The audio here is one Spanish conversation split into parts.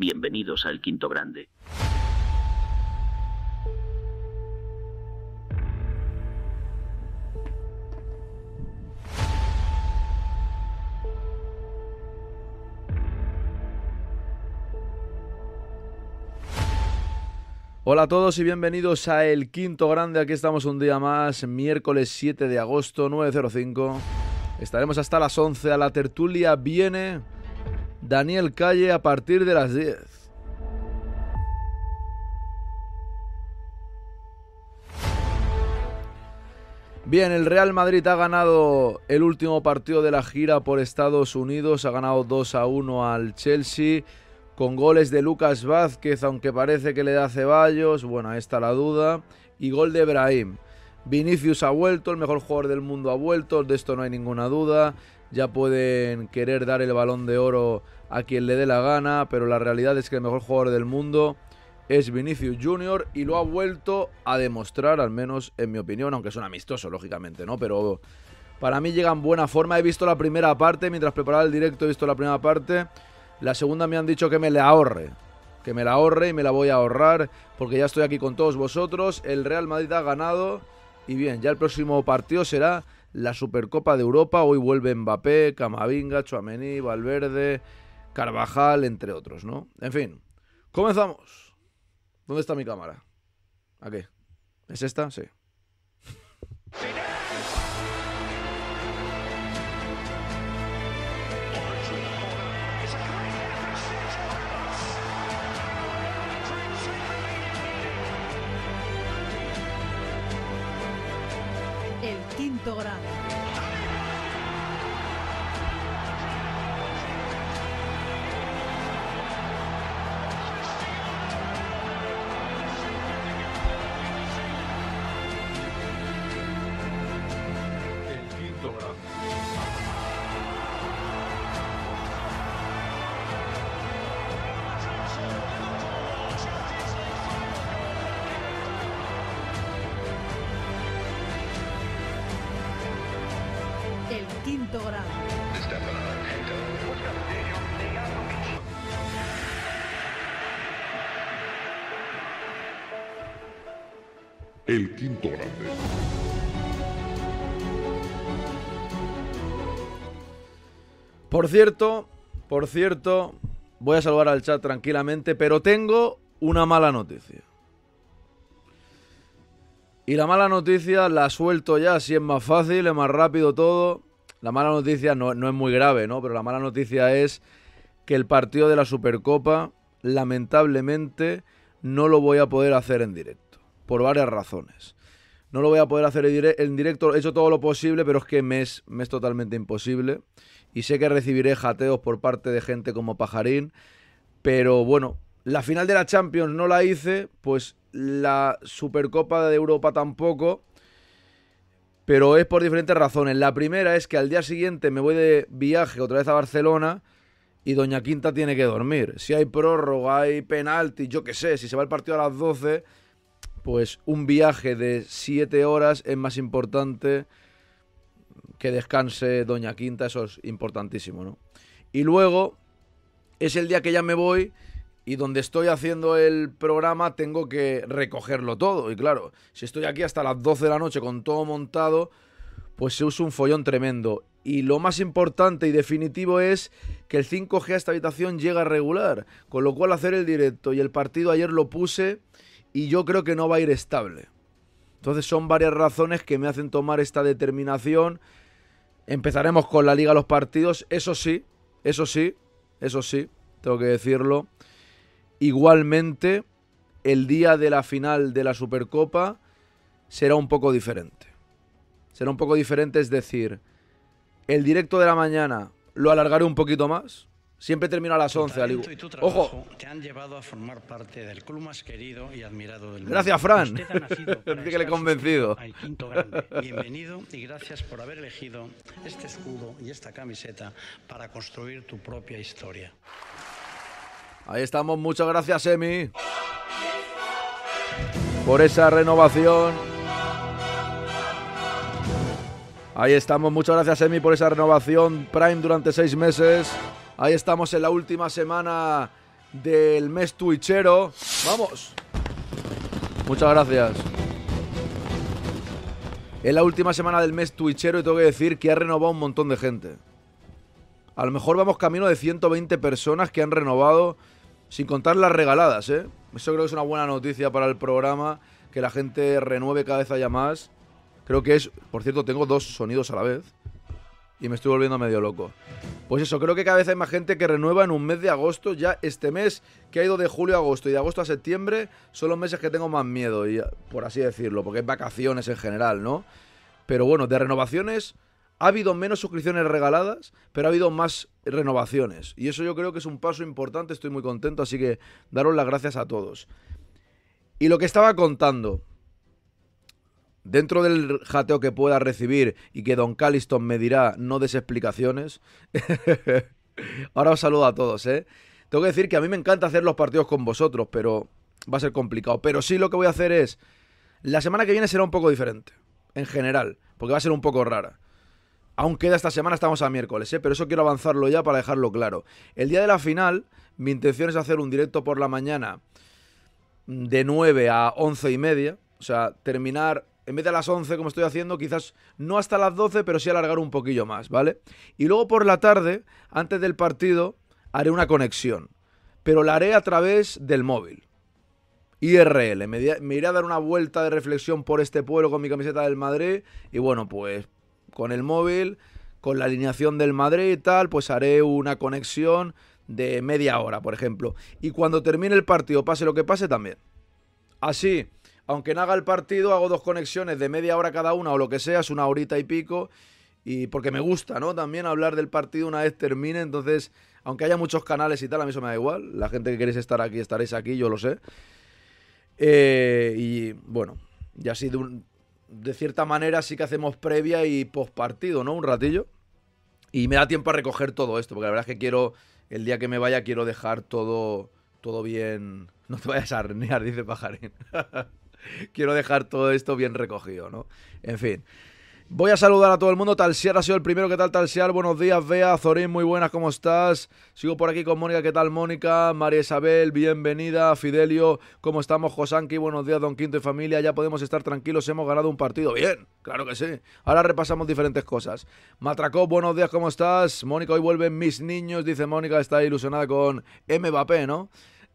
Bienvenidos al Quinto Grande. Hola a todos y bienvenidos a El Quinto Grande. Aquí estamos un día más, miércoles 7 de agosto, 9.05. Estaremos hasta las 11. A la tertulia viene Daniel Calle a partir de las 10. Bien, el Real Madrid ha ganado el último partido de la gira por Estados Unidos, ha ganado 2 a 1 al Chelsea con goles de Lucas Vázquez, aunque parece que le da Ceballos, bueno, ahí está la duda, y gol de Ibrahim Vinicius ha vuelto, el mejor jugador del mundo ha vuelto, de esto no hay ninguna duda. Ya pueden querer dar el balón de oro a quien le dé la gana, pero la realidad es que el mejor jugador del mundo es Vinicius Jr. y lo ha vuelto a demostrar, al menos en mi opinión, aunque son amistosos, lógicamente, ¿no? Pero para mí llega en buena forma. He visto la primera parte, mientras preparaba el directo he visto la primera parte. La segunda me han dicho que me la ahorre, que me la ahorre y me la voy a ahorrar, porque ya estoy aquí con todos vosotros. El Real Madrid ha ganado y bien, ya el próximo partido será la Supercopa de Europa. Hoy vuelve Mbappé, Camavinga, Chuamení, Valverde... Carvajal, entre otros, ¿no? En fin, comenzamos. ¿Dónde está mi cámara? Aquí. ¿Es esta? Sí. El quinto grado. quinto Por cierto, por cierto, voy a salvar al chat tranquilamente, pero tengo una mala noticia. Y la mala noticia la suelto ya, si es más fácil, es más rápido todo. La mala noticia no, no es muy grave, ¿no? Pero la mala noticia es que el partido de la Supercopa, lamentablemente, no lo voy a poder hacer en directo por varias razones. No lo voy a poder hacer en directo, he hecho todo lo posible, pero es que me es, totalmente imposible. Y sé que recibiré jateos por parte de gente como Pajarín, pero bueno, la final de la Champions no la hice, pues la Supercopa de Europa tampoco, pero es por diferentes razones. La primera es que al día siguiente me voy de viaje otra vez a Barcelona y Doña Quinta tiene que dormir. Si hay prórroga, hay penalti, yo qué sé, si se va el partido a las 12 pues un viaje de siete horas es más importante que descanse Doña Quinta, eso es importantísimo, ¿no? Y luego es el día que ya me voy y donde estoy haciendo el programa tengo que recogerlo todo. Y claro, si estoy aquí hasta las 12 de la noche con todo montado, pues se usa un follón tremendo. Y lo más importante y definitivo es que el 5G a esta habitación llega regular. Con lo cual hacer el directo y el partido ayer lo puse y yo creo que no va a ir estable. Entonces son varias razones que me hacen tomar esta determinación. Empezaremos con la liga los partidos, eso sí, eso sí, eso sí, tengo que decirlo. Igualmente, el día de la final de la Supercopa será un poco diferente. Será un poco diferente, es decir, el directo de la mañana lo alargaré un poquito más, Siempre termino a las 11. Al Ojo. Te han llevado a formar parte del club más querido y admirado del mundo. Gracias, Fran. que le he convencido. Bienvenido y gracias por haber elegido este escudo y esta camiseta para construir tu propia historia. Ahí estamos. Muchas gracias, Emi. Por esa renovación. Ahí estamos. Muchas gracias, Emi, por esa renovación. Prime durante seis meses. Ahí estamos en la última semana del mes tuichero. ¡Vamos! Muchas gracias. En la última semana del mes tuichero y tengo que decir que ha renovado un montón de gente. A lo mejor vamos camino de 120 personas que han renovado, sin contar las regaladas, ¿eh? Eso creo que es una buena noticia para el programa, que la gente renueve cada vez haya más. Creo que es, por cierto, tengo dos sonidos a la vez y me estoy volviendo medio loco. Pues eso, creo que cada vez hay más gente que renueva en un mes de agosto. Ya este mes que ha ido de julio a agosto y de agosto a septiembre son los meses que tengo más miedo, y, por así decirlo, porque es vacaciones en general, ¿no? Pero bueno, de renovaciones ha habido menos suscripciones regaladas, pero ha habido más renovaciones. Y eso yo creo que es un paso importante, estoy muy contento, así que daros las gracias a todos. Y lo que estaba contando, dentro del jateo que pueda recibir y que Don Calliston me dirá no des explicaciones. Ahora os saludo a todos, ¿eh? Tengo que decir que a mí me encanta hacer los partidos con vosotros, pero va a ser complicado. Pero sí lo que voy a hacer es... La semana que viene será un poco diferente, en general, porque va a ser un poco rara. Aún queda esta semana, estamos a miércoles, ¿eh? pero eso quiero avanzarlo ya para dejarlo claro. El día de la final, mi intención es hacer un directo por la mañana de 9 a 11 y media, o sea, terminar en vez de a las 11 como estoy haciendo, quizás no hasta las 12, pero sí alargar un poquillo más, ¿vale? Y luego por la tarde, antes del partido, haré una conexión, pero la haré a través del móvil. IRL, me, me iré a dar una vuelta de reflexión por este pueblo con mi camiseta del Madrid y bueno, pues con el móvil, con la alineación del Madrid y tal, pues haré una conexión de media hora, por ejemplo. Y cuando termine el partido, pase lo que pase, también. Así aunque no haga el partido, hago dos conexiones de media hora cada una o lo que sea, es una horita y pico. Y porque me gusta, ¿no? También hablar del partido una vez termine. Entonces, aunque haya muchos canales y tal, a mí eso me da igual. La gente que queréis estar aquí, estaréis aquí, yo lo sé. Eh, y bueno, ya así de, de cierta manera sí que hacemos previa y post partido, ¿no? Un ratillo. Y me da tiempo a recoger todo esto, porque la verdad es que quiero, el día que me vaya, quiero dejar todo, todo bien. No te vayas a arnear, dice Pajarín. Quiero dejar todo esto bien recogido, ¿no? En fin. Voy a saludar a todo el mundo. Talsiar ha sido el primero. ¿Qué tal, Talsear? Buenos días, Bea. Zorín, muy buenas, ¿cómo estás? Sigo por aquí con Mónica. ¿Qué tal, Mónica? María Isabel, bienvenida. Fidelio, ¿cómo estamos? Josanqui, buenos días, Don Quinto y familia. Ya podemos estar tranquilos. Hemos ganado un partido. Bien, claro que sí. Ahora repasamos diferentes cosas. Matracó, buenos días, ¿cómo estás? Mónica, hoy vuelven mis niños. Dice Mónica, está ilusionada con Mbappé, ¿no?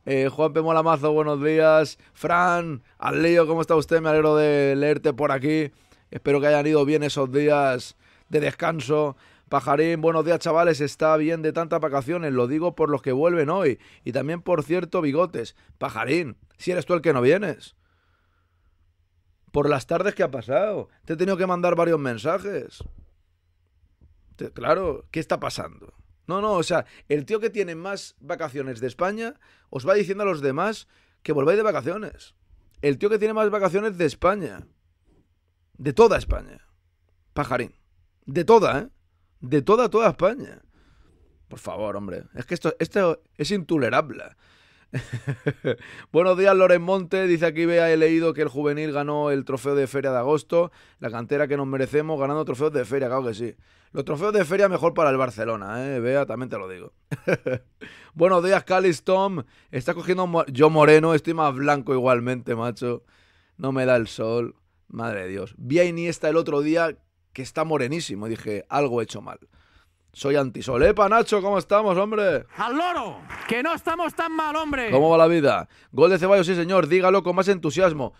Eh, Juan P. Molamazo, buenos días. Fran, al lío, ¿cómo está usted? Me alegro de leerte por aquí. Espero que hayan ido bien esos días de descanso. Pajarín, buenos días chavales, está bien de tantas vacaciones, lo digo por los que vuelven hoy. Y también, por cierto, bigotes. Pajarín, si eres tú el que no vienes. Por las tardes que ha pasado. Te he tenido que mandar varios mensajes. claro, ¿qué está pasando? No, no, o sea, el tío que tiene más vacaciones de España os va diciendo a los demás que volváis de vacaciones. El tío que tiene más vacaciones de España. De toda España. Pajarín. De toda, ¿eh? De toda, toda España. Por favor, hombre. Es que esto, esto es intolerable. Buenos días, Loren Monte. Dice aquí, vea, he leído que el juvenil ganó el trofeo de feria de agosto. La cantera que nos merecemos ganando trofeos de feria, claro que sí. Los trofeos de feria mejor para el Barcelona, ¿eh? Vea, también te lo digo. Buenos días, Calistom Tom. Está cogiendo yo moreno, estoy más blanco igualmente, macho. No me da el sol. Madre de Dios. Vi a Iniesta el otro día que está morenísimo. Dije, algo hecho mal. Soy antisolepa, ¿eh, Nacho, ¿cómo estamos, hombre? ¡Al loro! ¡Que no estamos tan mal, hombre! ¿Cómo va la vida? Gol de Ceballos, sí, señor, dígalo con más entusiasmo.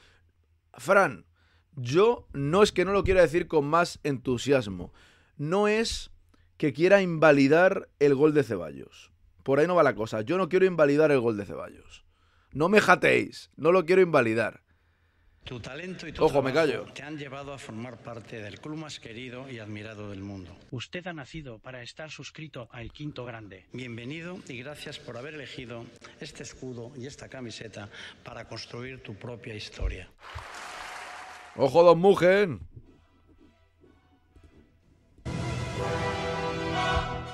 Fran, yo no es que no lo quiera decir con más entusiasmo. No es que quiera invalidar el gol de Ceballos. Por ahí no va la cosa. Yo no quiero invalidar el gol de Ceballos. No me jateéis, no lo quiero invalidar. Tu talento y tu Ojo, me callo. te han llevado a formar parte del club más querido y admirado del mundo. Usted ha nacido para estar suscrito al Quinto Grande. Bienvenido y gracias por haber elegido este escudo y esta camiseta para construir tu propia historia. Ojo, don Mugen.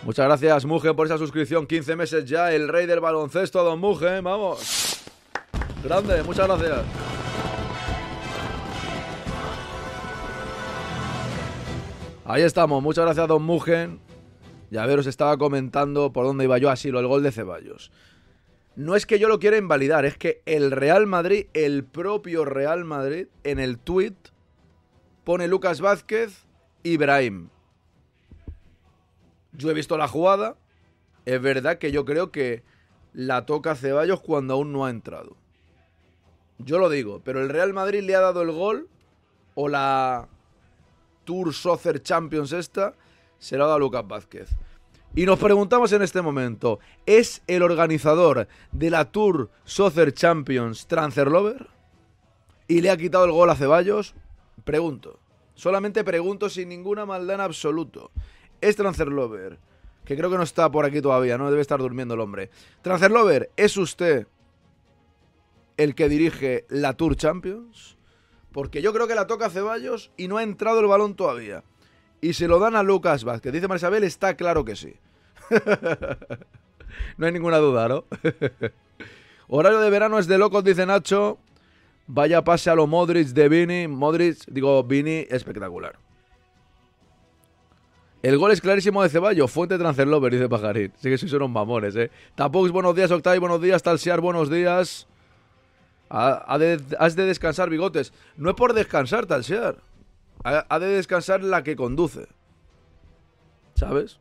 Muchas gracias, Mugen, por esa suscripción. 15 meses ya, el rey del baloncesto, don Mugen. Vamos. Grande, muchas gracias. Ahí estamos, muchas gracias Don Mugen. Ya ver, os estaba comentando por dónde iba yo así, lo el gol de Ceballos. No es que yo lo quiera invalidar, es que el Real Madrid, el propio Real Madrid, en el tuit, pone Lucas Vázquez, Ibrahim. Yo he visto la jugada, es verdad que yo creo que la toca Ceballos cuando aún no ha entrado. Yo lo digo, pero el Real Madrid le ha dado el gol o la Tour Soccer Champions esta será la Lucas Vázquez. Y nos preguntamos en este momento, ¿es el organizador de la Tour Soccer Champions Lover... ¿Y le ha quitado el gol a Ceballos? Pregunto. Solamente pregunto sin ninguna maldad en absoluto. ¿Es Lover... Que creo que no está por aquí todavía, ¿no? Debe estar durmiendo el hombre. Transferlover, ¿es usted el que dirige la Tour Champions? Porque yo creo que la toca Ceballos y no ha entrado el balón todavía. Y se lo dan a Lucas Vázquez. Dice Marisabel, está claro que sí. no hay ninguna duda, ¿no? Horario de verano es de locos, dice Nacho. Vaya pase a lo Modric de Vini. Modric, digo, Vini, espectacular. El gol es clarísimo de Ceballos, fuente transfer dice Pajarín. Sí que son unos mamones, ¿eh? Tapux, buenos días, Octavi, buenos días, Talsear, buenos días has de descansar, bigotes. No es por descansar, tal sea ha de descansar la que conduce. ¿Sabes?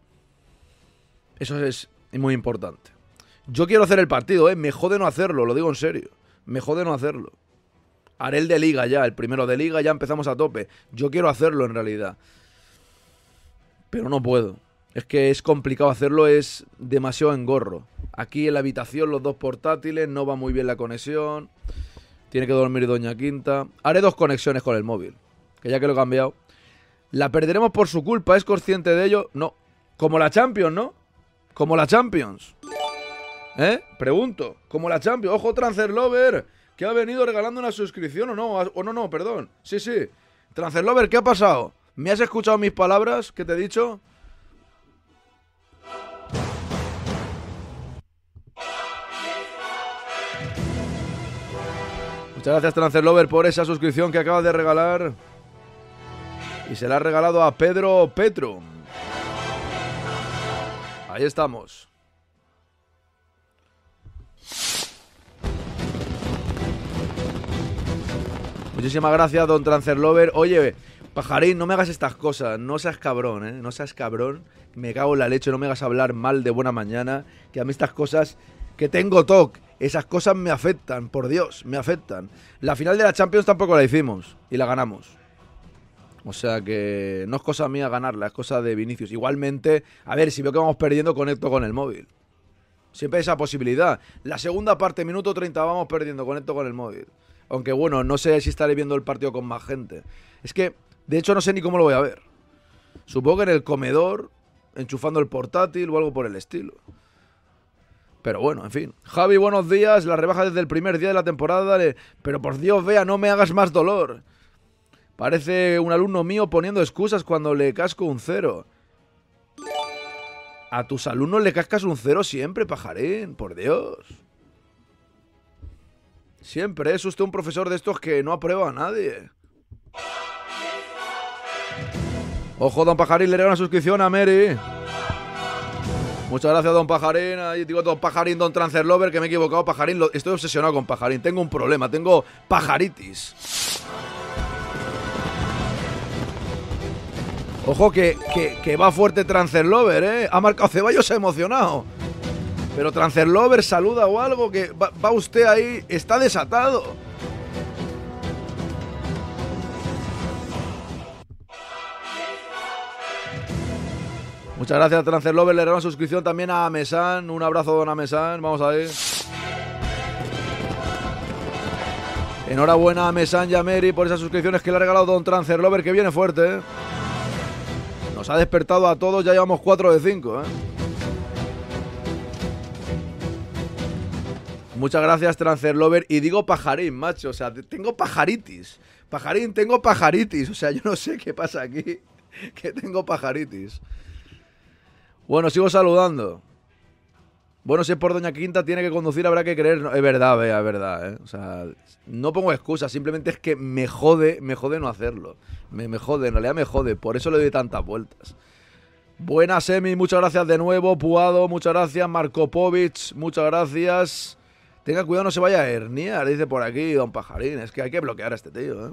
Eso es muy importante. Yo quiero hacer el partido, ¿eh? Me jode no hacerlo, lo digo en serio. Me jode no hacerlo. Haré el de liga ya, el primero de liga, ya empezamos a tope. Yo quiero hacerlo en realidad. Pero no puedo. Es que es complicado hacerlo, es demasiado engorro. Aquí en la habitación los dos portátiles, no va muy bien la conexión. Tiene que dormir Doña Quinta. Haré dos conexiones con el móvil, que ya que lo he cambiado. La perderemos por su culpa, ¿es consciente de ello? No. Como la Champions, ¿no? Como la Champions. ¿Eh? Pregunto. Como la Champions. Ojo, lover que ha venido regalando una suscripción o no. O no, no, perdón. Sí, sí. lover ¿qué ha pasado? ¿Me has escuchado mis palabras que te he dicho? Muchas gracias Lover, por esa suscripción que acaba de regalar. Y se la ha regalado a Pedro Petro. Ahí estamos. Muchísimas gracias, don Lover. Oye, pajarín, no me hagas estas cosas. No seas cabrón, ¿eh? No seas cabrón. Me cago en la leche. No me hagas hablar mal de buena mañana. Que a mí estas cosas... Que tengo TOC. Esas cosas me afectan, por Dios, me afectan. La final de la Champions tampoco la hicimos y la ganamos. O sea que no es cosa mía ganarla, es cosa de Vinicius. Igualmente, a ver, si veo que vamos perdiendo, conecto con el móvil. Siempre hay esa posibilidad. La segunda parte, minuto 30, vamos perdiendo, conecto con el móvil. Aunque bueno, no sé si estaré viendo el partido con más gente. Es que, de hecho, no sé ni cómo lo voy a ver. Supongo que en el comedor, enchufando el portátil o algo por el estilo. Pero bueno, en fin. Javi, buenos días. La rebaja desde el primer día de la temporada. Dale. Pero por Dios, vea, no me hagas más dolor. Parece un alumno mío poniendo excusas cuando le casco un cero. A tus alumnos le cascas un cero siempre, pajarín, por Dios. Siempre es usted un profesor de estos que no aprueba a nadie. Ojo, don pajarín, le haré una suscripción a Mary. Muchas gracias, don Pajarín. digo, don Pajarín, don Transfer que me he equivocado. Pajarín, estoy obsesionado con Pajarín. Tengo un problema, tengo pajaritis. Ojo que, que, va fuerte Transfer ¿eh? Ha marcado Ceballos, se ha emocionado. Pero Transfer saluda o algo que va usted ahí, está desatado. Muchas gracias, Trancerlover Le regalamos suscripción también a Mesan. Un abrazo, don Mesan Vamos a ver. Enhorabuena a Mesan y a Mary por esas suscripciones que le ha regalado don Trancerlover que viene fuerte. ¿eh? Nos ha despertado a todos, ya llevamos 4 de 5. ¿eh? Muchas gracias, Trancerlover Y digo pajarín, macho. O sea, tengo pajaritis. Pajarín, tengo pajaritis. O sea, yo no sé qué pasa aquí. Que tengo pajaritis. Bueno, sigo saludando. Bueno, si es por Doña Quinta, tiene que conducir, habrá que creer. es verdad, vea, es verdad. ¿eh? O sea, no pongo excusas, simplemente es que me jode, me jode no hacerlo. Me, jode, en realidad me jode, por eso le doy tantas vueltas. Buenas, Emi, muchas gracias de nuevo. Puado, muchas gracias. Povich, muchas gracias. Tenga cuidado, no se vaya a herniar, dice por aquí Don Pajarín. Es que hay que bloquear a este tío, ¿eh?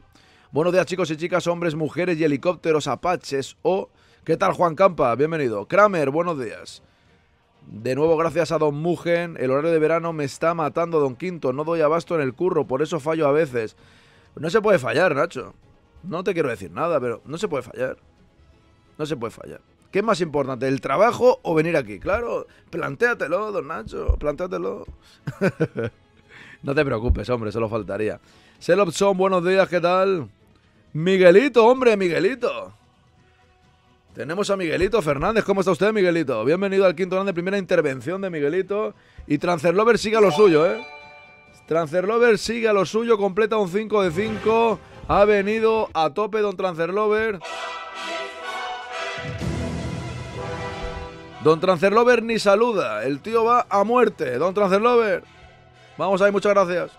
Buenos días, chicos y chicas, hombres, mujeres y helicópteros, apaches o ¿Qué tal, Juan Campa? Bienvenido. Kramer, buenos días. De nuevo, gracias a Don Mugen. El horario de verano me está matando, Don Quinto. No doy abasto en el curro, por eso fallo a veces. No se puede fallar, Nacho. No te quiero decir nada, pero no se puede fallar. No se puede fallar. ¿Qué es más importante, el trabajo o venir aquí? Claro, plantéatelo, don Nacho, plantéatelo. no te preocupes, hombre, solo faltaría. Selopson, buenos días, ¿qué tal? Miguelito, hombre, Miguelito. Tenemos a Miguelito Fernández. ¿Cómo está usted, Miguelito? Bienvenido al quinto grande, primera intervención de Miguelito. Y Transerlover sigue a lo suyo, ¿eh? Transerlover sigue a lo suyo, completa un 5 de 5. Ha venido a tope Don Transerlover Don Transerlover ni saluda. El tío va a muerte. Don Transerlover, Vamos ahí, muchas gracias.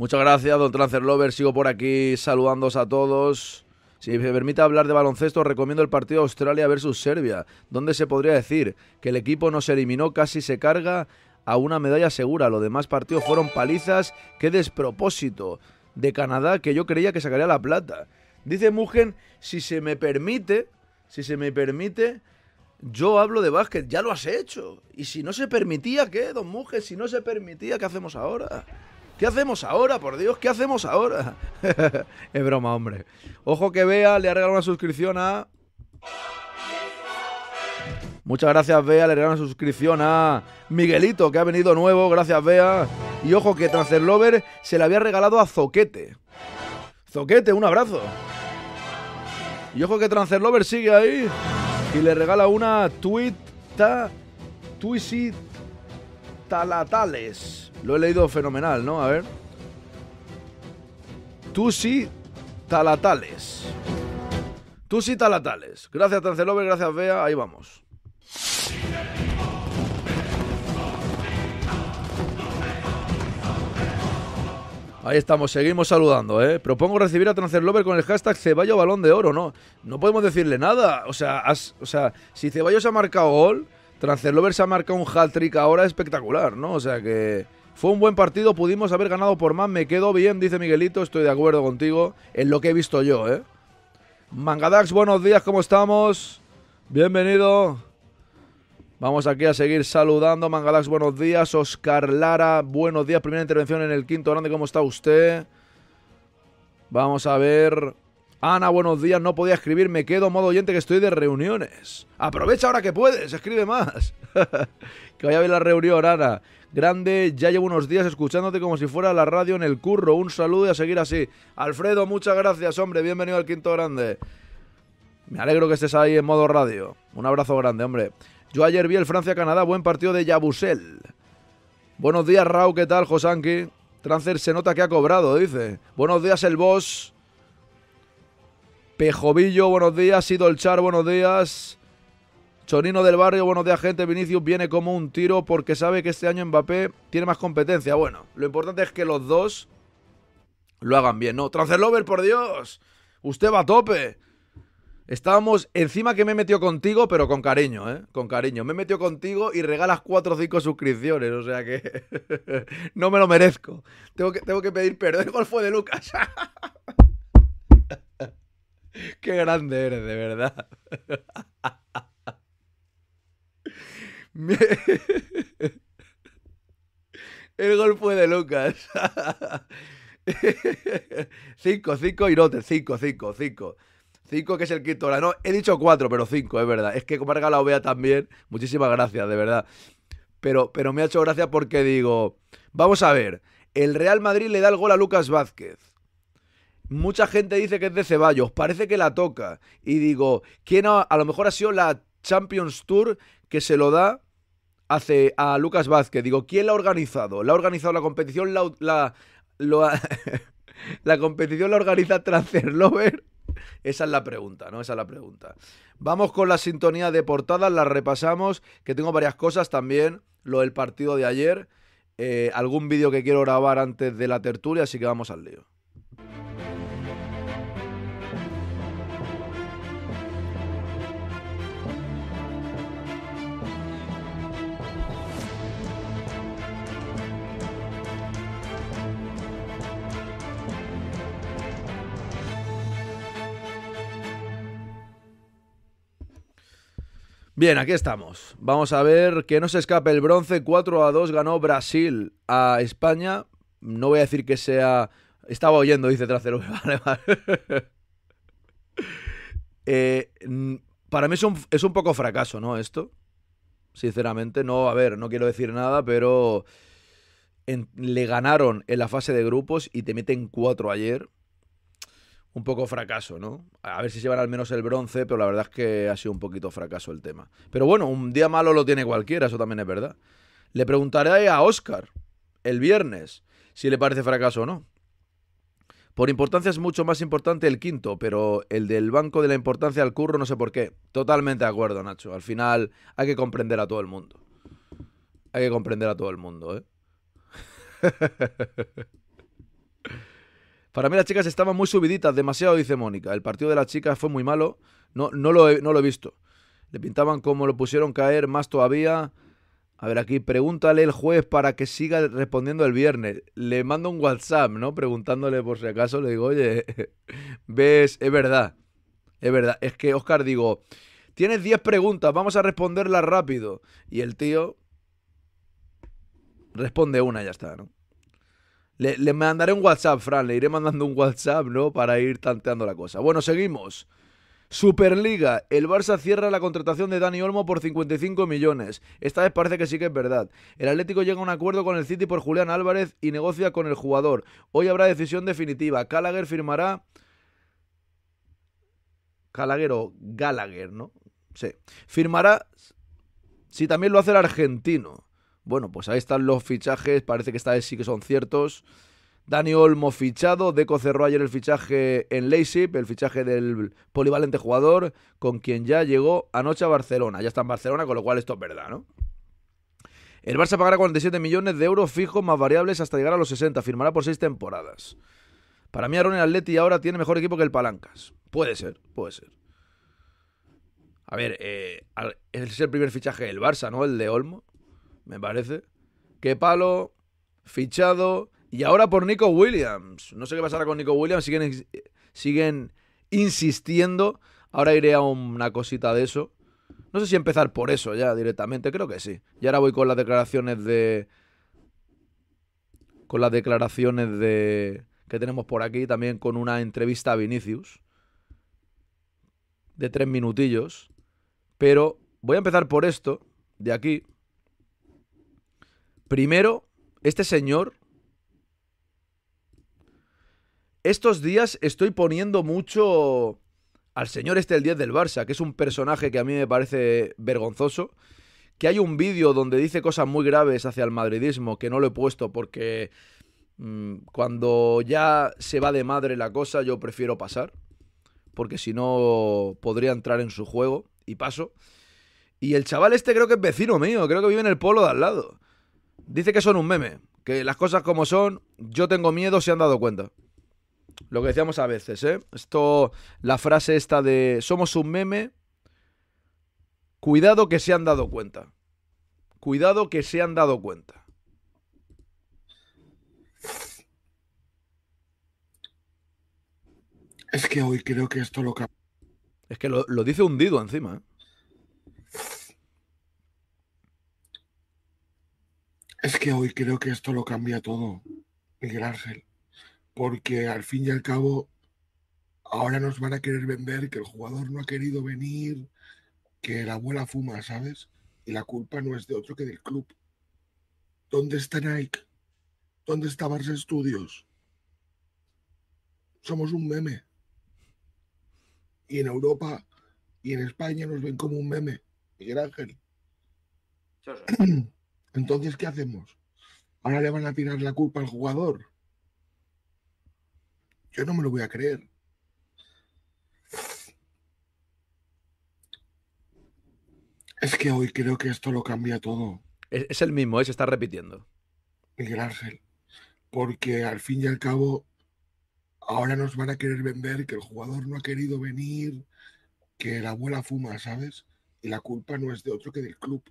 Muchas gracias, don Transfer Lover. Sigo por aquí saludándos a todos. Si me permite hablar de baloncesto, recomiendo el partido Australia versus Serbia, donde se podría decir que el equipo no se eliminó, casi se carga a una medalla segura. Los demás partidos fueron palizas. Qué despropósito de Canadá que yo creía que sacaría la plata. Dice Mugen, si se me permite, si se me permite, yo hablo de básquet, ya lo has hecho. Y si no se permitía, ¿qué, don Mugen? Si no se permitía, ¿qué hacemos ahora? ¿Qué hacemos ahora, por Dios? ¿Qué hacemos ahora? es broma, hombre. Ojo que Bea le ha regalado una suscripción a... Muchas gracias, Bea. Le una suscripción a Miguelito, que ha venido nuevo. Gracias, Bea. Y ojo que Lover se le había regalado a Zoquete. Zoquete, un abrazo. Y ojo que Lover sigue ahí. Y le regala una tuita. Twisit. Talatales. Lo he leído fenomenal, ¿no? A ver. Tusi Talatales. Tusi Talatales. Gracias, Trancelover. gracias, Bea. Ahí vamos. Ahí estamos, seguimos saludando, ¿eh? Propongo recibir a Trancelover con el hashtag Ceballo Balón de Oro, ¿no? No podemos decirle nada. O sea, o sea si Ceballos ha marcado gol, Trancelover se ha marcado un hat-trick ahora espectacular, ¿no? O sea que... Fue un buen partido, pudimos haber ganado por más, me quedo bien, dice Miguelito, estoy de acuerdo contigo en lo que he visto yo, ¿eh? Mangadax, buenos días, ¿cómo estamos? Bienvenido. Vamos aquí a seguir saludando. Mangadax, buenos días. Oscar Lara, buenos días. Primera intervención en el quinto grande, ¿cómo está usted? Vamos a ver. Ana, buenos días. No podía escribir, me quedo modo oyente que estoy de reuniones. Aprovecha ahora que puedes, escribe más. que vaya a ver la reunión, Ana. Grande, ya llevo unos días escuchándote como si fuera la radio en el curro. Un saludo y a seguir así. Alfredo, muchas gracias, hombre. Bienvenido al Quinto Grande. Me alegro que estés ahí en modo radio. Un abrazo grande, hombre. Yo ayer vi el Francia-Canadá, buen partido de Yabusel. Buenos días, Rau, ¿qué tal, Josanki? Trancer se nota que ha cobrado, dice. Buenos días, el boss. Pejovillo, buenos días. Idolchar, buenos días. Sonino del Barrio, buenos de gente, Vinicius viene como un tiro porque sabe que este año Mbappé tiene más competencia. Bueno, lo importante es que los dos lo hagan bien, ¿no? Transferlover, por Dios, usted va a tope. Estábamos encima que me metió contigo, pero con cariño, ¿eh? Con cariño. Me metió contigo y regalas 4 o 5 suscripciones, o sea que no me lo merezco. Tengo que, pedir perdón. ¿Cuál fue de Lucas. Qué grande eres, de verdad. El gol fue de Lucas. 5, 5 y te 5, 5, 5. 5 que es el quinto No, he dicho 4, pero 5, es verdad. Es que como la OVEA también, muchísimas gracias, de verdad. Pero, pero me ha hecho gracia porque digo, vamos a ver, el Real Madrid le da el gol a Lucas Vázquez. Mucha gente dice que es de Ceballos, parece que la toca. Y digo, ¿quién a lo mejor ha sido la Champions Tour que se lo da hace a Lucas Vázquez. Digo, ¿quién la ha organizado? ¿La ha organizado la competición? ¿La, la, competición la organiza Transfer Lover? Esa es la pregunta, ¿no? Esa es la pregunta. Vamos con la sintonía de portadas, la repasamos, que tengo varias cosas también, lo del partido de ayer, eh, algún vídeo que quiero grabar antes de la tertulia, así que vamos al lío. Bien, aquí estamos. Vamos a ver que no se escape el bronce. 4 a 2 ganó Brasil a España. No voy a decir que sea. Estaba oyendo, dice Tracero. Vale, vale. Eh, para mí es un, poco fracaso, ¿no? Esto. Sinceramente, no, a ver, no quiero decir nada, pero le ganaron en la fase de grupos y te meten 4 ayer un poco fracaso, ¿no? A ver si llevan al menos el bronce, pero la verdad es que ha sido un poquito fracaso el tema. Pero bueno, un día malo lo tiene cualquiera, eso también es verdad. Le preguntaré a Oscar el viernes si le parece fracaso o no. Por importancia es mucho más importante el quinto, pero el del banco de la importancia al curro no sé por qué. Totalmente de acuerdo, Nacho. Al final hay que comprender a todo el mundo. Hay que comprender a todo el mundo, ¿eh? Para mí las chicas estaban muy subiditas, demasiado, dice Mónica. El partido de las chicas fue muy malo, no, no, lo, he, no lo he visto. Le pintaban como lo pusieron caer más todavía. A ver, aquí, pregúntale el juez para que siga respondiendo el viernes. Le mando un WhatsApp, ¿no? Preguntándole por si acaso, le digo, oye, ves, es verdad. Es verdad. Es que, Oscar, digo, tienes 10 preguntas, vamos a responderlas rápido. Y el tío responde una, ya está, ¿no? Le, mandaré un WhatsApp, Fran, le iré mandando un WhatsApp, ¿no? Para ir tanteando la cosa. Bueno, seguimos. Superliga, el Barça cierra la contratación de Dani Olmo por 55 millones. Esta vez parece que sí que es verdad. El Atlético llega a un acuerdo con el City por Julián Álvarez y negocia con el jugador. Hoy habrá decisión definitiva. Gallagher firmará. Gallagher o Gallagher, ¿no? Sí. Firmará si también lo hace el argentino. Bueno, pues ahí están los fichajes, parece que esta vez sí que son ciertos. Dani Olmo fichado, Deco cerró ayer el fichaje en Leipzig, el fichaje del polivalente jugador, con quien ya llegó anoche a Barcelona. Ya está en Barcelona, con lo cual esto es verdad, ¿no? El Barça pagará 47 millones de euros fijos más variables hasta llegar a los 60, firmará por seis temporadas. Para mí Aaron el Atleti ahora tiene mejor equipo que el Palancas. Puede ser, puede ser. A ver, eh, es el primer fichaje del Barça, ¿no? El de Olmo me parece. Qué palo, fichado. Y ahora por Nico Williams. No sé qué pasará con Nico Williams. Siguen, siguen insistiendo. Ahora iré a una cosita de eso. No sé si empezar por eso ya directamente. Creo que sí. Y ahora voy con las declaraciones de. Con las declaraciones de. que tenemos por aquí. También con una entrevista a Vinicius. De tres minutillos. Pero voy a empezar por esto. De aquí. Primero, este señor... Estos días estoy poniendo mucho al señor este el 10 del Barça, que es un personaje que a mí me parece vergonzoso, que hay un vídeo donde dice cosas muy graves hacia el madridismo, que no lo he puesto porque mm, cuando ya se va de madre la cosa yo prefiero pasar, porque si no podría entrar en su juego y paso. Y el chaval este creo que es vecino mío, creo que vive en el pueblo de al lado. Dice que son un meme, que las cosas como son, yo tengo miedo, se han dado cuenta. Lo que decíamos a veces, ¿eh? Esto, la frase esta de somos un meme, cuidado que se han dado cuenta. Cuidado que se han dado cuenta. Es que hoy creo que esto lo... Es que lo, lo dice hundido encima, ¿eh? Es que hoy creo que esto lo cambia todo, Miguel Ángel, porque al fin y al cabo ahora nos van a querer vender que el jugador no ha querido venir, que la abuela fuma, ¿sabes? Y la culpa no es de otro que del club. ¿Dónde está Nike? ¿Dónde está Barça Studios? Somos un meme. Y en Europa y en España nos ven como un meme, Miguel Ángel. Entonces, ¿qué hacemos? ¿Ahora le van a tirar la culpa al jugador? Yo no me lo voy a creer. Es que hoy creo que esto lo cambia todo. Es, el mismo, es ¿eh? se está repitiendo. Miguel Ángel. Porque al fin y al cabo, ahora nos van a querer vender que el jugador no ha querido venir, que la abuela fuma, ¿sabes? Y la culpa no es de otro que del club.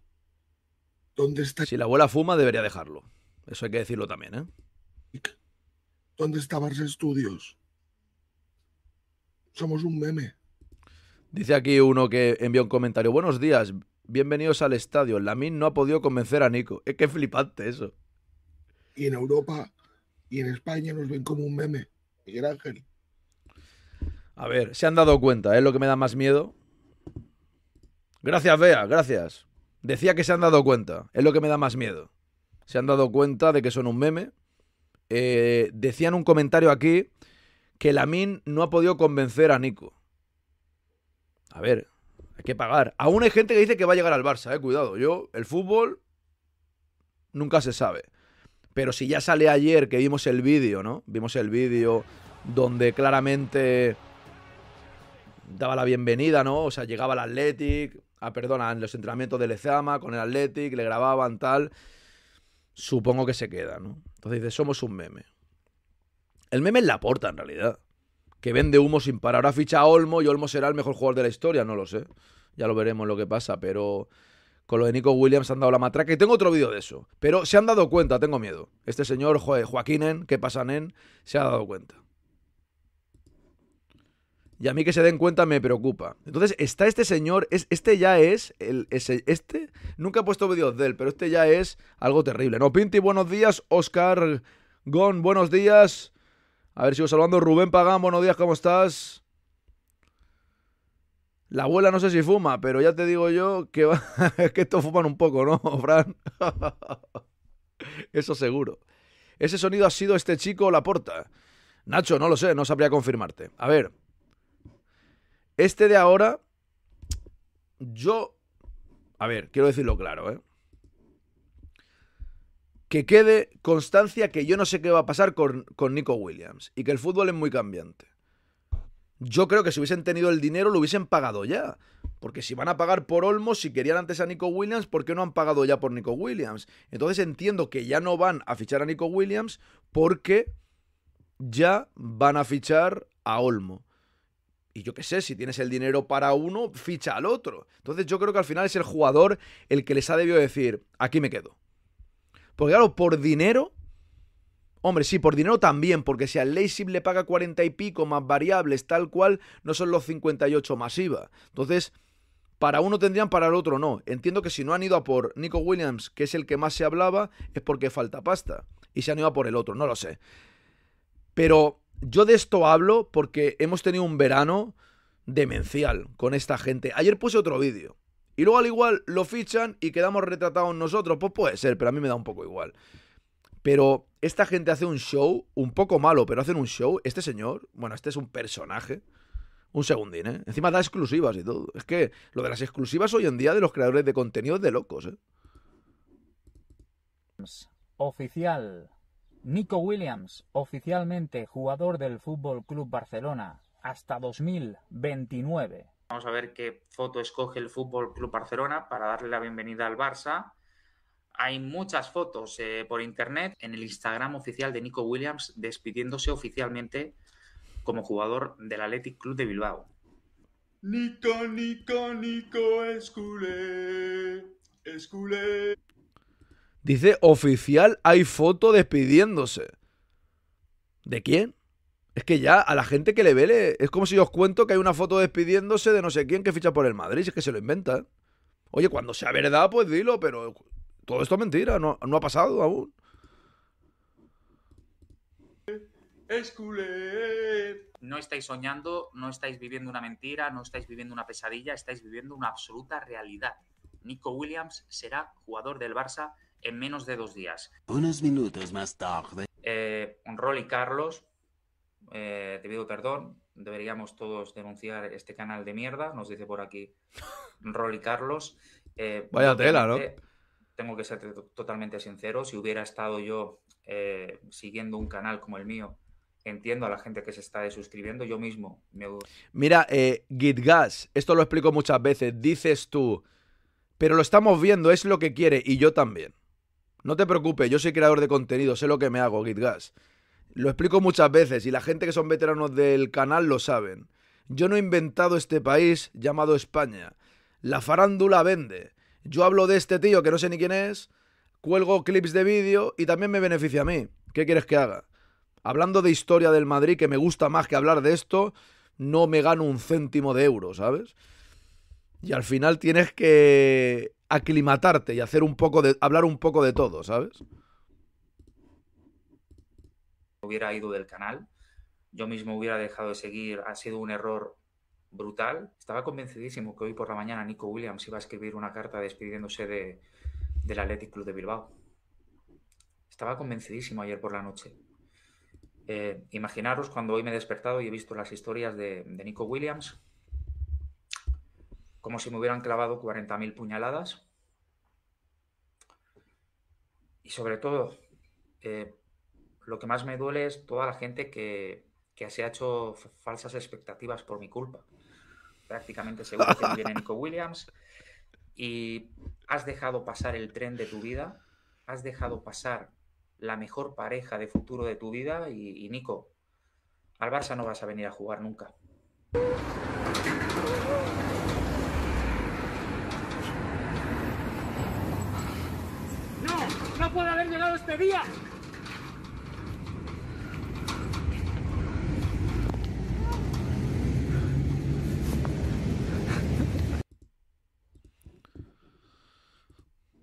Si la abuela fuma, debería dejarlo. Eso hay que decirlo también, ¿eh? ¿Dónde está Barça Studios? Somos un meme. Dice aquí uno que envió un comentario. Buenos días, bienvenidos al estadio. Lamin no ha podido convencer a Nico. Es que flipante eso. Y en Europa y en España nos ven como un meme. Miguel Ángel. A ver, se han dado cuenta, ¿eh? es lo que me da más miedo. Gracias, Bea, gracias. Decía que se han dado cuenta, es lo que me da más miedo. Se han dado cuenta de que son un meme. Eh, decían un comentario aquí que Lamin no ha podido convencer a Nico. A ver, hay que pagar. Aún hay gente que dice que va a llegar al Barça, eh, cuidado. Yo, el fútbol nunca se sabe. Pero si ya sale ayer que vimos el vídeo, ¿no? Vimos el vídeo donde claramente daba la bienvenida, ¿no? O sea, llegaba el Athletic, Ah, perdona, en los entrenamientos del Lezama, con el Athletic, le grababan tal. Supongo que se queda, ¿no? Entonces somos un meme. El meme es la porta, en realidad. Que vende humo sin parar. Ahora ficha a Olmo y Olmo será el mejor jugador de la historia, no lo sé. Ya lo veremos lo que pasa, pero con lo de Nico Williams han dado la matraca. Y tengo otro vídeo de eso. Pero se han dado cuenta, tengo miedo. Este señor, eh, ¿qué que en se ha dado cuenta. Y a mí que se den cuenta me preocupa. Entonces está este señor, es, este ya es, el, ese, este, nunca he puesto vídeos de él, pero este ya es algo terrible. No, Pinti, buenos días, Oscar Gon, buenos días. A ver, si os saludando, Rubén Pagán, buenos días, ¿cómo estás? La abuela no sé si fuma, pero ya te digo yo que, va, que estos fuman un poco, ¿no, Fran? Eso seguro. Ese sonido ha sido este chico la porta? Nacho, no lo sé, no sabría confirmarte. A ver, este de ahora, yo... A ver, quiero decirlo claro, ¿eh? Que quede constancia que yo no sé qué va a pasar con, con Nico Williams y que el fútbol es muy cambiante. Yo creo que si hubiesen tenido el dinero lo hubiesen pagado ya. Porque si van a pagar por Olmo, si querían antes a Nico Williams, ¿por qué no han pagado ya por Nico Williams? Entonces entiendo que ya no van a fichar a Nico Williams porque ya van a fichar a Olmo. Y yo qué sé, si tienes el dinero para uno, ficha al otro. Entonces yo creo que al final es el jugador el que les ha debido decir, aquí me quedo. Porque claro, por dinero... Hombre, sí, por dinero también, porque si al Leipzig le paga 40 y pico más variables, tal cual, no son los 58 más IVA. Entonces, para uno tendrían, para el otro no. Entiendo que si no han ido a por Nico Williams, que es el que más se hablaba, es porque falta pasta. Y se han ido a por el otro, no lo sé. Pero yo de esto hablo porque hemos tenido un verano demencial con esta gente. Ayer puse otro vídeo. Y luego al igual lo fichan y quedamos retratados nosotros. Pues puede ser, pero a mí me da un poco igual. Pero esta gente hace un show, un poco malo, pero hacen un show. Este señor, bueno, este es un personaje. Un segundín, ¿eh? Encima da exclusivas y todo. Es que lo de las exclusivas hoy en día de los creadores de contenido es de locos, ¿eh? Oficial. Nico Williams, oficialmente jugador del Fútbol Club Barcelona hasta 2029. Vamos a ver qué foto escoge el Fútbol Club Barcelona para darle la bienvenida al Barça. Hay muchas fotos eh, por internet en el Instagram oficial de Nico Williams despidiéndose oficialmente como jugador del Athletic Club de Bilbao. Nico, Nico, Nico, es culé, Dice, oficial, hay foto despidiéndose. ¿De quién? Es que ya a la gente que le vele, es como si os cuento que hay una foto despidiéndose de no sé quién que ficha por el Madrid, es que se lo inventan. Oye, cuando sea verdad, pues dilo, pero todo esto es mentira, no, no ha pasado aún. Es No estáis soñando, no estáis viviendo una mentira, no estáis viviendo una pesadilla, estáis viviendo una absoluta realidad. Nico Williams será jugador del Barça en menos de dos días. Unos minutos más tarde. Eh, Rol y Carlos, eh, pido perdón, deberíamos todos denunciar este canal de mierda, nos dice por aquí Rol Carlos. Eh, Vaya tela, ¿no? Tengo que ser totalmente sincero, si hubiera estado yo eh, siguiendo un canal como el mío, entiendo a la gente que se está desuscribiendo, yo mismo Mira, eh, Gitgas, esto lo explico muchas veces, dices tú, pero lo estamos viendo, es lo que quiere, y yo también. No te preocupes, yo soy creador de contenido, sé lo que me hago, GitGas. Lo explico muchas veces y la gente que son veteranos del canal lo saben. Yo no he inventado este país llamado España. La farándula vende. Yo hablo de este tío que no sé ni quién es, cuelgo clips de vídeo y también me beneficia a mí. ¿Qué quieres que haga? Hablando de historia del Madrid, que me gusta más que hablar de esto, no me gano un céntimo de euro, ¿sabes? Y al final tienes que aclimatarte y hacer un poco de, hablar un poco de todo, ¿sabes? Hubiera ido del canal, yo mismo hubiera dejado de seguir, ha sido un error brutal. Estaba convencidísimo que hoy por la mañana Nico Williams iba a escribir una carta despidiéndose de, del Athletic Club de Bilbao. Estaba convencidísimo ayer por la noche. Eh, imaginaros cuando hoy me he despertado y he visto las historias de Nico Williams, como si me hubieran clavado 40.000 puñaladas. Y sobre todo, eh, lo que más me duele es toda la gente que, que se ha hecho falsas expectativas por mi culpa. Prácticamente seguro que viene Nico Williams. Y has dejado pasar el tren de tu vida, has dejado pasar la mejor pareja de futuro de tu vida y, y Nico, al Barça no vas a venir a jugar nunca. de haber llegado este día.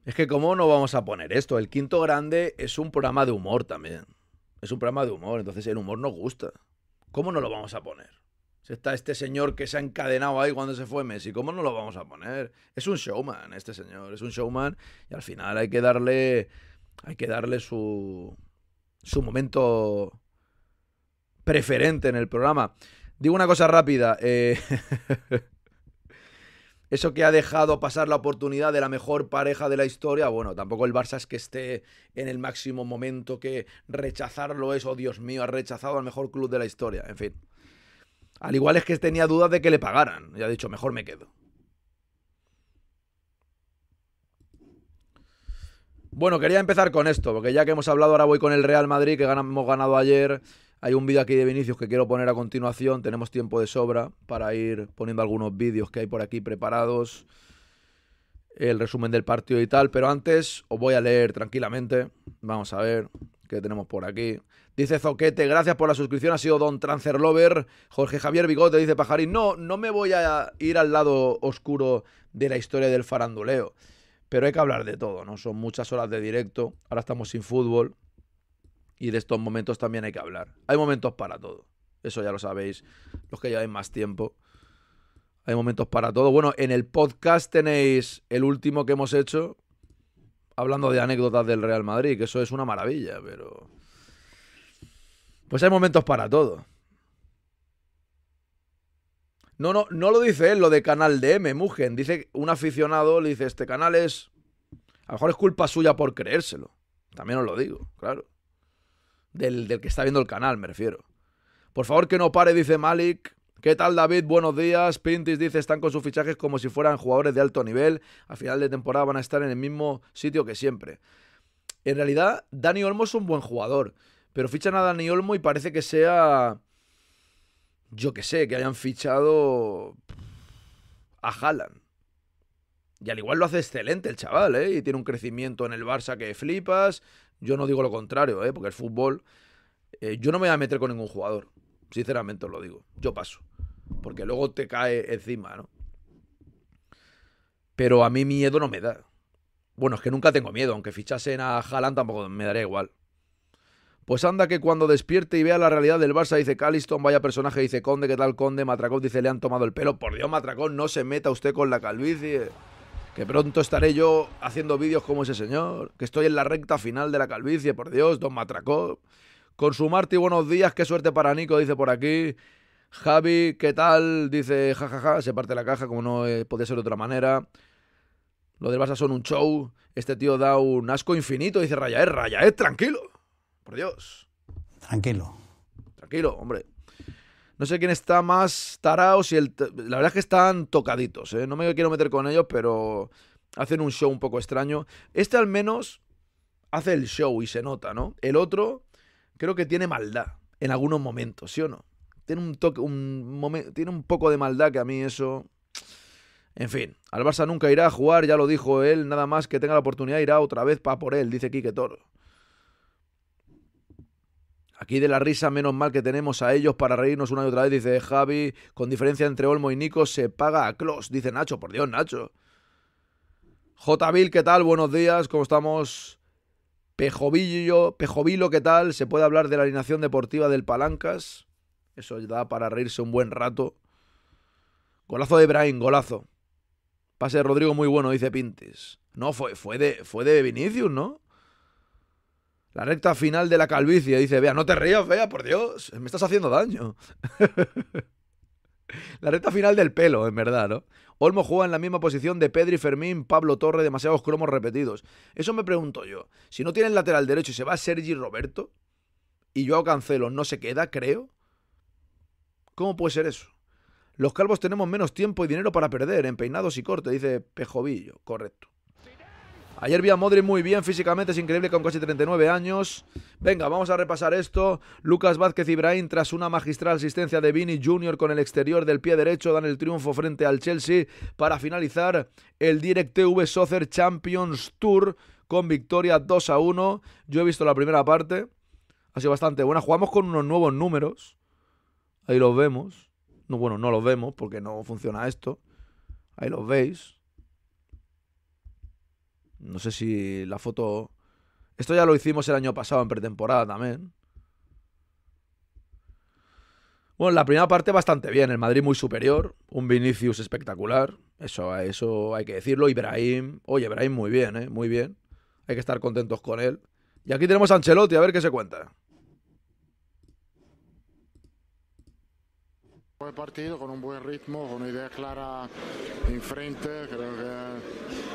Es que cómo no vamos a poner esto. El Quinto Grande es un programa de humor también. Es un programa de humor, entonces el humor nos gusta. ¿Cómo no lo vamos a poner? Si está este señor que se ha encadenado ahí cuando se fue Messi, ¿cómo no lo vamos a poner? Es un showman este señor, es un showman y al final hay que darle hay que darle su, momento preferente en el programa. Digo una cosa rápida. Eh, eso que ha dejado pasar la oportunidad de la mejor pareja de la historia, bueno, tampoco el Barça es que esté en el máximo momento que rechazarlo es, oh Dios mío, ha rechazado al mejor club de la historia, en fin. Al igual es que tenía dudas de que le pagaran, ya ha dicho, mejor me quedo. Bueno, quería empezar con esto, porque ya que hemos hablado, ahora voy con el Real Madrid, que hemos ganado ayer. Hay un vídeo aquí de Vinicius que quiero poner a continuación. Tenemos tiempo de sobra para ir poniendo algunos vídeos que hay por aquí preparados. El resumen del partido y tal. Pero antes os voy a leer tranquilamente. Vamos a ver qué tenemos por aquí. Dice Zoquete, gracias por la suscripción. Ha sido Don Lover, Jorge Javier Bigote dice Pajarín. No, no me voy a ir al lado oscuro de la historia del faranduleo. Pero hay que hablar de todo, ¿no? Son muchas horas de directo, ahora estamos sin fútbol y de estos momentos también hay que hablar. Hay momentos para todo, eso ya lo sabéis, los que lleváis más tiempo. Hay momentos para todo. Bueno, en el podcast tenéis el último que hemos hecho hablando de anécdotas del Real Madrid, que eso es una maravilla, pero... Pues hay momentos para todo. No, no, no lo dice él, lo de Canal DM, Mugen. Dice un aficionado, le dice, este canal es... A lo mejor es culpa suya por creérselo. También os lo digo, claro. Del, del que está viendo el canal, me refiero. Por favor que no pare, dice Malik. ¿Qué tal David? Buenos días. Pintis dice, están con sus fichajes como si fueran jugadores de alto nivel. A final de temporada van a estar en el mismo sitio que siempre. En realidad, Dani Olmo es un buen jugador. Pero fichan a Dani Olmo y parece que sea yo que sé, que hayan fichado a Haaland. Y al igual lo hace excelente el chaval, ¿eh? Y tiene un crecimiento en el Barça que flipas. Yo no digo lo contrario, ¿eh? Porque el fútbol... Eh, yo no me voy a meter con ningún jugador. Sinceramente os lo digo. Yo paso. Porque luego te cae encima, ¿no? Pero a mí miedo no me da. Bueno, es que nunca tengo miedo. Aunque fichasen a Haaland tampoco me daría igual. Pues anda que cuando despierte y vea la realidad del Barça, dice caliston vaya personaje, dice Conde, ¿qué tal Conde? Matracón dice, le han tomado el pelo. Por Dios, Matracón, no se meta usted con la calvicie. Que pronto estaré yo haciendo vídeos como ese señor. Que estoy en la recta final de la calvicie, por Dios, don Matracón. Con su Marti, buenos días, qué suerte para Nico, dice por aquí. Javi, ¿qué tal? Dice, jajaja, ja, ja. se parte la caja, como no puede eh, podía ser de otra manera. Lo del Barça son un show. Este tío da un asco infinito, dice Raya. Raya, es tranquilo. Por Dios. Tranquilo. Tranquilo, hombre. No sé quién está más tarao. Si el la verdad es que están tocaditos. ¿eh? No me quiero meter con ellos, pero hacen un show un poco extraño. Este al menos hace el show y se nota, ¿no? El otro creo que tiene maldad en algunos momentos, ¿sí o no? Tiene un, toque, un momento, tiene un poco de maldad que a mí eso... En fin, al nunca irá a jugar, ya lo dijo él, nada más que tenga la oportunidad irá otra vez para por él, dice Quique Toro. Aquí de la risa, menos mal que tenemos a ellos para reírnos una y otra vez, dice Javi. Con diferencia entre Olmo y Nico se paga a Klos, dice Nacho. Por Dios, Nacho. J. Bill, ¿qué tal? Buenos días, ¿cómo estamos? Pejovillo, Pejovilo, ¿qué tal? ¿Se puede hablar de la alineación deportiva del Palancas? Eso da para reírse un buen rato. Golazo de Brain golazo. Pase de Rodrigo muy bueno, dice Pintis. No, fue, fue, de, fue de Vinicius, ¿no? la recta final de la calvicie. Dice, vea, no te rías, vea, por Dios, me estás haciendo daño. la recta final del pelo, en verdad, ¿no? Olmo juega en la misma posición de Pedri, Fermín, Pablo Torre, demasiados cromos repetidos. Eso me pregunto yo. Si no tienen lateral derecho y se va Sergi Roberto, y yo Cancelo no se queda, creo. ¿Cómo puede ser eso? Los calvos tenemos menos tiempo y dinero para perder en peinados y cortes, dice Pejovillo. Correcto. Ayer vi a Modri muy bien físicamente, es increíble con casi 39 años. Venga, vamos a repasar esto. Lucas Vázquez Ibrahim, tras una magistral asistencia de Vini Jr. con el exterior del pie derecho, dan el triunfo frente al Chelsea para finalizar el Direct TV Soccer Champions Tour con victoria 2 a 1. Yo he visto la primera parte, ha sido bastante buena. Jugamos con unos nuevos números, ahí los vemos. No, bueno, no los vemos porque no funciona esto. Ahí los veis. No sé si la foto... Esto ya lo hicimos el año pasado en pretemporada también. Bueno, la primera parte bastante bien. El Madrid muy superior. Un Vinicius espectacular. Eso, eso hay que decirlo. Ibrahim. Oye, Ibrahim muy bien, ¿eh? Muy bien. Hay que estar contentos con él. Y aquí tenemos a Ancelotti, a ver qué se cuenta. Buen partido, con un buen ritmo, con una idea clara enfrente. Creo que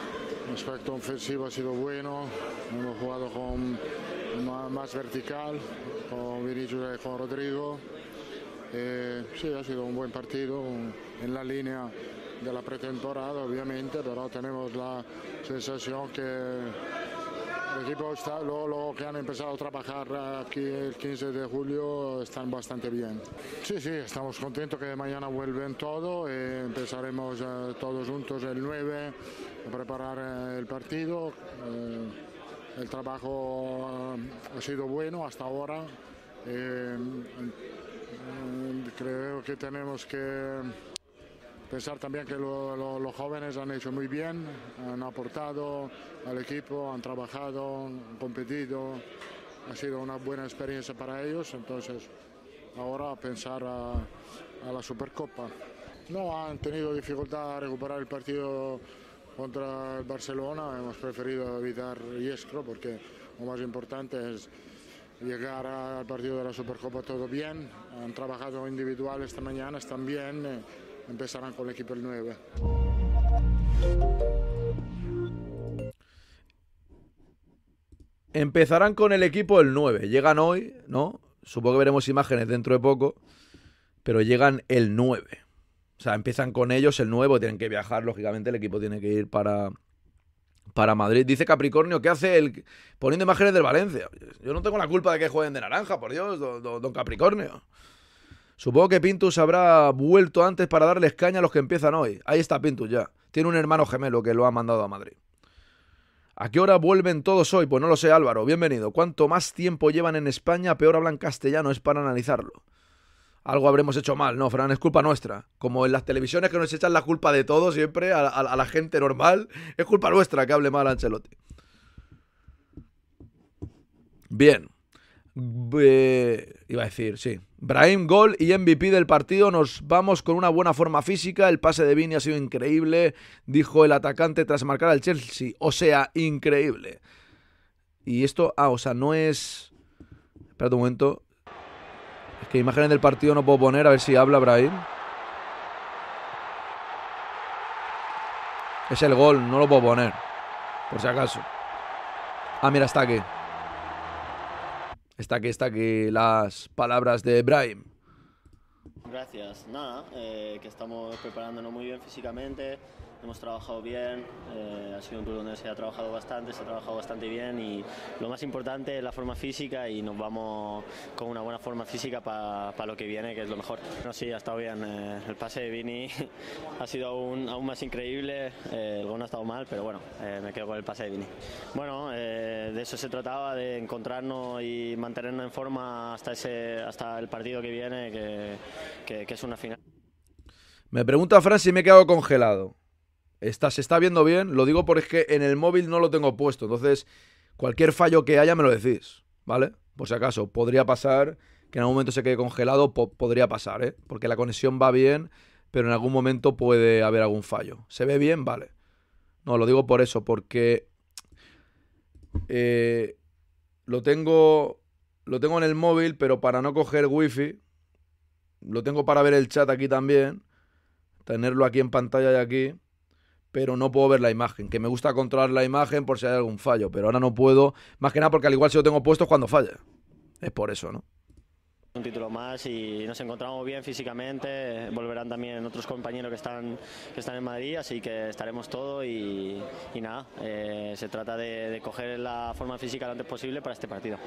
el aspecto ofensivo ha sido bueno, hemos jugado con más, vertical, con Vinicius y con Rodrigo. Eh, sí, ha sido un buen partido en la línea de la pretemporada, obviamente, pero tenemos la sensación que el equipo está, luego, que han empezado a trabajar aquí el 15 de julio, están bastante bien. Sí, sí, estamos contentos que mañana vuelven todo, eh, empezaremos eh, todos juntos el 9 a preparar eh, el partido. el trabajo ha sido bueno hasta ahora. creo que tenemos que Pensar también que los jóvenes han hecho muy bien, han aportado al equipo, han trabajado, han competido, ha sido una buena experiencia para ellos, entonces ahora pensar a, la Supercopa. No han tenido dificultad a recuperar el partido contra el Barcelona, hemos preferido evitar riesgo porque lo más importante es llegar al partido de la Supercopa todo bien. Han trabajado individual esta mañana, están bien. Eh, empezarán con el equipo el 9. Empezarán con el equipo el 9. Llegan hoy, ¿no? Supongo que veremos imágenes dentro de poco, pero llegan el 9. O sea, empiezan con ellos el 9, tienen que viajar, lógicamente el equipo tiene que ir para, para Madrid. Dice Capricornio, ¿qué hace el poniendo imágenes del Valencia? Yo no tengo la culpa de que jueguen de naranja, por Dios, don Capricornio. Supongo que Pintus habrá vuelto antes para darles caña a los que empiezan hoy. Ahí está Pintus ya. Tiene un hermano gemelo que lo ha mandado a Madrid. ¿A qué hora vuelven todos hoy? Pues no lo sé, Álvaro. Bienvenido. Cuanto más tiempo llevan en España, peor hablan castellano. Es para analizarlo. Algo habremos hecho mal, ¿no, Fran? Es culpa nuestra. Como en las televisiones que nos echan la culpa de todo siempre a, la gente normal, es culpa nuestra que hable mal Ancelotti. Bien iba a decir, sí. Brahim, gol y MVP del partido. Nos vamos con una buena forma física. El pase de Vini ha sido increíble, dijo el atacante tras marcar al Chelsea. O sea, increíble. Y esto, ah, o sea, no es. Espera un momento. Es que imágenes del partido no puedo poner, a ver si habla Brahim. Es el gol, no lo puedo poner. Por si acaso. Ah, mira, está aquí está que está que las palabras de Brahim. Gracias. Nada, eh, que estamos preparándonos muy bien físicamente, hemos trabajado bien, eh, ha sido un club donde se ha trabajado bastante, se ha trabajado bastante bien y lo más importante es la forma física y nos vamos con una buena forma física para lo que viene, que es lo mejor. No, sí, ha estado bien, eh, el pase de Vini ha sido aún, aún más increíble, eh, el gol no ha estado mal, pero bueno, eh, me quedo con el pase de Vini. Bueno, de eso se trataba, de encontrarnos y mantenernos en forma hasta, ese, hasta el partido que viene, que, que, que es una final. Me pregunta Fran si me he quedado congelado. Está, se está viendo bien, lo digo porque es que en el móvil no lo tengo puesto, entonces cualquier fallo que haya me lo decís, ¿vale? Por si acaso, podría pasar que en algún momento se quede congelado, podría pasar, ¿eh? Porque la conexión va bien, pero en algún momento puede haber algún fallo. ¿Se ve bien? Vale. No, lo digo por eso, porque eh, lo tengo lo tengo en el móvil, pero para no coger wifi, lo tengo para ver el chat aquí también, tenerlo aquí en pantalla y aquí pero no puedo ver la imagen. Que me gusta controlar la imagen por si hay algún fallo, pero ahora no puedo. Más que nada porque al igual si lo tengo puesto es cuando falla. Es por eso, ¿no? un título más y nos encontramos bien físicamente, volverán también otros compañeros que están, que están en Madrid, así que estaremos todos y, nada, eh, se trata de, de coger la forma física lo antes posible para este partido.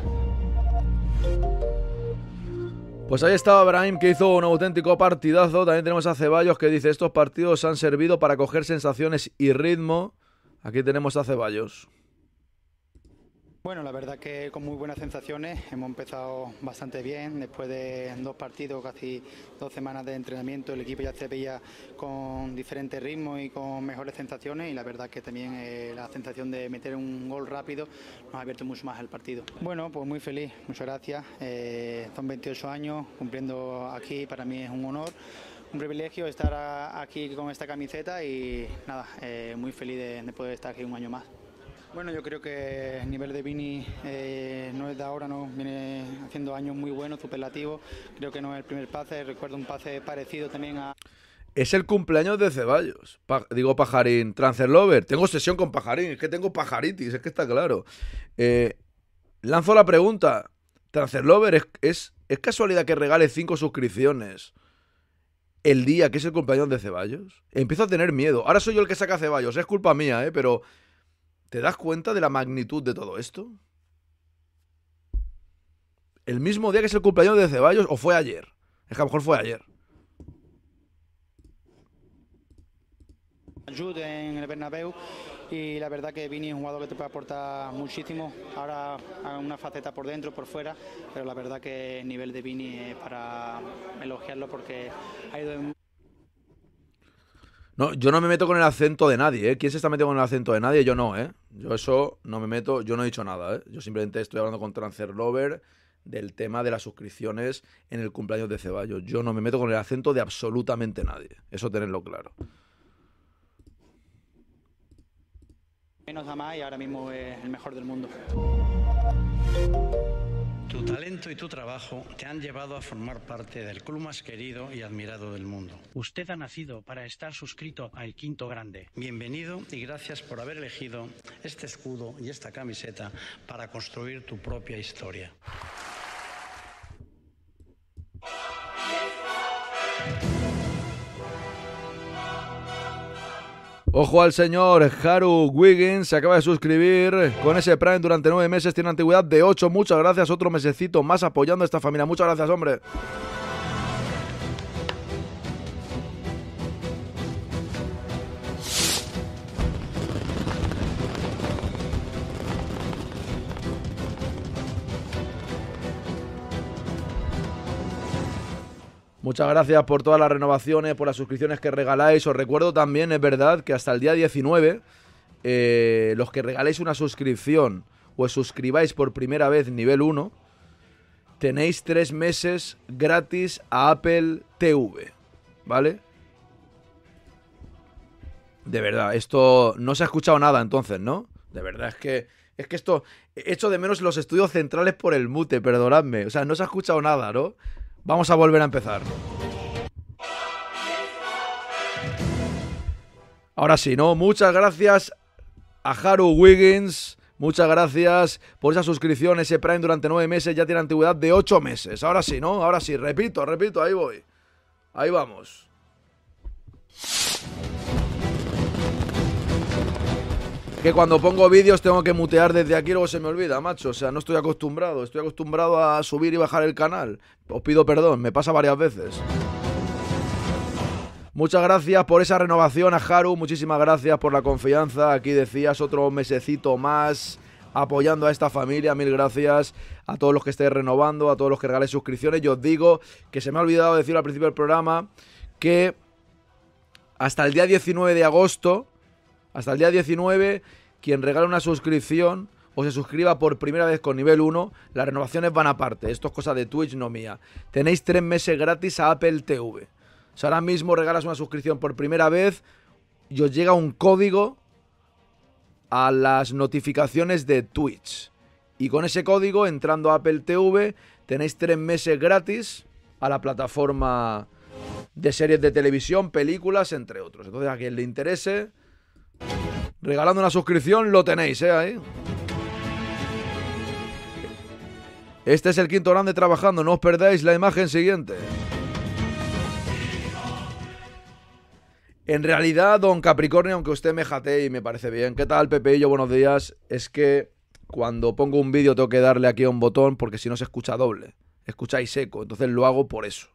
Pues ahí estaba Brahim que hizo un auténtico partidazo. También tenemos a Ceballos que dice, estos partidos han servido para coger sensaciones y ritmo. Aquí tenemos a Ceballos. Bueno, la verdad que con muy buenas sensaciones. Hemos empezado bastante bien. Después de dos partidos, casi dos semanas de entrenamiento, el equipo ya se veía con diferentes ritmos y con mejores sensaciones. Y la verdad que también eh, la sensación de meter un gol rápido nos ha abierto mucho más el partido. Bueno, pues muy feliz. Muchas gracias. Eh, son 28 años cumpliendo aquí. Para mí es un honor un privilegio estar aquí con esta camiseta y nada, eh, muy feliz de poder estar aquí un año más. Bueno, yo creo que el nivel de Vini eh, no es de ahora, no viene haciendo años muy buenos, superlativos. Creo que no es el primer pase, recuerdo un pase parecido también a... Es el cumpleaños de Ceballos. digo Pajarín, Transfer Lover. Tengo sesión con Pajarín, es que tengo pajaritis, es que está claro. Eh, lanzo la pregunta. Transfer Lover, es, casualidad que regale cinco suscripciones? el día que es el cumpleaños de Ceballos, empiezo a tener miedo. Ahora soy yo el que saca a Ceballos, es culpa mía, ¿eh? pero ¿Te das cuenta de la magnitud de todo esto? El mismo día que es el cumpleaños de Ceballos, o fue ayer. Es que a lo mejor fue ayer. Ayuda en el Bernabéu y la verdad que Vini es un jugador que te puede aportar muchísimo. Ahora una faceta por dentro, por fuera, pero la verdad que el nivel de Vini es para elogiarlo porque ha ido en no, yo no me meto con el acento de nadie, ¿eh? ¿Quién se está metiendo con el acento de nadie? Yo no, ¿eh? Yo eso no me meto, yo no he dicho nada, ¿eh? Yo simplemente estoy hablando con Transfer Lover del tema de las suscripciones en el cumpleaños de Ceballos. Yo no me meto con el acento de absolutamente nadie. Eso tenerlo claro. Menos a y ahora mismo es el mejor del mundo. Tu talento y tu trabajo te han llevado a formar parte del club más querido y admirado del mundo. Usted ha nacido para estar suscrito al Quinto Grande. Bienvenido y gracias por haber elegido este escudo y esta camiseta para construir tu propia historia. Ojo al señor Haru Wiggins, se acaba de suscribir con ese Prime durante nueve meses, tiene antigüedad de ocho. Muchas gracias, otro mesecito más apoyando a esta familia. Muchas gracias, hombre. Muchas gracias por todas las renovaciones, por las suscripciones que regaláis. Os recuerdo también, es verdad, que hasta el día 19, eh, los que regaléis una suscripción o os suscribáis por primera vez nivel 1, tenéis tres meses gratis a Apple TV. ¿Vale? De verdad, esto no se ha escuchado nada entonces, ¿no? De verdad, es que es que esto, echo de menos los estudios centrales por el mute, perdonadme. O sea, no se ha escuchado nada, ¿no? Vamos a volver a empezar. Ahora sí, ¿no? Muchas gracias a Haru Wiggins. Muchas gracias por esa suscripción, ese Prime durante nueve meses, ya tiene antigüedad de ocho meses. Ahora sí, ¿no? Ahora sí, repito, repito, ahí voy. Ahí vamos. que cuando pongo vídeos tengo que mutear desde aquí, luego se me olvida, macho. O sea, no estoy acostumbrado. Estoy acostumbrado a subir y bajar el canal. Os pido perdón, me pasa varias veces. Muchas gracias por esa renovación a Haru, muchísimas gracias por la confianza. Aquí decías otro mesecito más apoyando a esta familia. Mil gracias a todos los que estéis renovando, a todos los que regalen suscripciones. Yo os digo que se me ha olvidado decir al principio del programa que hasta el día 19 de agosto hasta el día 19, quien regale una suscripción o se suscriba por primera vez con nivel 1, las renovaciones van aparte. Esto es cosa de Twitch, no mía. Tenéis tres meses gratis a Apple TV. O ahora mismo regalas una suscripción por primera vez y os llega un código a las notificaciones de Twitch. Y con ese código, entrando a Apple TV, tenéis tres meses gratis a la plataforma de series de televisión, películas, entre otros. Entonces, a quien le interese, Regalando una suscripción lo tenéis, ¿eh? Ahí. Este es el quinto grande trabajando, no os perdáis la imagen siguiente. En realidad, don Capricornio, aunque usted me jatee y me parece bien, ¿qué tal, Pepe? yo, buenos días. Es que cuando pongo un vídeo tengo que darle aquí a un botón porque si no se escucha doble. Escucháis eco, entonces lo hago por eso,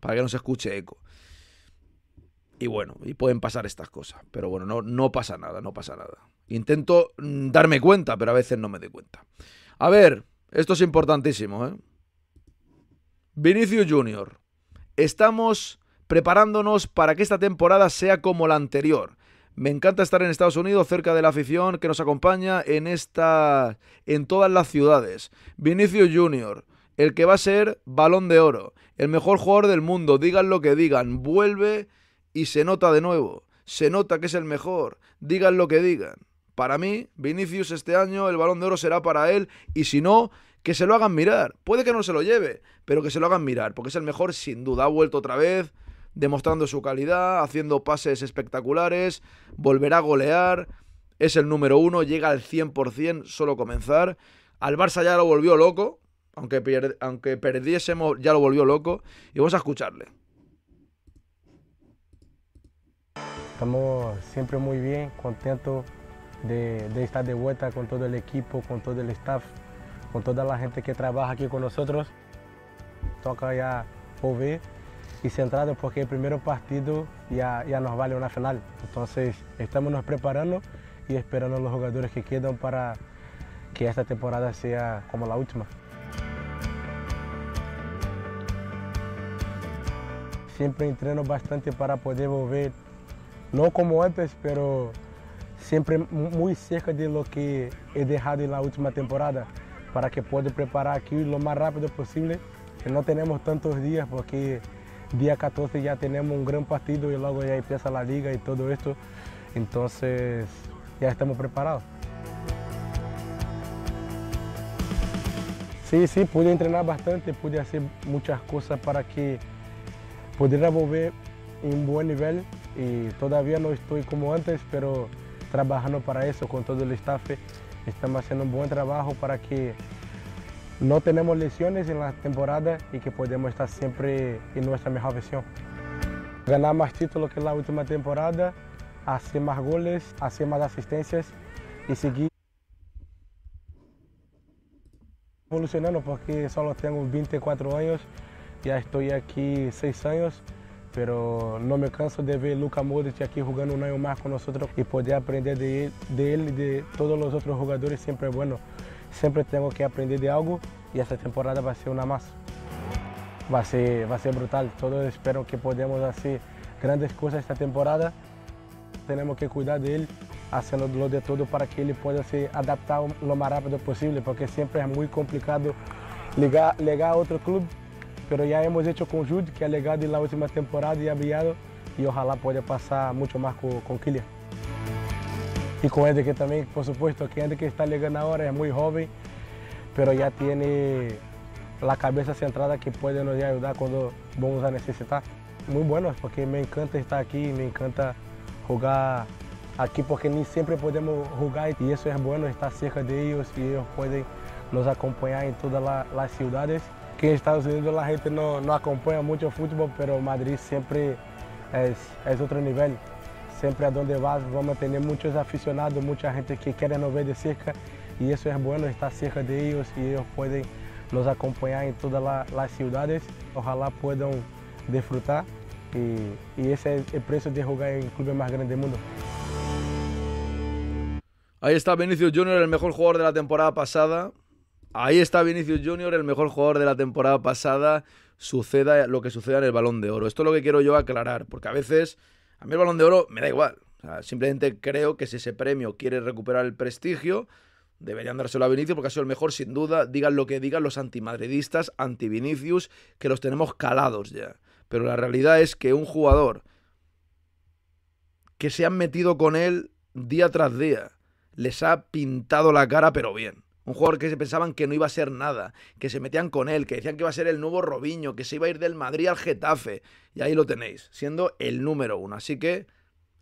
para que no se escuche eco. Y bueno, y pueden pasar estas cosas. Pero bueno, no, no pasa nada, no pasa nada. Intento mm, darme cuenta, pero a veces no me doy cuenta. A ver, esto es importantísimo, ¿eh? Vinicius Junior. Estamos preparándonos para que esta temporada sea como la anterior. Me encanta estar en Estados Unidos, cerca de la afición que nos acompaña en esta. en todas las ciudades. Vinicius Junior, el que va a ser balón de oro, el mejor jugador del mundo, digan lo que digan, vuelve y se nota de nuevo, se nota que es el mejor, digan lo que digan. Para mí, Vinicius este año el balón de oro será para él y si no, que se lo hagan mirar. Puede que no se lo lleve, pero que se lo hagan mirar, porque es el mejor sin duda. Ha vuelto otra vez, demostrando su calidad, haciendo pases espectaculares, volverá a golear, es el número uno, llega al 100%, solo comenzar. Al Barça ya lo volvió loco, aunque, aunque perdiésemos ya lo volvió loco, y vamos a escucharle. Estamos siempre muy bien, contentos de, estar de vuelta con todo el equipo, con todo el staff, con toda la gente que trabaja aquí con nosotros. Toca ya volver y centrado porque el primer partido ya, ya nos vale una final. Entonces estamos nos preparando y esperando a los jugadores que quedan para que esta temporada sea como la última. Siempre entreno bastante para poder volver no como antes, pero siempre muy cerca de lo que he dejado en la última temporada, para que pueda preparar aquí lo más rápido posible, no tenemos tantos días, porque día 14 ya tenemos un gran partido y luego ya empieza la liga y todo esto, entonces ya estamos preparados. Sí, sí, pude entrenar bastante, pude hacer muchas cosas para que pudiera volver en buen nivel y todavía no estoy como antes, pero trabajando para eso con todo el staff. Estamos haciendo un buen trabajo para que no tenemos lesiones en la temporada y que podamos estar siempre en nuestra mejor versión. Ganar más títulos que la última temporada, hacer más goles, hacer más asistencias y seguir evolucionando porque solo tengo 24 años, ya estoy aquí 6 años pero no me canso de ver Luca Modric aquí jugando un año más con nosotros y poder aprender de él, y de todos los otros jugadores siempre es bueno. Siempre tengo que aprender de algo y esta temporada va a ser una más. Va a ser, va a ser brutal. Todos espero que podamos hacer grandes cosas esta temporada. Tenemos que cuidar de él, lo de todo para que él pueda se adaptar lo más rápido posible, porque siempre es muy complicado llegar, llegar a otro club pero ya hemos hecho con Jude, que ha llegado en la última temporada y ha brillado, y ojalá pueda pasar mucho más con, con Kylian. Y con que también, por supuesto, que que está llegando ahora, es muy joven, pero ya tiene la cabeza centrada que puede nos ayudar cuando vamos a necesitar. Muy bueno porque me encanta estar aquí, me encanta jugar aquí, porque ni siempre podemos jugar y eso es bueno, estar cerca de ellos y ellos pueden nos acompanhar em todas as ciudades aquí en Estados Unidos la gente no, no acompaña mucho fútbol, pero Madrid siempre es, otro nivel. Siempre a donde vas vamos a tener muchos aficionados, mucha gente que quiere nos ver de cerca y eso es bueno, estar cerca de ellos y ellos pueden nos acompañar en todas las ciudades. Ojalá puedan disfrutar y, ese es el precio de jugar en el club más grande del mundo. Ahí está Benicio Junior, el mejor jugador de la temporada pasada. Ahí está Vinicius Junior, el mejor jugador de la temporada pasada, suceda lo que suceda en el balón de oro. Esto es lo que quiero yo aclarar, porque a veces a mí el balón de oro me da igual. simplemente creo que si ese premio quiere recuperar el prestigio, deberían dárselo a Vinicius porque ha sido el mejor, sin duda. Digan lo que digan los antimadridistas, anti-Vinicius, que los tenemos calados ya. Pero la realidad es que un jugador que se han metido con él día tras día, les ha pintado la cara, pero bien. Un jugador que se pensaban que no iba a ser nada, que se metían con él, que decían que iba a ser el nuevo Robinho, que se iba a ir del Madrid al Getafe. Y ahí lo tenéis, siendo el número uno. Así que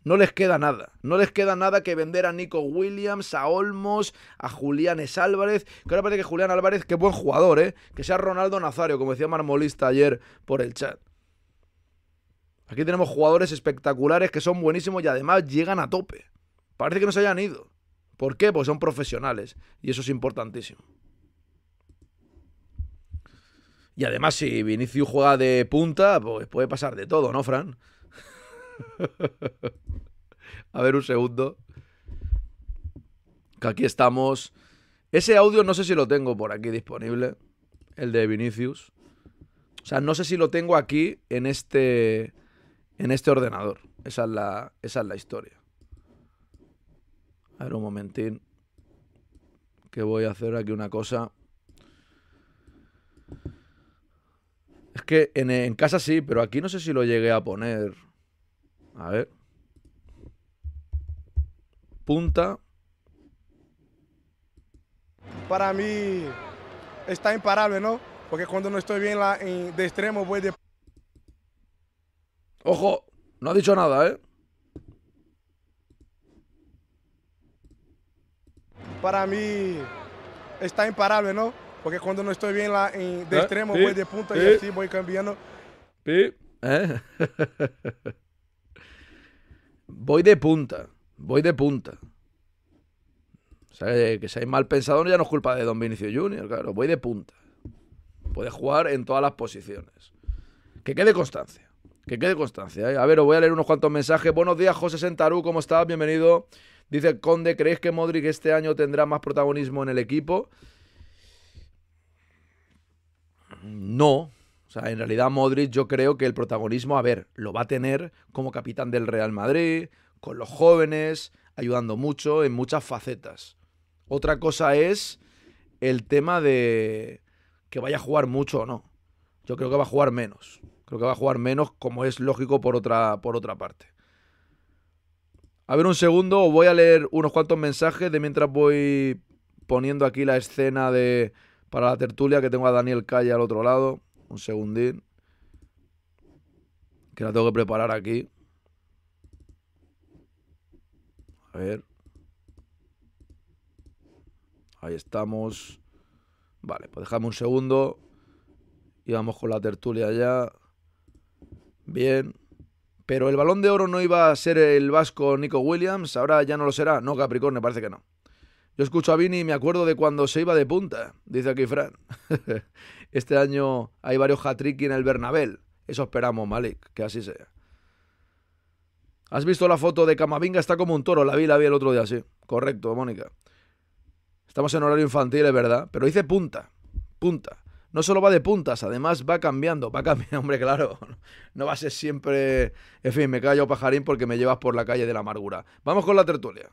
no les queda nada. No les queda nada que vender a Nico Williams, a Olmos, a Julián Álvarez. Que ahora parece que Julián Álvarez, qué buen jugador, ¿eh? Que sea Ronaldo Nazario, como decía Marmolista ayer por el chat. Aquí tenemos jugadores espectaculares que son buenísimos y además llegan a tope. Parece que no se hayan ido. ¿Por qué? Porque son profesionales y eso es importantísimo. Y además, si Vinicius juega de punta, pues puede pasar de todo, ¿no, Fran? A ver un segundo. Que aquí estamos. Ese audio no sé si lo tengo por aquí disponible. El de Vinicius. O sea, no sé si lo tengo aquí en este. En este ordenador. Esa es la, esa es la historia. A ver un momentín. Que voy a hacer aquí una cosa. Es que en, casa sí, pero aquí no sé si lo llegué a poner. A ver. Punta. Para mí está imparable, ¿no? Porque cuando no estoy bien de extremo voy de... Ojo, no ha dicho nada, ¿eh? para mí está imparable, ¿no? Porque cuando no estoy bien la, de ah, extremo, voy de punta y así voy cambiando. voy de punta, voy de punta. O sea, eh, que seáis mal pensadores ya no es culpa de Don Vinicio Junior, claro. Voy de punta. Puede jugar en todas las posiciones. Que quede constancia. Que quede constancia. ¿eh? A ver, os voy a leer unos cuantos mensajes. Buenos días, José Sentarú, ¿cómo estás? Bienvenido. Dice Conde, crees que Modric este año tendrá más protagonismo en el equipo? No. O sea, en realidad Modric yo creo que el protagonismo, a ver, lo va a tener como capitán del Real Madrid, con los jóvenes, ayudando mucho en muchas facetas. Otra cosa es el tema de que vaya a jugar mucho o no. Yo creo que va a jugar menos. Creo que va a jugar menos, como es lógico por otra, por otra parte. A ver un segundo, voy a leer unos cuantos mensajes de mientras voy poniendo aquí la escena de para la tertulia que tengo a Daniel Calle al otro lado. Un segundín. Que la tengo que preparar aquí. A ver. Ahí estamos. Vale, pues dejamos un segundo. Y vamos con la tertulia ya. Bien. Pero el balón de oro no iba a ser el vasco Nico Williams, ahora ya no lo será. No, Capricornio, parece que no. Yo escucho a Vini y me acuerdo de cuando se iba de punta, dice aquí Fran. este año hay varios hat en el Bernabel. Eso esperamos, Malik, que así sea. ¿Has visto la foto de Camavinga? Está como un toro. La vi, la vi el otro día, sí. Correcto, Mónica. Estamos en horario infantil, es verdad. Pero dice punta. Punta no solo va de puntas, además va cambiando, va cambiando, hombre, claro, no va a ser siempre, en fin, me callo pajarín porque me llevas por la calle de la amargura. Vamos con la tertulia.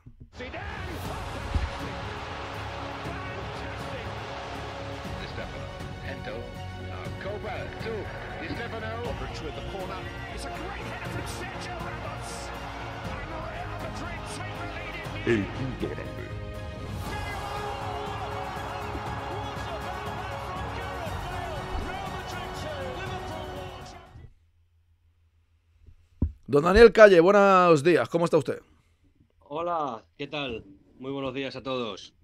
El Don Daniel Calle, buenos días, ¿cómo está usted? Hola, ¿qué tal? Muy buenos días a todos.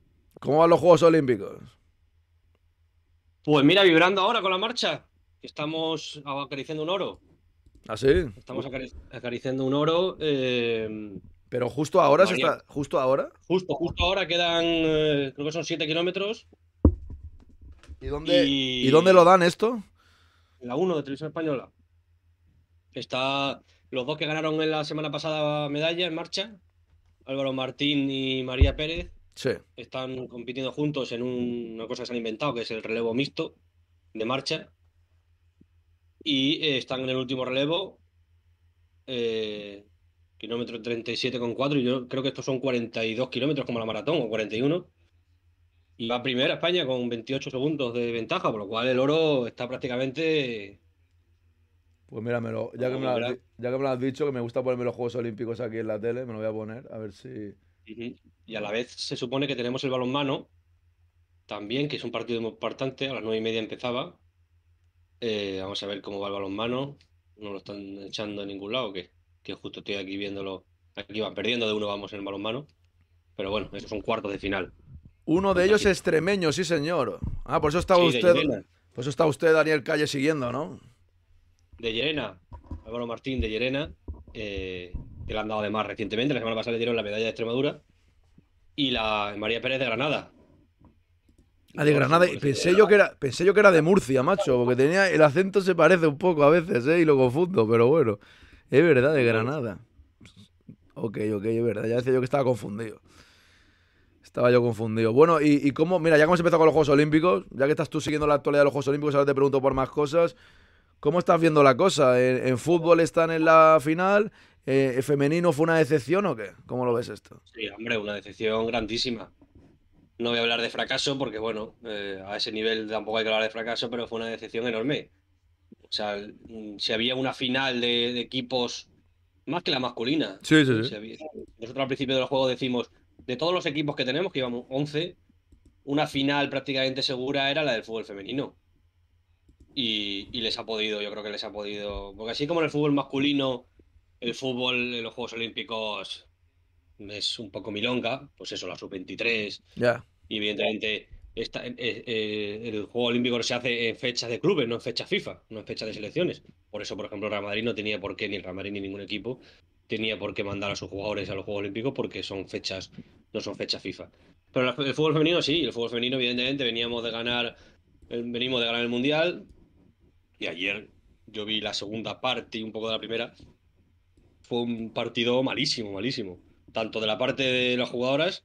¿Cómo van los Juegos Olímpicos? Pues mira, vibrando ahora con la marcha, estamos acariciando un oro. ¿Ah, sí? Estamos acariciando un oro. Eh, Pero justo ahora se está. ¿Justo ahora? Justo, justo ahora quedan. Eh, creo que son 7 kilómetros. ¿Y dónde, dónde lo dan esto? La 1 de Televisión Española. Está los dos que ganaron en la semana pasada medalla en marcha, Álvaro Martín y María Pérez, están compitiendo juntos en una cosa que se han inventado, que es el relevo mixto de marcha. Y eh, están en el último relevo, eh, kilómetro 37,4, y yo creo que estos son 42 kilómetros como la maratón, o 41. Y va primera España con 28 segundos de ventaja, por lo cual el oro está prácticamente pues mira, ya, que me lo, has dicho, que me gusta ponerme los Juegos Olímpicos aquí en la tele, me lo voy a poner, a ver si... Y a la vez se supone que tenemos el balonmano, también, que es un partido muy importante, a las nueve y media empezaba. Eh, vamos a ver cómo va el balonmano, no lo están echando en ningún lado, que, justo estoy aquí viéndolo, aquí van perdiendo de uno, vamos en el balonmano, pero bueno, es son cuartos de final. Uno de ellos es extremeño, sí señor. Ah, por eso estaba usted... Por eso está usted, Daniel Calle, siguiendo, ¿no? de Llerena, Álvaro Martín de Llerena, eh, que le han dado de más recientemente, la semana pasada le dieron la medalla de Extremadura, y la María Pérez de Granada. Ah, de Granada, pensé yo, que era, pensé yo que era de Murcia, macho, porque tenía el acento se parece un poco a veces, ¿eh? Y lo confundo, pero bueno, es verdad, de Granada. Ok, ok, es verdad, ya decía yo que estaba confundido. Estaba yo confundido. Bueno, y, y cómo, mira, ya que hemos empezado con los Juegos Olímpicos, ya que estás tú siguiendo la actualidad de los Juegos Olímpicos, ahora te pregunto por más cosas. ¿Cómo estás viendo la cosa? ¿En, fútbol están en la final? ¿Eh, ¿Femenino fue una decepción o qué? ¿Cómo lo ves esto? Sí, hombre, una decepción grandísima. No voy a hablar de fracaso porque, bueno, eh, a ese nivel tampoco hay que hablar de fracaso, pero fue una decepción enorme. O sea, mm, si había una final de, equipos más que la masculina. Sí, sí, sí. nosotros al principio del juego decimos, de todos los equipos que tenemos, que íbamos 11, una final prácticamente segura era la del fútbol femenino y, les ha podido, yo creo que les ha podido, porque así como en el fútbol masculino, el fútbol en los Juegos Olímpicos es un poco milonga, pues eso, la sub-23, y evidentemente esta, eh, eh, eh, el Juego Olímpico se hace en fechas de clubes, no en fecha FIFA, no en fecha de selecciones. Por eso, por ejemplo, Real Madrid no tenía por qué, ni el Real Madrid ni ningún equipo tenía por qué mandar a sus jugadores a los Juegos Olímpicos porque son fechas, no son fechas FIFA. Pero el fútbol femenino sí, el fútbol femenino evidentemente veníamos de ganar, venimos de ganar el Mundial, y ayer yo vi la segunda parte y un poco de la primera. Fue un partido malísimo, malísimo. Tanto de la parte de las jugadoras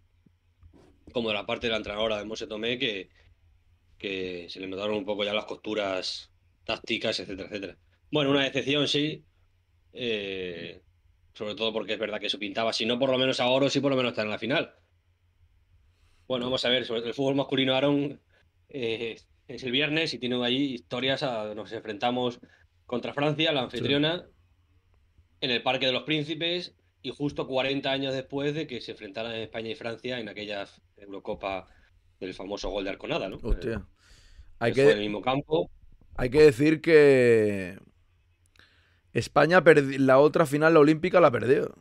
como de la parte de la entrenadora de Mose Tomé, que, se le notaron un poco ya las costuras tácticas, etcétera, etcétera. Bueno, una decepción, sí. Eh, sobre todo porque es verdad que eso pintaba, si no por lo menos ahora sí por lo menos está en la final. Bueno, vamos a ver, sobre el fútbol masculino, Aaron, eh, es el viernes y tiene ahí historias. nos enfrentamos contra Francia, la anfitriona, en el Parque de los Príncipes y justo 40 años después de que se enfrentaran España y Francia en aquella Eurocopa del famoso gol de Arconada, ¿no? Hostia. Eh, hay que, el mismo campo. Hay que decir que España la otra final olímpica la perdió.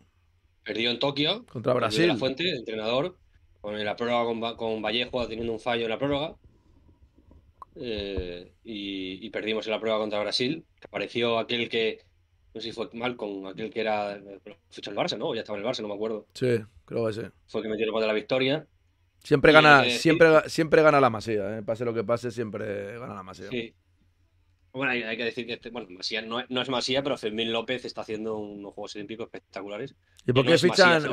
Perdió en Tokio contra Brasil. La Fuente, el entrenador, con la prórroga con Vallejo teniendo un fallo en la prórroga. Eh, y, perdimos en la prueba contra Brasil, que apareció aquel que, no sé si fue mal con aquel que era eh, fichó el Barça, ¿no? Ya estaba en el Barça, no me acuerdo. Sí, creo que sí. Fue el que metió el gol de la victoria. Siempre gana, eh, siempre, siempre gana la Masía, eh. pase lo que pase, siempre gana la Masía. Sí. Bueno, hay, que decir que este, bueno, Masía no, es Masía, pero Fermín López está haciendo unos Juegos Olímpicos espectaculares. ¿Y por qué fichan, ¿y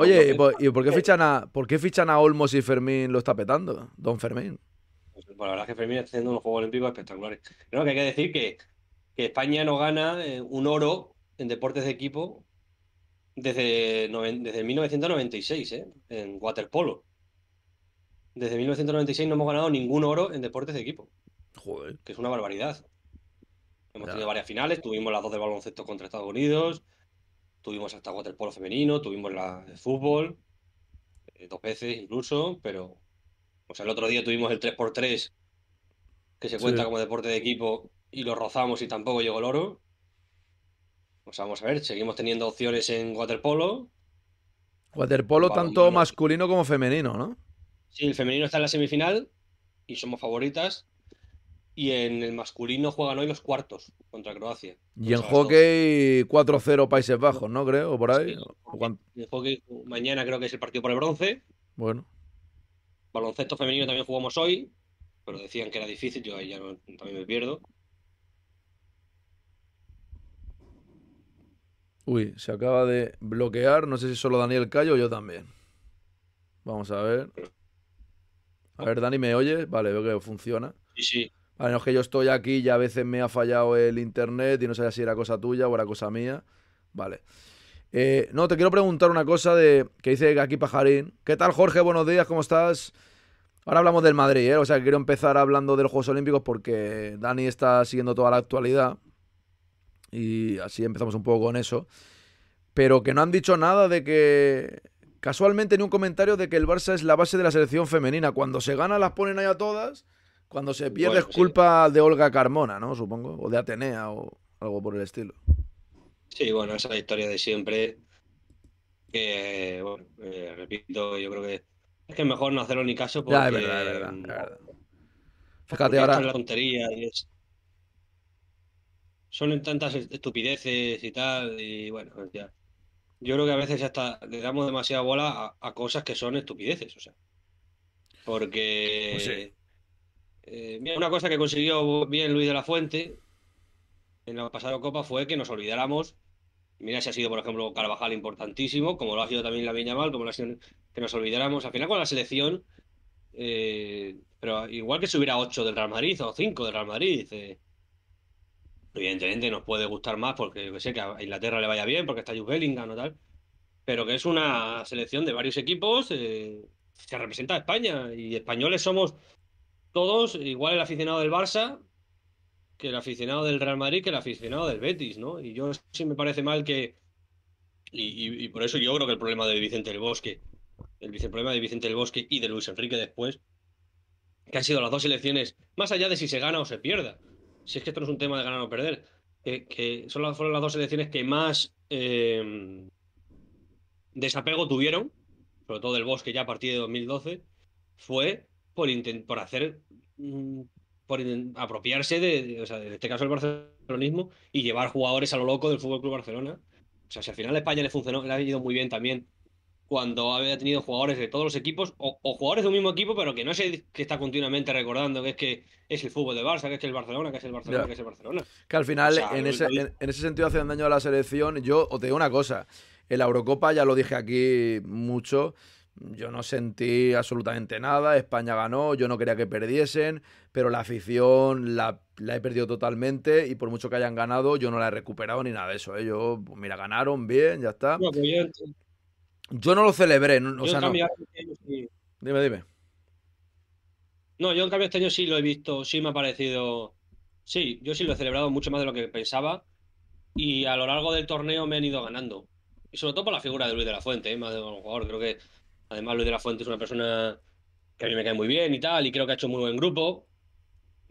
por, fichan a, por qué fichan a Olmos y Fermín lo está petando? Don Fermín. Pues la verdad es que Fermín está haciendo unos Juegos Olímpicos espectaculares. Creo que hay que decir que, España no gana eh, un oro en deportes de equipo desde, 1996, ¿eh? en waterpolo. Desde 1996 no hemos ganado ningún oro en deportes de equipo. Joder. Que es una barbaridad. Hemos tenido varias finales, tuvimos las dos de baloncesto contra Estados Unidos, tuvimos hasta waterpolo femenino, tuvimos la de fútbol, eh, dos veces incluso, pero o sea, el otro día tuvimos el 3x3, que se cuenta como deporte de equipo, y lo rozamos y tampoco llegó el oro. O pues vamos a ver, seguimos teniendo opciones en waterpolo. Waterpolo tanto masculino como femenino, ¿no? Sí, el femenino está en la semifinal y somos favoritas. Y en el masculino juegan hoy los cuartos contra Croacia. Y en hockey 4-0 Países Bajos, ¿no? Creo, por ahí. hockey mañana creo que es el partido por el bronce. Bueno. Baloncesto femenino también jugamos hoy, pero decían que era difícil, yo ahí ya también me pierdo. Uy, se acaba de bloquear, no sé si solo Daniel Callo o yo también. Vamos a ver. A ver, Dani, ¿me oyes? Vale, veo que funciona. Sí, sí. que yo estoy aquí y a veces me ha fallado el internet y no sabía si era cosa tuya o era cosa mía. Vale. Eh, no, te quiero preguntar una cosa de que dice aquí Pajarín. ¿Qué tal, Jorge? Buenos días, ¿cómo estás? Ahora hablamos del Madrid, ¿eh? o sea que quiero empezar hablando de los Juegos Olímpicos porque Dani está siguiendo toda la actualidad y así empezamos un poco con eso. Pero que no han dicho nada de que casualmente ni un comentario de que el Barça es la base de la selección femenina. Cuando se gana las ponen ahí a todas, cuando se pierde es culpa de Olga Carmona, ¿no? Supongo, o de Atenea o algo por el estilo. Sí, bueno, esa historia de siempre. Que, bueno, eh, repito, yo creo que es que mejor no hacerlo ni caso porque. Ya, es verdad, es verdad. ahora. La tontería Son tantas estupideces y tal, y bueno, Yo creo que a veces hasta le damos demasiada bola a, cosas que son estupideces, o sea. Porque. Pues eh, una cosa que consiguió bien Luis de la Fuente en la pasada Copa fue que nos olvidáramos Mira si ha sido, por ejemplo, Carvajal importantísimo, como lo ha sido también la mal, como lo ha sido que nos olvidáramos. Al final con la selección, eh, pero igual que si hubiera 8 del Real Madrid o 5 del Real Madrid, evidentemente nos puede gustar más porque yo sé que a Inglaterra le vaya bien, porque está Jude Bellingham o tal, pero que es una selección de varios equipos, se eh, representa a España y españoles somos todos, igual el aficionado del Barça, que el aficionado del Real Madrid que el aficionado del Betis, ¿no? Y yo sí me parece mal que. Y, por eso yo creo que el problema de Vicente del Bosque, el, problema de Vicente del Bosque y de Luis Enrique después, que han sido las dos elecciones, más allá de si se gana o se pierda, si es que esto no es un tema de ganar o perder, que, son las, fueron las dos elecciones que más em, desapego tuvieron, sobre todo del Bosque ya a partir de 2012, fue por, por hacer mm, por apropiarse de, o sea, en este caso el barcelonismo y llevar jugadores a lo loco del Fútbol Barcelona. O sea, si al final a España le funcionó, le ha ido muy bien también cuando había tenido jugadores de todos los equipos o, jugadores de un mismo equipo, pero que no es que está continuamente recordando que es que es el fútbol de Barça, que es el Barcelona, que es el Barcelona, que es el Barcelona. Que al final, en, ese, en, ese sentido, hacen daño a la selección. Yo os te digo una cosa: en la Eurocopa ya lo dije aquí mucho. Yo no sentí absolutamente nada, España ganó, yo no quería que perdiesen, pero la afición la, he perdido totalmente y por mucho que hayan ganado, yo no la he recuperado ni nada de eso. Ellos, ¿eh? pues mira, ganaron bien, ya está. Pues yo... no lo celebré. o sea, no. Este dime, dime. No, yo en cambio este año sí lo he visto, sí me ha parecido... Sí, yo sí lo he celebrado mucho más de lo que pensaba y a lo largo del torneo me han ido ganando. Y sobre todo por la figura de Luis de la Fuente, ¿eh? más de un jugador. Creo que Además, Luis de la Fuente es una persona que a mí me cae muy bien y tal, y creo que ha hecho un muy buen grupo.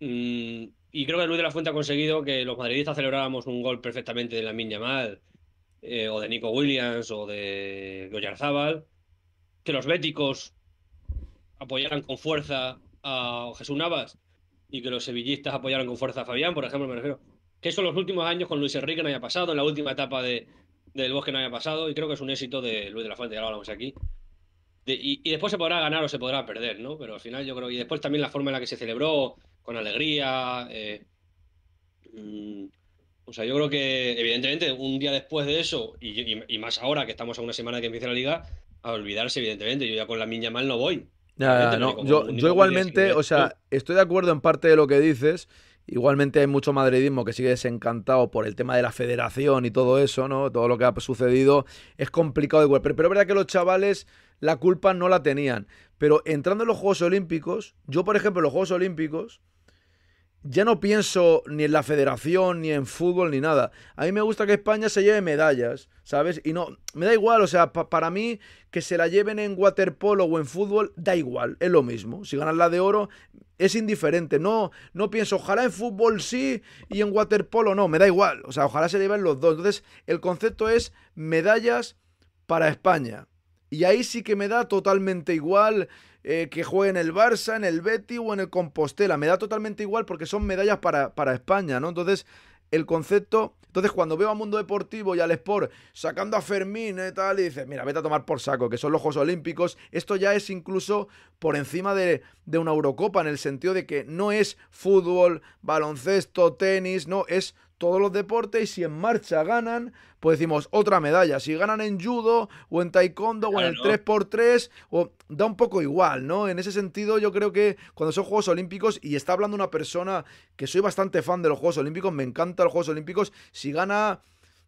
Mm, y creo que Luis de la Fuente ha conseguido que los madridistas celebráramos un gol perfectamente de la Mal eh, o de Nico Williams, o de Zabal Que los béticos apoyaran con fuerza a Jesús Navas y que los sevillistas apoyaran con fuerza a Fabián, por ejemplo, me refiero. Que eso en los últimos años con Luis Enrique no haya pasado, en la última etapa del Bosque no haya pasado, y creo que es un éxito de Luis de la Fuente, ya lo hablamos aquí y, después se podrá ganar o se podrá perder, ¿no? Pero al final yo creo, y después también la forma en la que se celebró, con alegría. Eh, mm, o sea, yo creo que evidentemente un día después de eso, y, más ahora que estamos a una semana que empiece la liga, a olvidarse evidentemente, yo ya con la miña mal no voy. no. Yo, yo igualmente, o sea, estoy de acuerdo en parte de lo que dices. Igualmente hay mucho madridismo que sigue desencantado por el tema de la federación y todo eso, ¿no? Todo lo que ha sucedido es complicado de Pero es verdad que los chavales la culpa no la tenían. Pero entrando en los Juegos Olímpicos, yo por ejemplo en los Juegos Olímpicos ya no pienso ni en la federación, ni en fútbol, ni nada. A mí me gusta que España se lleve medallas, ¿sabes? Y no, me da igual, o sea, para mí que se la lleven en waterpolo o en fútbol, da igual, es lo mismo. Si ganan la de oro, es indiferente. No, no pienso, ojalá en fútbol sí y en waterpolo no, me da igual. O sea, ojalá se lleven los dos. Entonces, el concepto es medallas para España. Y ahí sí que me da totalmente igual eh, que juegue en el Barça, en el Betty o en el Compostela. Me da totalmente igual porque son medallas para, para España, ¿no? Entonces, el concepto. Entonces, cuando veo a Mundo Deportivo y al Sport sacando a Fermín y eh, tal, y dices, mira, vete a tomar por saco, que son los Juegos Olímpicos, esto ya es incluso por encima de, de una Eurocopa, en el sentido de que no es fútbol, baloncesto, tenis, no, es todos los deportes y si en marcha ganan, pues decimos otra medalla. Si ganan en judo o en taekwondo o en el 3x3, o, da un poco igual, ¿no? En ese sentido yo creo que cuando son Juegos Olímpicos y está hablando una persona que soy bastante fan de los Juegos Olímpicos, me encantan los Juegos Olímpicos, si gana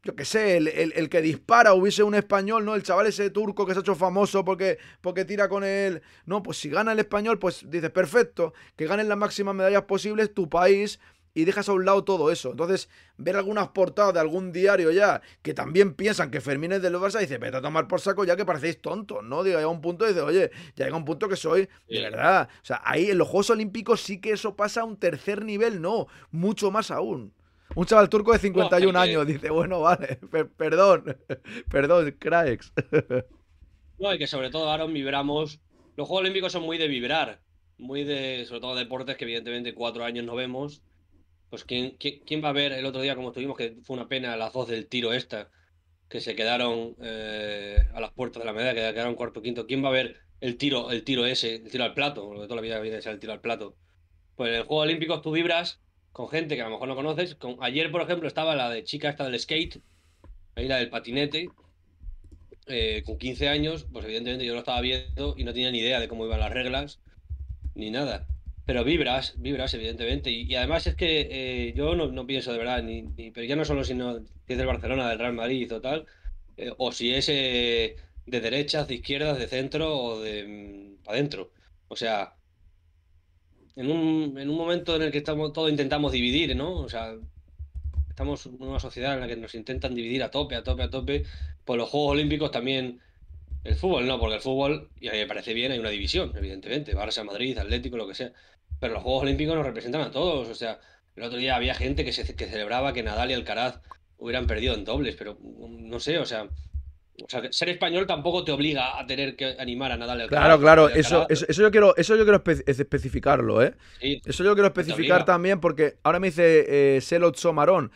yo qué sé, el, que dispara hubiese un español, ¿no? El chaval ese turco que se ha hecho famoso porque, porque tira con él. No, pues si gana el español, pues dices, perfecto, que ganen las máximas medallas posibles tu país y dejas a un lado todo eso. Entonces, ver algunas portadas de algún diario ya que también piensan que Fermín es del Barça, dice, vete a tomar por saco ya que parecéis tontos, ¿no? Digo, llega un punto y dice, oye, ya llega un punto que soy, de verdad. O sea, ahí en los Juegos Olímpicos sí que eso pasa a un tercer nivel, no, mucho más aún. Un chaval turco de 51 años dice, bueno, vale, perdón, perdón, cracks. No, y que sobre todo, Aaron, vibramos. Los Juegos Olímpicos son muy de vibrar, muy de, sobre todo deportes que evidentemente cuatro años no vemos pues ¿quién, va a ver el otro día como estuvimos que fue una pena las dos del tiro esta, que se quedaron eh, a las puertas de la medalla, que quedaron cuarto quinto? ¿Quién va a ver el tiro, el tiro ese, el tiro al plato? Lo toda la vida viene a ser el tiro al plato. Pues en el Juego olímpico tú vibras con gente que a lo mejor no conoces. Con, ayer, por ejemplo, estaba la de chica esta del skate, ahí la del patinete, eh, con 15 años, pues evidentemente yo lo estaba viendo y no tenía ni idea de cómo iban las reglas, ni nada. Pero vibras, vibras, evidentemente. Y, además es que eh, yo no, pienso de verdad, ni, pero ya no solo sino si es del Barcelona, del Real Madrid o tal, eh, o si es eh, de derechas, de izquierdas, de centro o de mm, adentro. O sea, en un, en un momento en el que estamos todos intentamos dividir, ¿no? O sea, estamos en una sociedad en la que nos intentan dividir a tope, a tope, a tope. Por pues los Juegos Olímpicos también el fútbol no, porque el fútbol, y me parece bien, hay una división, evidentemente. Barça, Madrid, Atlético, lo que sea pero los Juegos Olímpicos nos representan a todos. O sea, el otro día había gente que, celebraba que Nadal y Alcaraz hubieran perdido en dobles, pero mm, no sé, o sea, ser español tampoco te obliga a tener que animar a Nadal. Claro, claro, eso, eso, yo quiero, eso yo quiero especificarlo, ¿eh? eso yo quiero especificar también porque ahora me dice eh, Selot Somarón,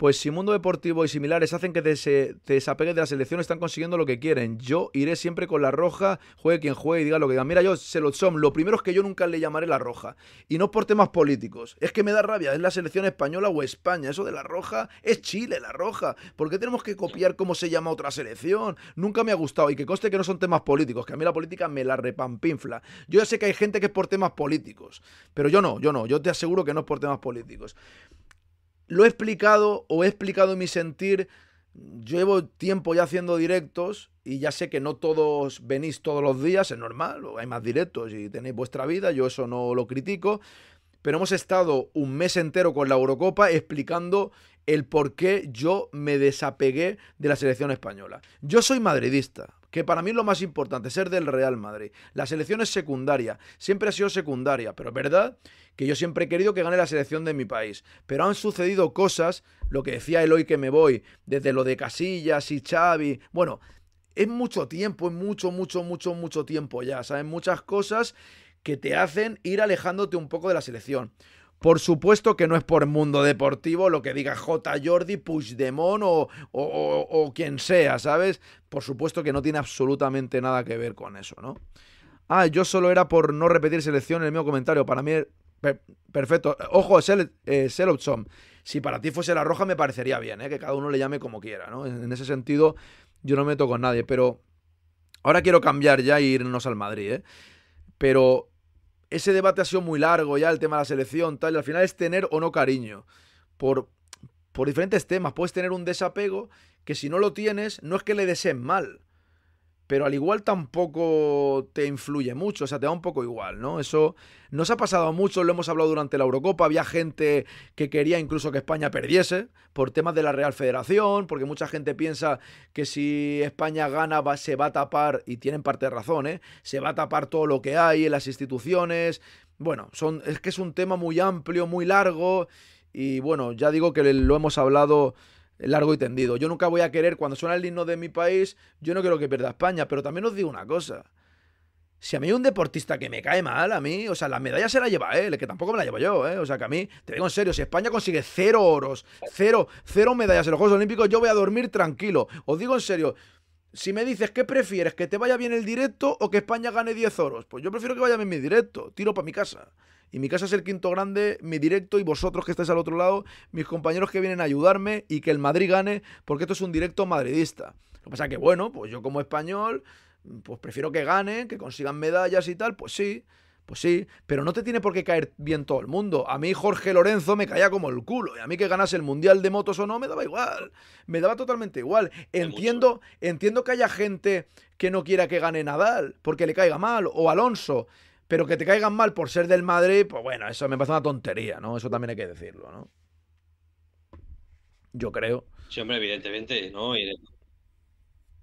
pues si Mundo Deportivo y similares hacen que te, se, desapegues de la selección, están consiguiendo lo que quieren. Yo iré siempre con la roja, juegue quien juegue y diga lo que diga. Mira, yo se lo son. Lo primero es que yo nunca le llamaré la roja. Y no por temas políticos. Es que me da rabia. Es la selección española o España. Eso de la roja es Chile, la roja. ¿Por qué tenemos que copiar cómo se llama otra selección? Nunca me ha gustado. Y que conste que no son temas políticos, que a mí la política me la repampinfla. Yo ya sé que hay gente que es por temas políticos. Pero yo no, yo no. Yo te aseguro que no es por temas políticos lo he explicado o he explicado mi sentir. Llevo tiempo ya haciendo directos y ya sé que no todos venís todos los días, es normal, hay más directos y tenéis vuestra vida, yo eso no lo critico, pero hemos estado un mes entero con la Eurocopa explicando el por qué yo me desapegué de la selección española. Yo soy madridista, que para mí es lo más importante, ser del Real Madrid. La selección es secundaria, siempre ha sido secundaria, pero es verdad que yo siempre he querido que gane la selección de mi país. Pero han sucedido cosas, lo que decía hoy que me voy, desde lo de Casillas y Xavi, bueno, es mucho tiempo, es mucho, mucho, mucho, mucho tiempo ya, Saben Muchas cosas que te hacen ir alejándote un poco de la selección. Por supuesto que no es por mundo deportivo lo que diga J. Jordi, Puigdemont o, o, o, quien sea, ¿sabes? Por supuesto que no tiene absolutamente nada que ver con eso, ¿no? Ah, yo solo era por no repetir selección en el mismo comentario. Para mí, perfecto. Ojo, es Si para ti fuese la roja, me parecería bien, ¿eh? Que cada uno le llame como quiera, ¿no? En, ese sentido, yo no me meto con nadie. Pero ahora quiero cambiar ya e irnos al Madrid, ¿eh? Pero ese debate ha sido muy largo ya, el tema de la selección, tal, y al final es tener o no cariño. Por, diferentes temas, puedes tener un desapego que si no lo tienes, no es que le desees mal, pero al igual tampoco te influye mucho, o sea, te da un poco igual, ¿no? Eso nos ha pasado mucho, lo hemos hablado durante la Eurocopa, había gente que quería incluso que España perdiese por temas de la Real Federación, porque mucha gente piensa que si España gana se va a tapar, y tienen parte de razón, ¿eh? Se va a tapar todo lo que hay en las instituciones. Bueno, son, es que es un tema muy amplio, muy largo, y bueno, ya digo que lo hemos hablado largo y tendido. Yo nunca voy a querer, cuando suena el himno de mi país, yo no quiero que pierda España, pero también os digo una cosa. Si a mí un deportista que me cae mal, a mí, o sea, la medalla se la lleva él, que tampoco me la llevo yo, ¿eh? O sea, que a mí, te digo en serio, si España consigue cero oros, cero, cero medallas en los Juegos Olímpicos, yo voy a dormir tranquilo. Os digo en serio, si me dices qué prefieres, que te vaya bien el directo o que España gane 10 oros, pues yo prefiero que vaya bien mi directo, tiro para mi casa. Y mi casa es el quinto grande, mi directo y vosotros que estáis al otro lado, mis compañeros que vienen a ayudarme y que el Madrid gane, porque esto es un directo madridista. Lo que pasa que, bueno, pues yo como español, pues prefiero que ganen, que consigan medallas y tal, pues sí. Pues sí, pero no te tiene por qué caer bien todo el mundo. A mí Jorge Lorenzo me caía como el culo. Y a mí que ganase el Mundial de Motos o no, me daba igual. Me daba totalmente igual. Entiendo, entiendo que haya gente que no quiera que gane Nadal, porque le caiga mal, o Alonso. Pero que te caigan mal por ser del Madrid, pues bueno, eso me parece una tontería, ¿no? Eso también hay que decirlo, ¿no? Yo creo. Sí, hombre, evidentemente, ¿no? en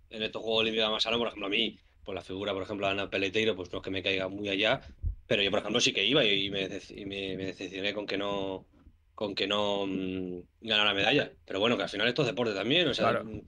estos Juegos Olímpicos de Masano, por ejemplo, a mí, por la figura, por ejemplo, de Ana Peleteiro, pues no es que me caiga muy allá, pero yo, por ejemplo, sí que iba y me, con que no con que no mm, ganara medalla. Pero bueno, que al final esto es deporte también. O sea, mm,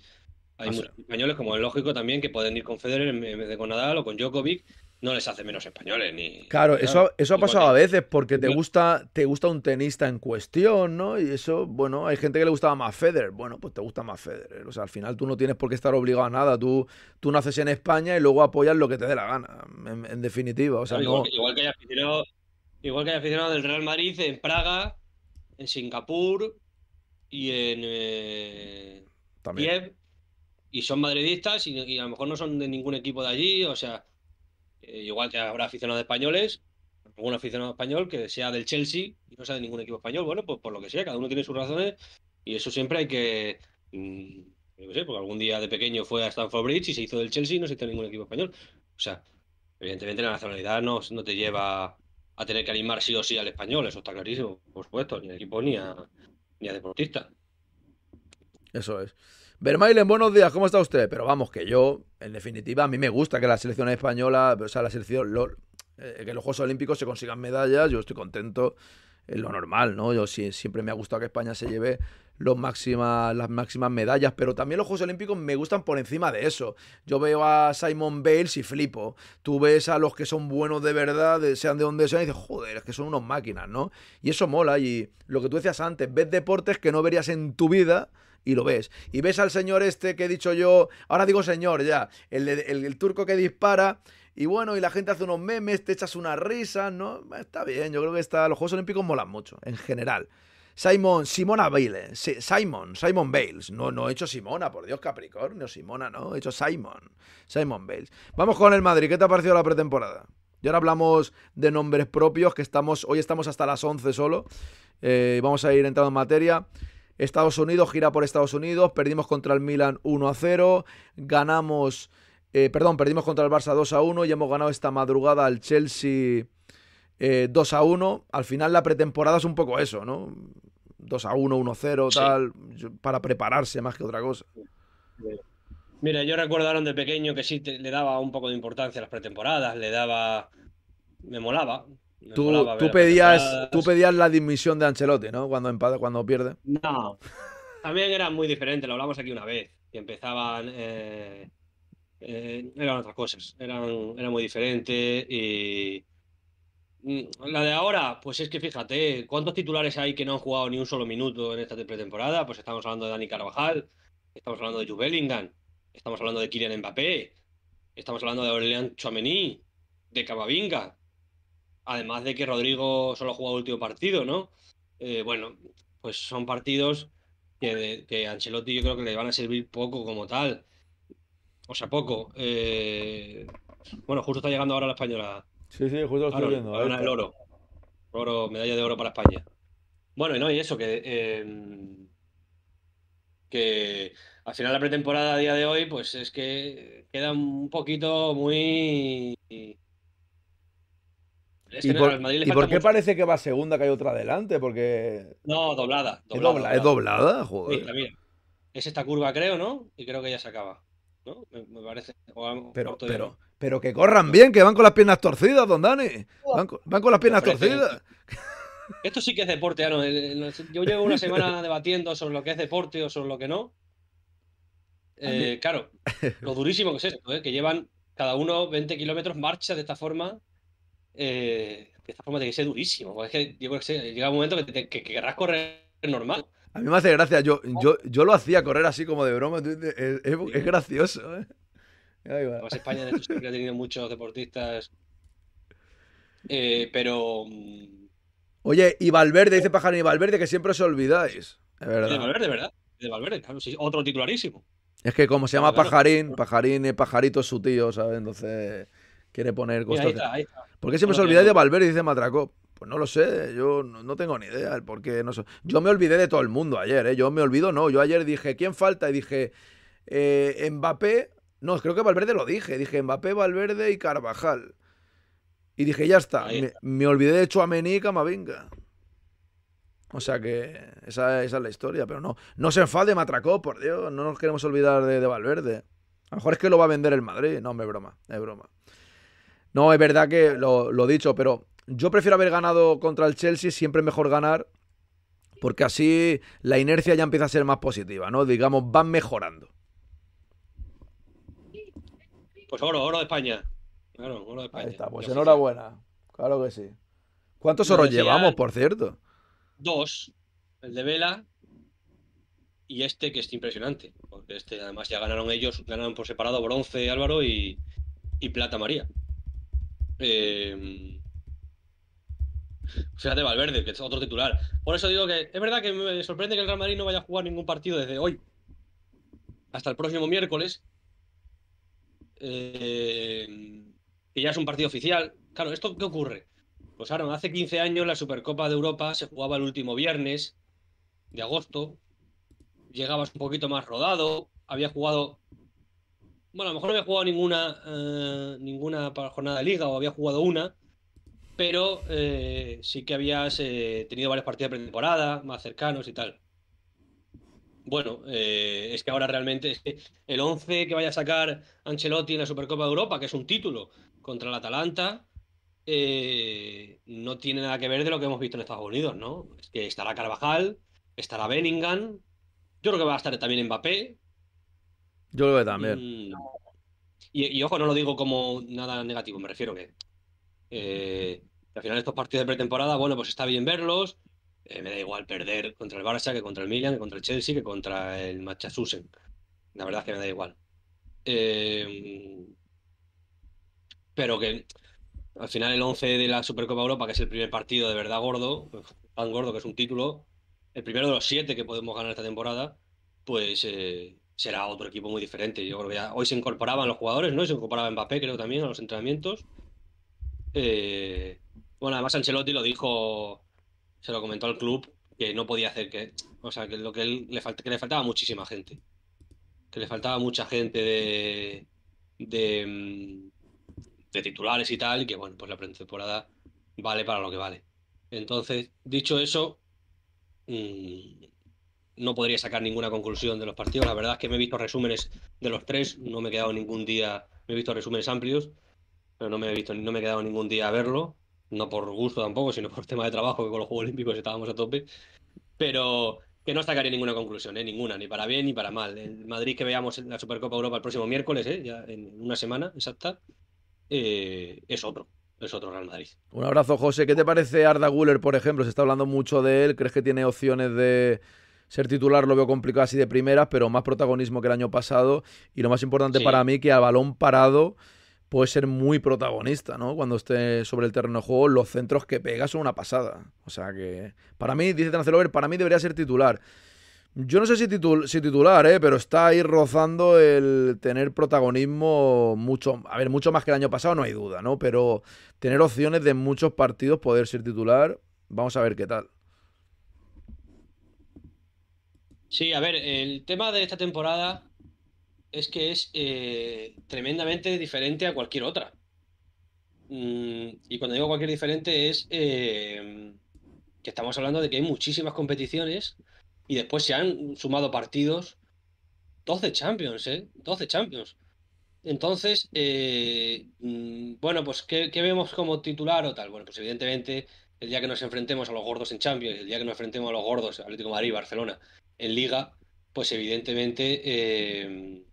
hay muchos españoles, como es lógico también, que pueden ir con Federer en vez de con Nadal o con Djokovic no les hace menos españoles ni claro eso eso ha pasado a veces porque te gusta te gusta un tenista en cuestión no y eso bueno hay gente que le gustaba más Federer bueno pues te gusta más Federer o sea al final tú no tienes por qué estar obligado a nada tú tú naces en España y luego apoyas lo que te dé la gana en, definitiva o sea igual, que, hay aficionado del Real Madrid en Praga en Singapur y en eh, También. Kiev y son madridistas y a lo mejor no son de ningún equipo de allí o sea eh, igual que habrá aficionados españoles, algún aficionado español que sea del Chelsea y no sea de ningún equipo español. Bueno, pues por lo que sea, cada uno tiene sus razones y eso siempre hay que. Mmm, no sé, porque algún día de pequeño fue a Stanford Bridge y se hizo del Chelsea y no se hizo de ningún equipo español. O sea, evidentemente la nacionalidad no, te lleva a tener que animar sí o sí al español, eso está clarísimo, por supuesto, ni al equipo ni a, ni a deportista. Eso es. Vermailen, buenos días, ¿cómo está usted? Pero vamos, que yo, en definitiva, a mí me gusta que la selección española, o sea, la selección, eh, que los Juegos Olímpicos se consigan medallas, yo estoy contento, es lo normal, ¿no? Yo siempre me ha gustado que España se lleve las máximas medallas, pero también los Juegos Olímpicos me gustan por encima de eso. Yo veo a Simon Bales y flipo. Tú ves a los que son buenos de verdad, sean de donde sean, y dices, joder, es que son unos máquinas, ¿no? Y eso mola, y lo que tú decías antes, ves deportes que no verías en tu vida y lo ves. Y ves al señor este que he dicho yo, ahora digo señor ya, el, turco que dispara. Y bueno, y la gente hace unos memes, te echas una risa ¿no? Está bien, yo creo que está, los Juegos Olímpicos molan mucho, en general. Simon, Simona Bale, Simon, Simon Bales. No, no he hecho Simona, por Dios, Capricornio, Simona, no, he hecho Simon, Simon Bales. Vamos con el Madrid, ¿qué te ha parecido la pretemporada? Y ahora hablamos de nombres propios, que estamos, hoy estamos hasta las 11 solo, eh, vamos a ir entrando en materia. Estados Unidos, gira por Estados Unidos, perdimos contra el Milan 1 a 0, ganamos, eh, perdón, perdimos contra el Barça 2 a 1 y hemos ganado esta madrugada al Chelsea 2 eh, a 1. Al final la pretemporada es un poco eso, ¿no? 2 a 1, 1 0, tal, para prepararse más que otra cosa. Mira, yo recordaron de pequeño que sí le daba un poco de importancia a las pretemporadas, le daba. me molaba, tú, pedías, tú pedías la dimisión de Ancelotti, ¿no? Cuando empata, cuando pierde. No, también era muy diferente, lo hablamos aquí una vez, que empezaban, eh, eh, eran otras cosas, eran, era muy diferente y mm, la de ahora, pues es que fíjate, ¿cuántos titulares hay que no han jugado ni un solo minuto en esta pretemporada? Pues estamos hablando de Dani Carvajal, estamos hablando de Bellingham, estamos hablando de Kylian Mbappé, estamos hablando de Aurelian Chouameni, de cavavinga además de que Rodrigo solo ha jugado el último partido, ¿no? Eh, bueno, pues son partidos que, que, Ancelotti yo creo que le van a servir poco como tal. O sea, poco. Eh, bueno, justo está llegando ahora la española. Sí, sí, justo lo estoy ahora, viendo. oro. Oro, medalla de oro para España. Bueno, y no, y eso, que. Em, que al final la pretemporada a día de hoy, pues es que queda un poquito muy ¿Y, por, qué parece que va segunda, que hay otra adelante? Porque... No, doblada. doblada ¿Es, doblada? Es esta curva, creo, ¿no? Y creo que ya se acaba. Me, parece. pero, pero, pero que corran bien, que van con las piernas torcidas, don Dani. Van, con las piernas torcidas. Esto sí que es deporte, ¿no? Yo llevo una semana debatiendo sobre lo que es deporte o sobre lo que no. Eh, claro, lo durísimo que es esto, ¿eh? que llevan cada uno 20 kilómetros marcha de esta forma de eh, esta forma tiene que ser durísimo. Es que llega un momento que, querrás correr normal. A mí me hace gracia, yo, oh. yo, yo lo hacía correr así como de broma, es, gracioso. ¿eh? España en siempre ha tenido muchos deportistas, eh, pero... Mm, Oye, y Valverde, dice Pajarín y Valverde que siempre os olvidáis. Es verdad. De Valverde, ¿verdad? De Valverde, claro, sí, otro titularísimo. Es que como se llama Pajarín, Pajarín es pajarito es su tío, ¿sabes? Entonces quiere poner costos. ¿Por qué siempre se de Valverde dice Matracó, Pues no lo sé, yo no, tengo ni idea No Yo me olvidé de todo el mundo ayer, ¿eh? Yo me olvido, no. Yo ayer dije, ¿quién falta? Y dije, eh, Mbappé. No, creo que Valverde lo dije. Dije Mbappé, Valverde y Carvajal. Y dije, ya está. Me, olvidé de Chuamení y Camavinga. O sea que esa, es la historia, pero no. No se enfade, Matracó, por Dios. No nos queremos olvidar de, Valverde. A lo mejor es que lo va a vender el Madrid. No, me broma, es broma. No, es verdad que lo, lo dicho, pero yo prefiero haber ganado contra el Chelsea, siempre mejor ganar, porque así la inercia ya empieza a ser más positiva, ¿no? Digamos, van mejorando. Pues oro, oro de España. Claro, oro de España. está, pues enhorabuena. Claro que sí. ¿Cuántos oros llevamos, por cierto? Dos. El de Vela y este que es impresionante. Porque este además ya ganaron ellos, ganaron por separado bronce Álvaro y, y plata María. Eh, fíjate, Valverde, que es otro titular. Por eso digo que es verdad que me sorprende que el Gran Madrid no vaya a jugar ningún partido desde hoy hasta el próximo miércoles. que eh, ya es un partido oficial. Claro, ¿esto qué ocurre? Pues ahora, hace 15 años la Supercopa de Europa se jugaba el último viernes de agosto. Llegabas un poquito más rodado. Había jugado bueno, a lo mejor no había jugado ninguna, eh, ninguna jornada de liga o había jugado una, pero eh, sí que habías eh, tenido varias partidas de pretemporada, más cercanos y tal. Bueno, es que ahora realmente el 11 que vaya a sacar Ancelotti en la Supercopa de Europa, que es un título contra el Atalanta, no tiene nada que ver de lo que hemos visto en Estados Unidos, ¿no? Es que estará Carvajal, estará Bellingham, yo creo que va a estar también Mbappé, yo lo veo también. Y, ojo, no lo digo como nada negativo, me refiero que eh, al final estos partidos de pretemporada, bueno, pues está bien verlos. Eh, me da igual perder contra el Barça que contra el Milan, que contra el Chelsea, que contra el Susen. La verdad es que me da igual. Em, pero que al final el 11 de la Supercopa Europa, que es el primer partido de verdad gordo, tan gordo que es un título, el primero de los siete que podemos ganar esta temporada, pues eh, será otro equipo muy diferente. Yo creo que ya hoy se incorporaban los jugadores, ¿no? Se incorporaba Mbappé, creo también, a los entrenamientos. Eh, bueno, además Ancelotti lo dijo, se lo comentó al club, que no podía hacer que. O sea, que lo que, le, que le faltaba muchísima gente. Que le faltaba mucha gente de. de. Mm, de titulares y tal, y que bueno, pues la pretemporada vale para lo que vale. Entonces, dicho eso, mm, no podría sacar ninguna conclusión de los partidos. La verdad es que me he visto resúmenes de los tres, no me he quedado ningún día, me he visto resúmenes amplios, pero no me he visto, no me quedado ningún día a verlo, no por gusto tampoco, sino por tema de trabajo, que con los Juegos Olímpicos estábamos a tope. Pero que no sacaría ninguna conclusión, ¿eh? ninguna, ni para bien ni para mal. El Madrid que veamos en la Supercopa Europa el próximo miércoles, ¿eh? ya en una semana exacta, eh, es otro es otro Real Madrid. Un abrazo, José. ¿Qué te parece Arda Guller, por ejemplo? Se está hablando mucho de él. ¿Crees que tiene opciones de, ser titular lo veo complicado así de primeras, pero más protagonismo que el año pasado. Y lo más importante para mí, que a balón parado puede ser muy protagonista, ¿no? Cuando esté sobre el terreno de juego, los centros que pega son una pasada. O sea que, para mí, dice Trancelover, para mí debería ser titular. Yo no sé si, si titular, ¿eh? pero está ahí rozando el tener protagonismo mucho, a ver, mucho más que el año pasado, no hay duda, ¿no? Pero tener opciones de muchos partidos, poder ser titular, vamos a ver qué tal. Sí, a ver, el tema de esta temporada es que es eh, tremendamente diferente a cualquier otra. Mm, y cuando digo cualquier diferente es eh, que estamos hablando de que hay muchísimas competiciones y después se han sumado partidos. 12 Champions, ¿eh? 12 Champions. Entonces, eh, mm, bueno, pues ¿qué, vemos como titular o tal? Bueno, pues evidentemente el día que nos enfrentemos a los gordos en Champions, el día que nos enfrentemos a los gordos, Atlético de Madrid, Barcelona, en liga, pues evidentemente eh,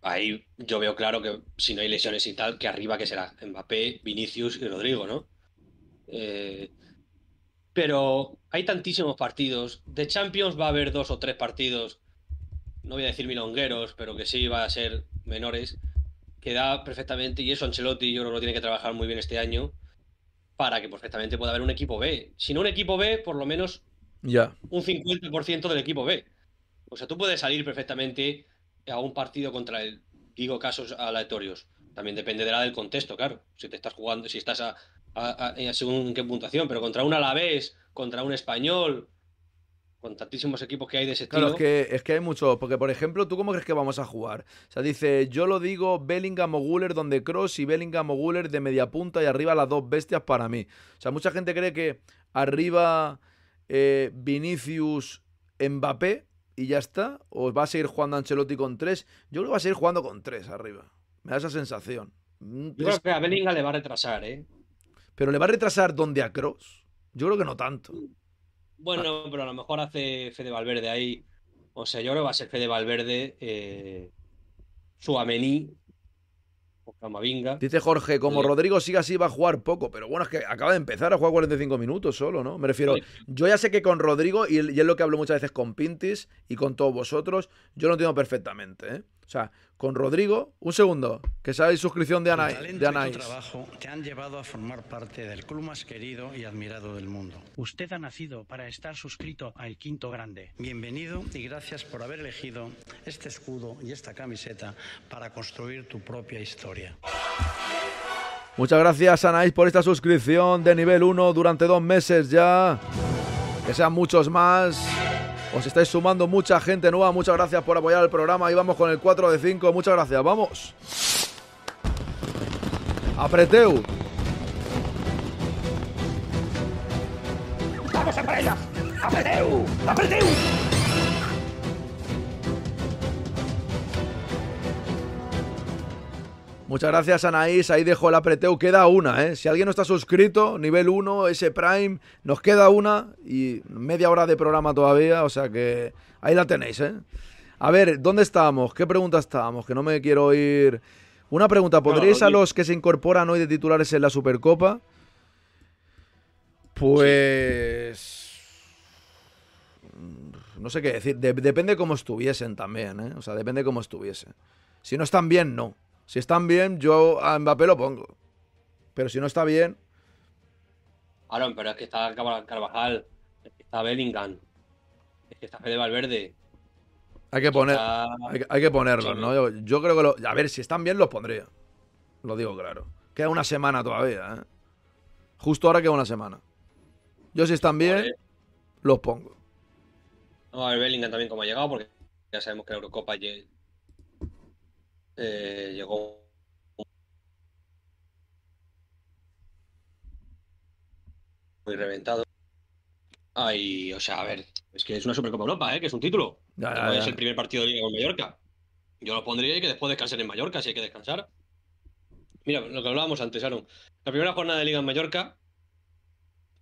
ahí yo veo claro que si no hay lesiones y tal, que arriba que será Mbappé, Vinicius y Rodrigo, ¿no? Eh, pero hay tantísimos partidos. De Champions va a haber dos o tres partidos, no voy a decir milongueros, pero que sí va a ser menores, que da perfectamente, y eso Ancelotti yo creo que lo tiene que trabajar muy bien este año, para que perfectamente pueda haber un equipo B. Si no un equipo B, por lo menos un 50% del equipo B. O sea, tú puedes salir perfectamente a un partido contra el, digo, casos aleatorios. También dependerá del contexto, claro. Si te estás jugando, si estás a, eh, según qué puntuación, pero contra un Alavés, contra un español, con tantísimos equipos que hay de ese estilo. Claro, es que, es que hay muchos. Porque, por ejemplo, ¿tú cómo crees que vamos a jugar? O sea, dice, yo lo digo Bellingham o Guller donde Cross y Bellingham o Guller de media punta y arriba las dos bestias para mí. O sea, mucha gente cree que arriba eh, Vinicius, Mbappé y ya está? ¿O va a seguir jugando Ancelotti con tres? Yo creo que va a seguir jugando con tres arriba. Me da esa sensación. Mm, yo creo que a Bellingham le va a retrasar, ¿eh? ¿Pero le va a retrasar donde a Cross? Yo creo que no tanto. Bueno, ah. pero a lo mejor hace Fede Valverde ahí. O sea, yo creo que va a ser Fede Valverde, su eh, Suamení pues, Camavinga. Dice Jorge, como Rodrigo siga así va a jugar poco, pero bueno, es que acaba de empezar a jugar 45 minutos solo, ¿no? Me refiero, yo ya sé que con Rodrigo, y, y es lo que hablo muchas veces con Pintis y con todos vosotros, yo lo entiendo perfectamente, ¿eh? O sea, con Rodrigo, un segundo, que sale suscripción de, Anais. de Anaís. Tu trabajo te han llevado a formar parte del club más querido y admirado del mundo. Usted ha nacido para estar suscrito al Quinto Grande. Bienvenido y gracias por haber elegido este escudo y esta camiseta para construir tu propia historia. Muchas gracias Anaís por esta suscripción de nivel 1 durante dos meses ya. Que sean muchos más. Os estáis sumando mucha gente nueva. Muchas gracias por apoyar el programa. Ahí vamos con el 4 de 5. Muchas gracias. Vamos. Apreteu. Vamos a por Apreteu. Apreteu. Muchas gracias, Anaís. Ahí dejo el apreteo. Queda una, ¿eh? Si alguien no está suscrito, nivel 1, ese Prime, nos queda una y media hora de programa todavía. O sea que ahí la tenéis, ¿eh? A ver, ¿dónde estábamos? ¿Qué pregunta estábamos? Que no me quiero oír Una pregunta, ¿podríais a los que se incorporan hoy de titulares en la Supercopa? Pues... No sé qué decir. depende cómo estuviesen también, ¿eh? O sea, depende cómo estuviesen. Si no están bien, no. Si están bien, yo a Mbappé lo pongo. Pero si no está bien. Aaron, pero es que está Carvajal, está Bellingham, es que está Fede Valverde. Hay que, poner, hay, que ponerlos, ¿no? Yo, creo que. Lo, a ver, si están bien, los pondría. Lo digo claro. Queda una semana todavía, ¿eh? Justo ahora queda una semana. Yo, si están bien, los pongo. a ver, Bellingham también, como ha llegado, porque ya sabemos que la Eurocopa eh, llegó muy reventado. Ay, o sea, a ver, es que es una Supercopa Europa, ¿eh? que es un título. Es el primer partido de Liga con Mallorca. Yo lo pondría y que después descansen en Mallorca, si hay que descansar. Mira, lo que hablábamos antes, Aaron. La primera jornada de Liga en Mallorca,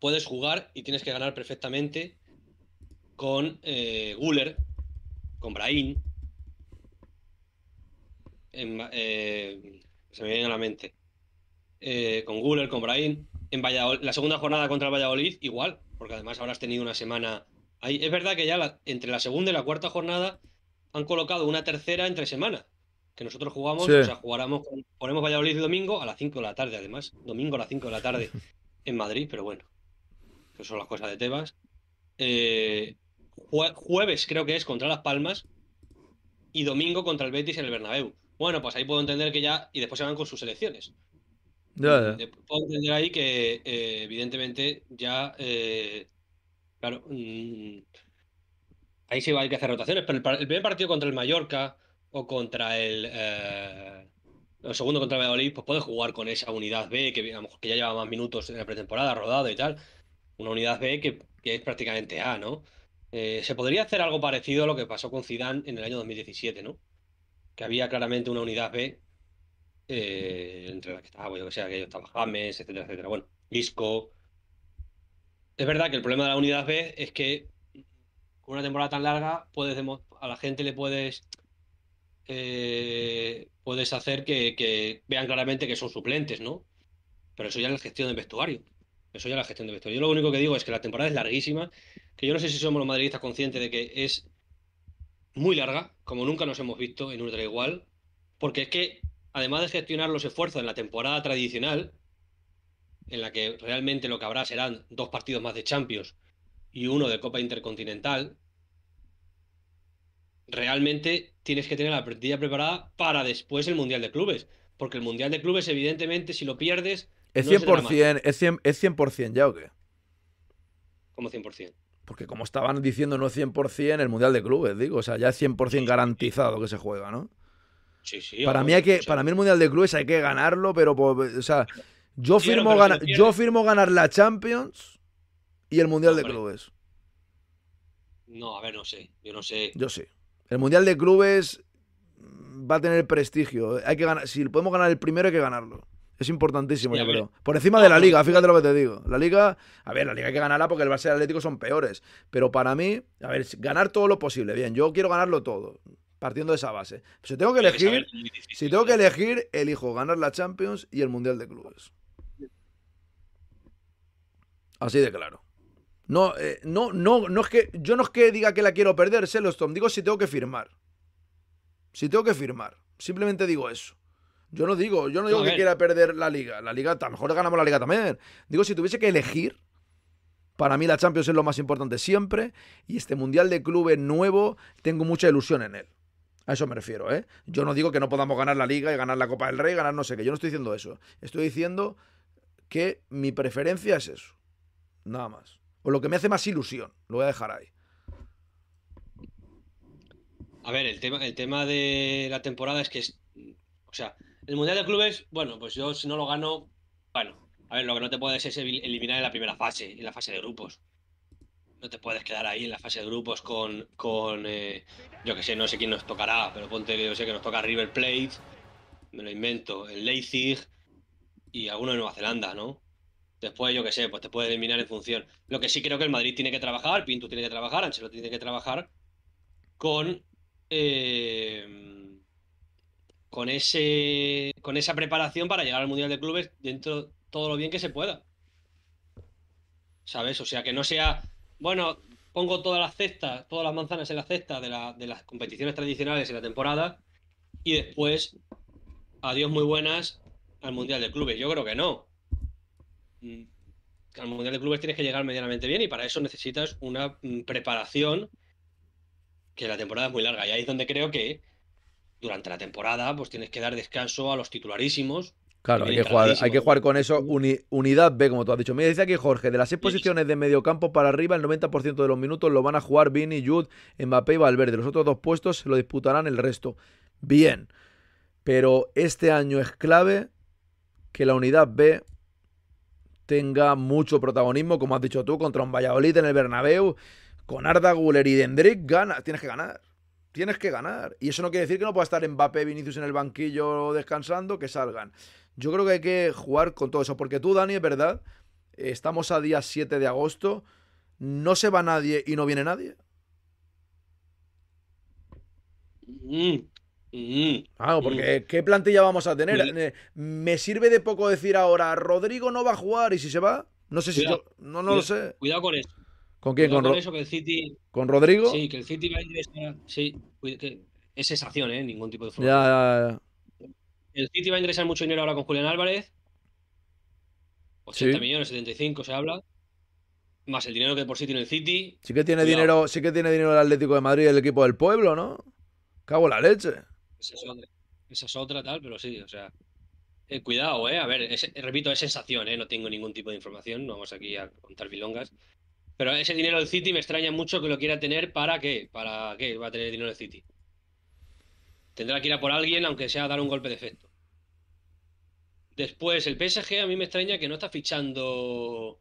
puedes jugar y tienes que ganar perfectamente con eh, Guller, con Brahim, eh, se me viene a la mente, eh, con Guller, con Brain en Valladolid, la segunda jornada contra el Valladolid, igual, porque además habrás tenido una semana. Ahí, es verdad que ya entre la segunda y la cuarta jornada han colocado una tercera entre semana, que nosotros jugamos, o sea, jugáramos, ponemos Valladolid domingo a las 5 de la tarde, además, domingo a las 5 de la tarde en Madrid, pero bueno, que son las cosas de Tebas. Eh, jueves creo que es contra Las Palmas y domingo contra el Betis en el Bernabéu. Bueno, pues ahí puedo entender que ya. Y después se van con sus selecciones. Puedo entender ahí que, eh, evidentemente, ya. Eh, claro. Mm, ahí sí va a haber que hacer rotaciones, pero el, primer partido contra el Mallorca o contra el. Eh, el segundo contra el Valladolid, pues puede jugar con esa unidad B, que, a lo mejor, que ya lleva más minutos en la pretemporada, rodado y tal. Una unidad B que, es prácticamente A, ¿no? se podría hacer algo parecido a lo que pasó con Zidane en el año 2017, ¿no? que había claramente una unidad B eh, entre la que estaba, bueno, que sea, que estaba James, etcétera, etcétera. Bueno, Disco... Es verdad que el problema de la unidad B es que con una temporada tan larga puedes a la gente le puedes eh, puedes hacer que, que, vean claramente que son suplentes, ¿no? Pero eso ya es la gestión del vestuario. Eso ya es la gestión del vestuario. Yo lo único que digo es que la temporada es larguísima, que yo no sé si somos los madridistas conscientes de que es muy larga, como nunca nos hemos visto en Ultra Igual, porque es que, además de gestionar los esfuerzos en la temporada tradicional, en la que realmente lo que habrá serán dos partidos más de Champions y uno de Copa Intercontinental, realmente tienes que tener la partida preparada para después el Mundial de Clubes. Porque el Mundial de Clubes, evidentemente, si lo pierdes... Es 100%, es, es 100%, ¿ya o qué? Como 100%. Porque como estaban diciendo no es 100%, el Mundial de Clubes, digo, o sea, ya es 100% garantizado que se juega, ¿no? Sí, sí. Para, mí hay que, para mí el Mundial de Clubes hay que ganarlo, pero, pues, o sea, yo firmo, ganar, yo firmo ganar la Champions y el Mundial de Clubes. No, a ver, no sé. Yo no sé. Yo sí. El Mundial de Clubes va a tener prestigio. Hay que ganar. Si podemos ganar el primero, hay que ganarlo. Es importantísimo, yo creo. Por encima de la ah, liga, fíjate lo que te digo. La liga, a ver, la liga que ganará porque el base y Atlético son peores. Pero para mí, a ver, ganar todo lo posible. Bien, yo quiero ganarlo todo. Partiendo de esa base. Si tengo que elegir, si tengo que elegir, elijo ganar la Champions y el Mundial de Clubes. Así de claro. No, eh, no, no, no es que. Yo no es que diga que la quiero perder, Selostom. Digo si tengo que firmar. Si tengo que firmar. Simplemente digo eso. Yo no digo, yo no digo que quiera perder la liga. La liga, a lo mejor ganamos la liga también. Digo, si tuviese que elegir, para mí la Champions es lo más importante siempre y este Mundial de Clubes nuevo, tengo mucha ilusión en él. A eso me refiero, ¿eh? Yo no digo que no podamos ganar la liga y ganar la Copa del Rey, ganar no sé qué. Yo no estoy diciendo eso. Estoy diciendo que mi preferencia es eso. Nada más. O lo que me hace más ilusión. Lo voy a dejar ahí. A ver, el tema, el tema de la temporada es que es, o sea, el Mundial de Clubes, bueno, pues yo si no lo gano, bueno, a ver, lo que no te puedes es eliminar en la primera fase, en la fase de grupos. No te puedes quedar ahí en la fase de grupos con, con eh, yo que sé, no sé quién nos tocará, pero ponte yo sé que nos toca River Plate, me lo invento, el Leipzig y alguno de Nueva Zelanda, ¿no? Después, yo que sé, pues te puede eliminar en función. Lo que sí creo que el Madrid tiene que trabajar, Pinto tiene que trabajar, Ancelotti tiene que trabajar con... Eh, con, ese, con esa preparación para llegar al Mundial de Clubes dentro todo lo bien que se pueda. ¿Sabes? O sea, que no sea, bueno, pongo todas las cestas, todas las manzanas en la cesta de, de las competiciones tradicionales en la temporada y después, adiós muy buenas al Mundial de Clubes. Yo creo que no. Mm, al Mundial de Clubes tienes que llegar medianamente bien y para eso necesitas una mm, preparación que la temporada es muy larga. Y ahí es donde creo que durante la temporada, pues tienes que dar descanso a los titularísimos. Claro, hay, que jugar, con eso. unidad B, como tú has dicho. me dice aquí Jorge, de las seis posiciones de mediocampo para arriba, el 90% de los minutos lo van a jugar Vini, Jude, Mbappé y Valverde. Los otros dos puestos se lo disputarán el resto. Bien. Pero este año es clave que la unidad B tenga mucho protagonismo, como has dicho tú, contra un Valladolid en el Bernabéu. Con Arda Guller y Dendrick, ganas tienes que ganar tienes que ganar. Y eso no quiere decir que no pueda estar Mbappé, Vinicius en el banquillo descansando, que salgan. Yo creo que hay que jugar con todo eso, porque tú, Dani, es verdad, estamos a día 7 de agosto, no se va nadie y no viene nadie. Mm, mm. porque mm. ¿qué plantilla vamos a tener? Eh, Me sirve de poco decir ahora, Rodrigo no va a jugar y si se va, no sé si yo, no, no lo sé. Cuidado con eso. ¿Con quién? Con, Rodrigo? Sí, que el City va a ingresar. Sí, es sensación, ¿eh? Ningún tipo de fútbol. Ya, ya, ya. El City va a ingresar mucho dinero ahora con Julián Álvarez. 80 millones, 75 se habla. Más el dinero que por sí tiene el City. Sí que tiene dinero, sí que tiene dinero el Atlético de Madrid, el equipo del pueblo, ¿no? Cago la leche. Esa es otra, tal, pero sí, o sea. Eh, cuidado, ¿eh? A ver, repito, es sensación, ¿eh? No tengo ningún tipo de información, no vamos aquí a contar bilongas. Pero ese dinero del City me extraña mucho que lo quiera tener para qué. ¿Para qué va a tener dinero del City? Tendrá que ir a por alguien, aunque sea dar un golpe de efecto. Después, el PSG a mí me extraña que no está fichando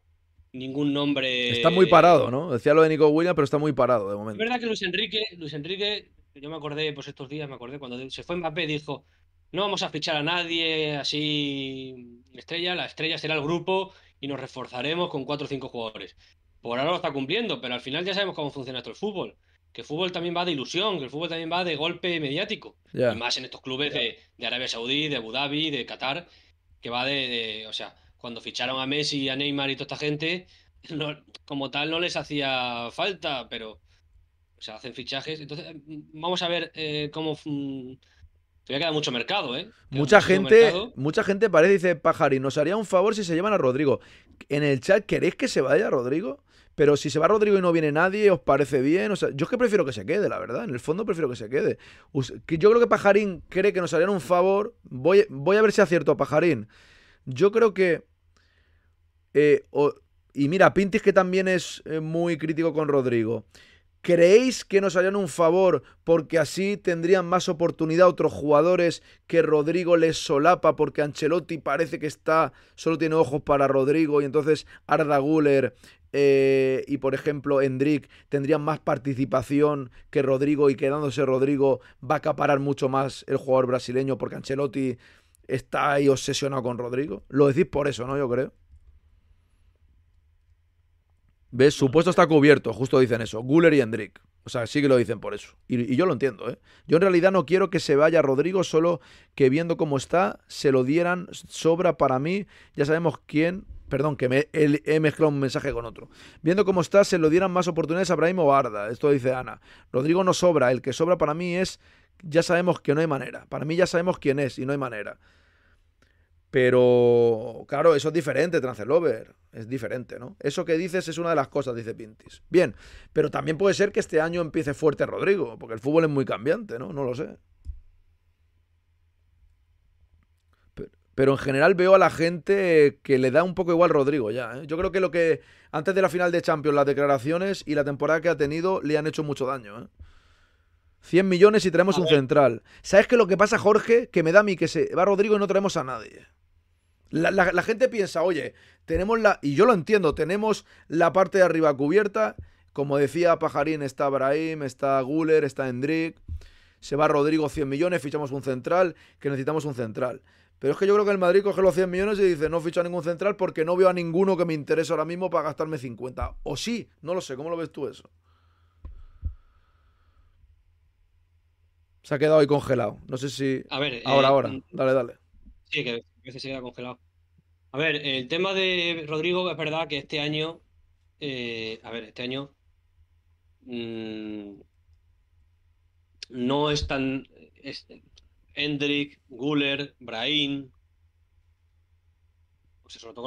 ningún nombre. Está muy parado, ¿no? Decía lo de Nico Williams, pero está muy parado de momento. Es verdad que Luis Enrique, Luis Enrique, yo me acordé, pues estos días me acordé cuando se fue Mbappé, dijo: No vamos a fichar a nadie así estrella, la estrella será el grupo y nos reforzaremos con cuatro o cinco jugadores por ahora lo está cumpliendo, pero al final ya sabemos cómo funciona esto el fútbol. Que el fútbol también va de ilusión, que el fútbol también va de golpe mediático. Y más en estos clubes de, Arabia Saudí, de Abu Dhabi, de Qatar, que va de, O sea, cuando ficharon a Messi, a Neymar y toda esta gente, como tal no les hacía falta, pero. O sea, hacen fichajes. Entonces, mm, vamos a ver eh, cómo. Mm, todavía queda mucho mercado, ¿eh? mucha gente, mucha gente parece, dice Pajari nos haría un favor si se llevan a Rodrigo. En el chat, ¿queréis que se vaya Rodrigo? Pero si se va Rodrigo y no viene nadie, ¿os parece bien? O sea, yo es que prefiero que se quede, la verdad. En el fondo prefiero que se quede. Yo creo que Pajarín cree que nos harían un favor. Voy, voy a ver si acierto a Pajarín. Yo creo que. Eh, y mira, Pintis que también es eh, muy crítico con Rodrigo. ¿Creéis que nos harían un favor porque así tendrían más oportunidad otros jugadores que Rodrigo les solapa porque Ancelotti parece que está, solo tiene ojos para Rodrigo y entonces Arda Guller eh, y por ejemplo Hendrik tendrían más participación que Rodrigo y quedándose Rodrigo va a acaparar mucho más el jugador brasileño porque Ancelotti está ahí obsesionado con Rodrigo. Lo decís por eso, ¿no? Yo creo. ¿Ves? Su puesto está cubierto, justo dicen eso. Guller y Hendrik O sea, sí que lo dicen por eso. Y, y, yo lo entiendo, ¿eh? Yo en realidad no quiero que se vaya Rodrigo, solo que viendo cómo está, se lo dieran sobra para mí. Ya sabemos quién perdón, que me, he mezclado un mensaje con otro. Viendo cómo está, se lo dieran más oportunidades a Brahim o Esto dice Ana. Rodrigo no sobra. El que sobra para mí es. Ya sabemos que no hay manera. Para mí ya sabemos quién es y no hay manera. Pero, claro, eso es diferente, Transelover. Es diferente, ¿no? Eso que dices es una de las cosas, dice Pintis. Bien, pero también puede ser que este año empiece fuerte Rodrigo, porque el fútbol es muy cambiante, ¿no? No lo sé. pero en general veo a la gente que le da un poco igual Rodrigo ya. ¿eh? Yo creo que lo que antes de la final de Champions, las declaraciones y la temporada que ha tenido le han hecho mucho daño. 100 ¿eh? millones y tenemos un central. ¿Sabes qué lo que pasa, Jorge? Que me da a mí que se va Rodrigo y no traemos a nadie. La, gente piensa, oye, tenemos la. Y yo lo entiendo, tenemos la parte de arriba cubierta. Como decía Pajarín, está Brahim, está Guller, está Hendrik. Se va Rodrigo 100 millones, fichamos un central, que necesitamos un central. Pero es que yo creo que el Madrid coge los 100 millones y dice, no ficho a ningún central porque no veo a ninguno que me interese ahora mismo para gastarme 50. O sí, no lo sé, ¿cómo lo ves tú eso? Se ha quedado ahí congelado. No sé si... A ver, ahora, eh, ahora. Mm, dale, dale. Sí, que a veces se queda congelado. A ver, el tema de Rodrigo es verdad que este año... Eh, a ver, este año... Mm, no es tan... Hendrik, Guller, Brahim. O sea, sobre todo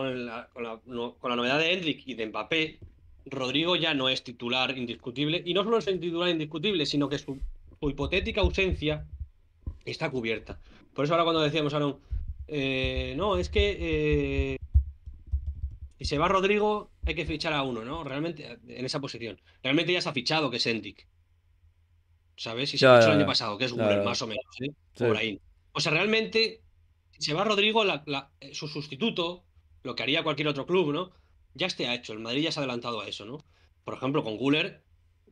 con la, novedad de Hendrik y de Mbappé, Rodrigo ya no es titular indiscutible. Y no solo es titular indiscutible, sino que su, hipotética ausencia está cubierta. Por eso ahora cuando decíamos, Aaron, eh, no, es que eh, si se va Rodrigo, hay que fichar a uno, ¿no? Realmente, en esa posición. Realmente ya se ha fichado que es Hendrik. ¿Sabes? Y se ha fichó el año pasado, que es Guller, más o menos. ¿eh? por ahí. O sea, realmente, se va Rodrigo, eh, su sustituto, lo que haría cualquier otro club, ¿no? Ya este ha hecho, el Madrid ya se ha adelantado a eso, ¿no? Por ejemplo, con Guller,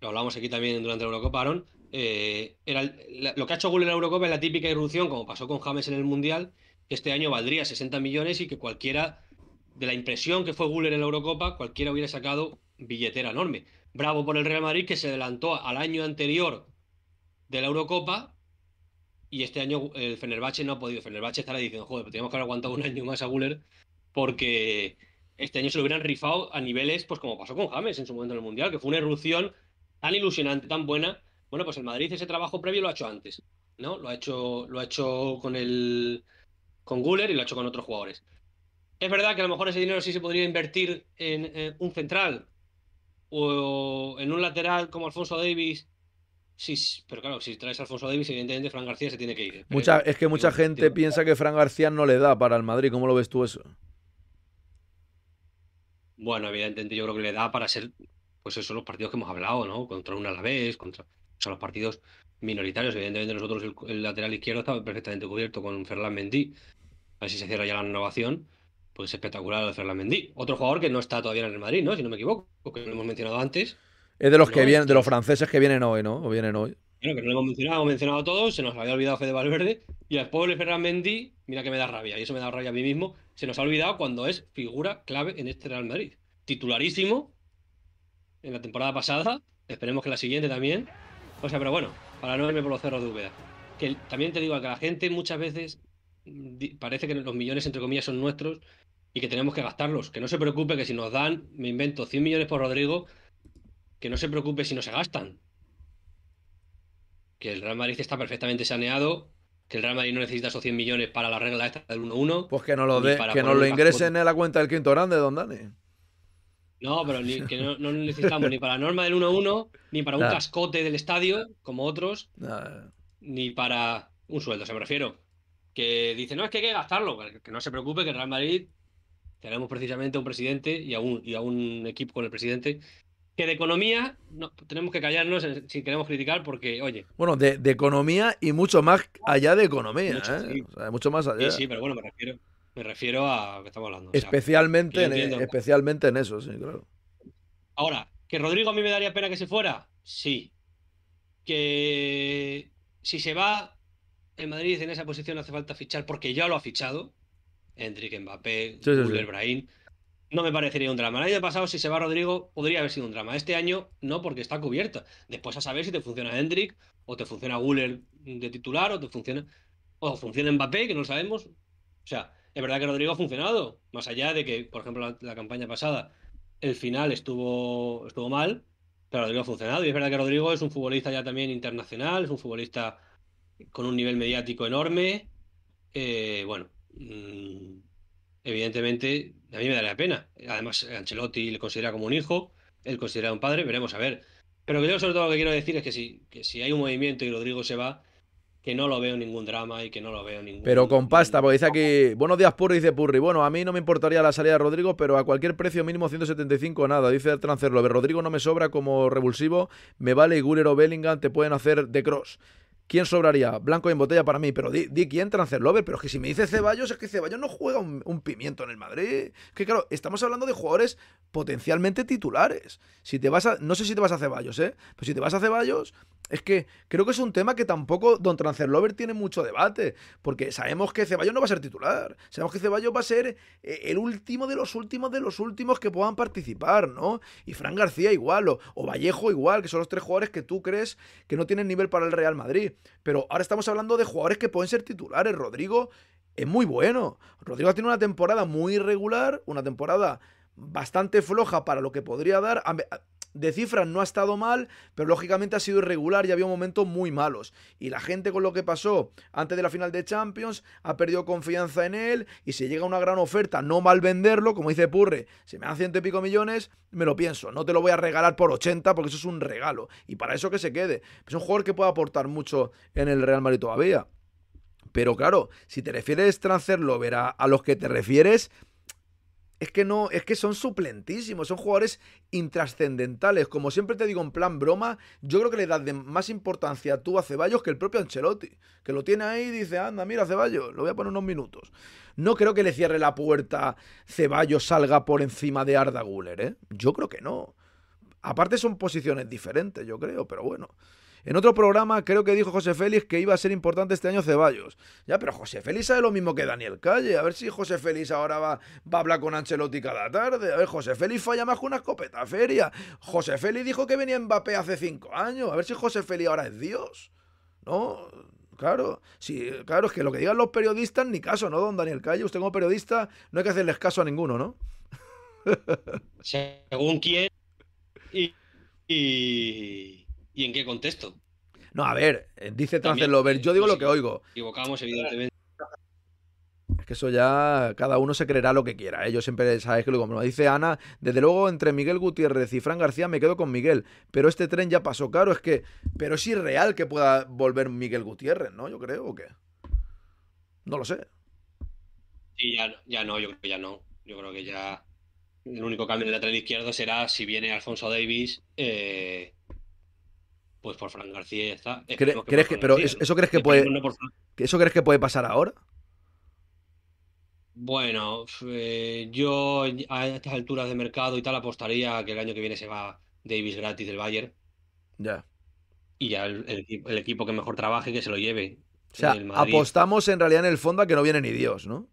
lo hablamos aquí también durante la Eurocopa, Aaron, eh, era lo que ha hecho Guller en la Eurocopa es la típica irrupción, como pasó con James en el Mundial, que este año valdría 60 millones y que cualquiera, de la impresión que fue Guller en la Eurocopa, cualquiera hubiera sacado billetera enorme. Bravo por el Real Madrid que se adelantó al año anterior de la Eurocopa y este año el Fenerbahce no ha podido. Fenerbahce estará diciendo, joder, pero tenemos que haber aguantado un año más a Guller porque este año se lo hubieran rifado a niveles, pues como pasó con James en su momento en el Mundial, que fue una erupción tan ilusionante, tan buena. Bueno, pues el Madrid ese trabajo previo lo ha hecho antes, ¿no? Lo ha hecho, lo ha hecho con el con Guller y lo ha hecho con otros jugadores. Es verdad que a lo mejor ese dinero sí se podría invertir en, en eh, un central o en un lateral como Alfonso Davis Sí, pero claro, si traes a Alfonso Davis, evidentemente Fran García se tiene que ir. Mucha, es que mucha gente piensa que Fran García no le da para el Madrid. ¿Cómo lo ves tú eso? Bueno, evidentemente yo creo que le da para ser, pues esos son los partidos que hemos hablado, ¿no? Contra un Alavés, contra o los partidos minoritarios. Evidentemente nosotros el, lateral izquierdo estaba perfectamente cubierto con Ferland Mendy. A ver si se cierra ya la renovación. Pues espectacular el Fernand Ferland Mendy. Otro jugador que no está todavía en el Madrid, ¿no? Si no me equivoco, que lo hemos mencionado antes es de los que vienen, de los franceses que vienen hoy, ¿no? O vienen hoy. Bueno, que no lo hemos mencionado, hemos mencionado a todos, se nos había olvidado Fede Valverde y al pobre Ferran Mendy, mira que me da rabia, y eso me da rabia a mí mismo, se nos ha olvidado cuando es figura clave en este Real Madrid. Titularísimo en la temporada pasada, esperemos que la siguiente también. O sea, pero bueno, para no irme por los cerros de Que también te digo que la gente muchas veces mm, parece que los millones, entre comillas, son nuestros y que tenemos que gastarlos. Que no se preocupe que si nos dan, me invento, 100 millones por Rodrigo, que no se preocupe si no se gastan. Que el Real Madrid está perfectamente saneado, que el Real Madrid no necesita esos 100 millones para la regla del 1-1. Pues que no lo, que no lo ingresen en la cuenta del quinto grande, don Dani. No, pero que no, necesitamos ni para la norma del 1-1, ni para un cascote del estadio, como otros, ni para un sueldo, se me refiero. Que dice, no, es que hay que gastarlo, que no se preocupe, que el Real Madrid tenemos precisamente un presidente y y a un equipo con el presidente que de economía no, tenemos que callarnos si queremos criticar porque, oye... Bueno, de, economía y mucho más allá de economía, mucho, ¿eh? mucho más allá. Sí, sí, pero bueno, me refiero, me refiero a lo que estamos hablando. Especialmente, en, e, especialmente en eso, sí, claro. Ahora, ¿que Rodrigo a mí me daría pena que se fuera? Sí. Que si se va en Madrid en esa posición no hace falta fichar porque ya lo ha fichado. Enrique Mbappé, sí, no me parecería un drama. El año pasado, si se va Rodrigo, podría haber sido un drama. Este año no, porque está cubierta. Después a saber si te funciona Hendrik, o te funciona Guller de titular, o te funciona. O funciona Mbappé, que no lo sabemos. O sea, es verdad que Rodrigo ha funcionado. Más allá de que, por ejemplo, la, campaña pasada, el final estuvo, estuvo mal, pero Rodrigo ha funcionado. Y es verdad que Rodrigo es un futbolista ya también internacional, es un futbolista con un nivel mediático enorme. Eh, bueno. Mm, evidentemente a mí me daría pena. Además, Ancelotti le considera como un hijo, él considera un padre, veremos a ver. Pero yo sobre todo lo que quiero decir es que si, que si hay un movimiento y Rodrigo se va, que no lo veo ningún drama y que no lo veo ningún... Pero con pasta, porque dice aquí, buenos días Purri, dice Purri, bueno, a mí no me importaría la salida de Rodrigo, pero a cualquier precio mínimo 175 nada, dice el ver, Rodrigo no me sobra como revulsivo, me vale o Bellingham, te pueden hacer de cross. ¿Quién sobraría? Blanco en botella para mí, pero di, quién, Trancelover, Pero es que si me dice Ceballos, es que Ceballos no juega un, pimiento en el Madrid. Es Que claro, estamos hablando de jugadores potencialmente titulares. Si te vas a. No sé si te vas a Ceballos, ¿eh? Pero si te vas a Ceballos, es que creo que es un tema que tampoco Don Trancelover tiene mucho debate. Porque sabemos que Ceballos no va a ser titular. Sabemos que Ceballos va a ser eh, el último de los últimos de los últimos que puedan participar, ¿no? Y Fran García igual, o Vallejo igual, que son los tres jugadores que tú crees que no tienen nivel para el Real Madrid. Pero ahora estamos hablando de jugadores que pueden ser titulares. Rodrigo es muy bueno. Rodrigo tiene una temporada muy irregular, una temporada bastante floja para lo que podría dar de cifras no ha estado mal, pero lógicamente ha sido irregular y había momentos muy malos. Y la gente con lo que pasó antes de la final de Champions ha perdido confianza en él y si llega una gran oferta, no mal venderlo, como dice Purre, si me dan ciento y pico millones, me lo pienso, no te lo voy a regalar por 80 porque eso es un regalo y para eso que se quede. Es un jugador que puede aportar mucho en el Real Madrid todavía. Pero claro, si te refieres transferlo verá a los que te refieres, es que no, es que son suplentísimos, son jugadores intrascendentales. Como siempre te digo en plan broma, yo creo que le das más importancia tú a Ceballos que el propio Ancelotti, que lo tiene ahí y dice, anda, mira Ceballos, lo voy a poner unos minutos. No creo que le cierre la puerta Ceballos salga por encima de Arda Guller, ¿eh? Yo creo que no. Aparte son posiciones diferentes, yo creo, pero bueno. En otro programa creo que dijo José Félix que iba a ser importante este año Ceballos. Ya, pero José Félix sabe lo mismo que Daniel Calle. A ver si José Félix ahora va, va a hablar con Ancelotti cada tarde. A ver, José Félix falla más que una escopeta feria. José Félix dijo que venía Mbappé hace cinco años. A ver si José Félix ahora es Dios. ¿No? Claro, sí, claro, es que lo que digan los periodistas, ni caso, ¿no, don Daniel Calle? Usted como periodista no hay que hacerles caso a ninguno, ¿no? Según quién y, ¿Y en qué contexto? No, a ver, eh, dice Trancelover, yo digo lo que oigo. Equivocamos, evidentemente. Es que eso ya cada uno se creerá lo que quiera. ¿eh? Yo siempre sabes que lo dice Ana, desde luego entre Miguel Gutiérrez y Fran García me quedo con Miguel, pero este tren ya pasó caro, es que pero es irreal que pueda volver Miguel Gutiérrez, ¿no? Yo creo ¿o qué? No lo sé. Sí, ya, ya no, yo creo que ya no. Yo creo que ya el único cambio en el tren izquierdo será si viene Alfonso Davis, eh, pues por Fran García está. pero eso crees que puede eso crees que puede pasar ahora? Bueno, eh, yo a estas alturas de mercado y tal apostaría que el año que viene se va Davis gratis del Bayern. Ya. Y ya el, equipo que mejor trabaje que se lo lleve. O sea, apostamos en realidad en el fondo a que no viene ni Dios, ¿no?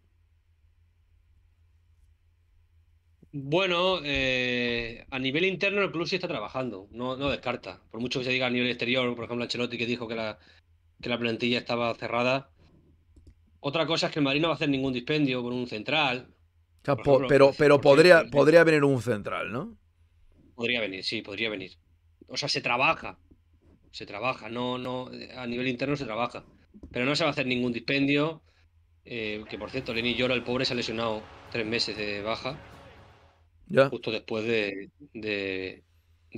Bueno, eh, a nivel interno el club sí está trabajando, no, descarta. Por mucho que se diga a nivel exterior, por ejemplo, Ancelotti que dijo que la, plantilla estaba cerrada. Otra cosa es que el Madrid no va a hacer ningún dispendio con un central. pero pero podría, venir un central, ¿no? Podría venir, sí, podría venir. O sea, se trabaja. Se trabaja, no, no, a nivel interno se trabaja. Pero no se va a hacer ningún dispendio. Eh, que por cierto, Lenny llora, el pobre se ha lesionado tres meses de baja justo después de,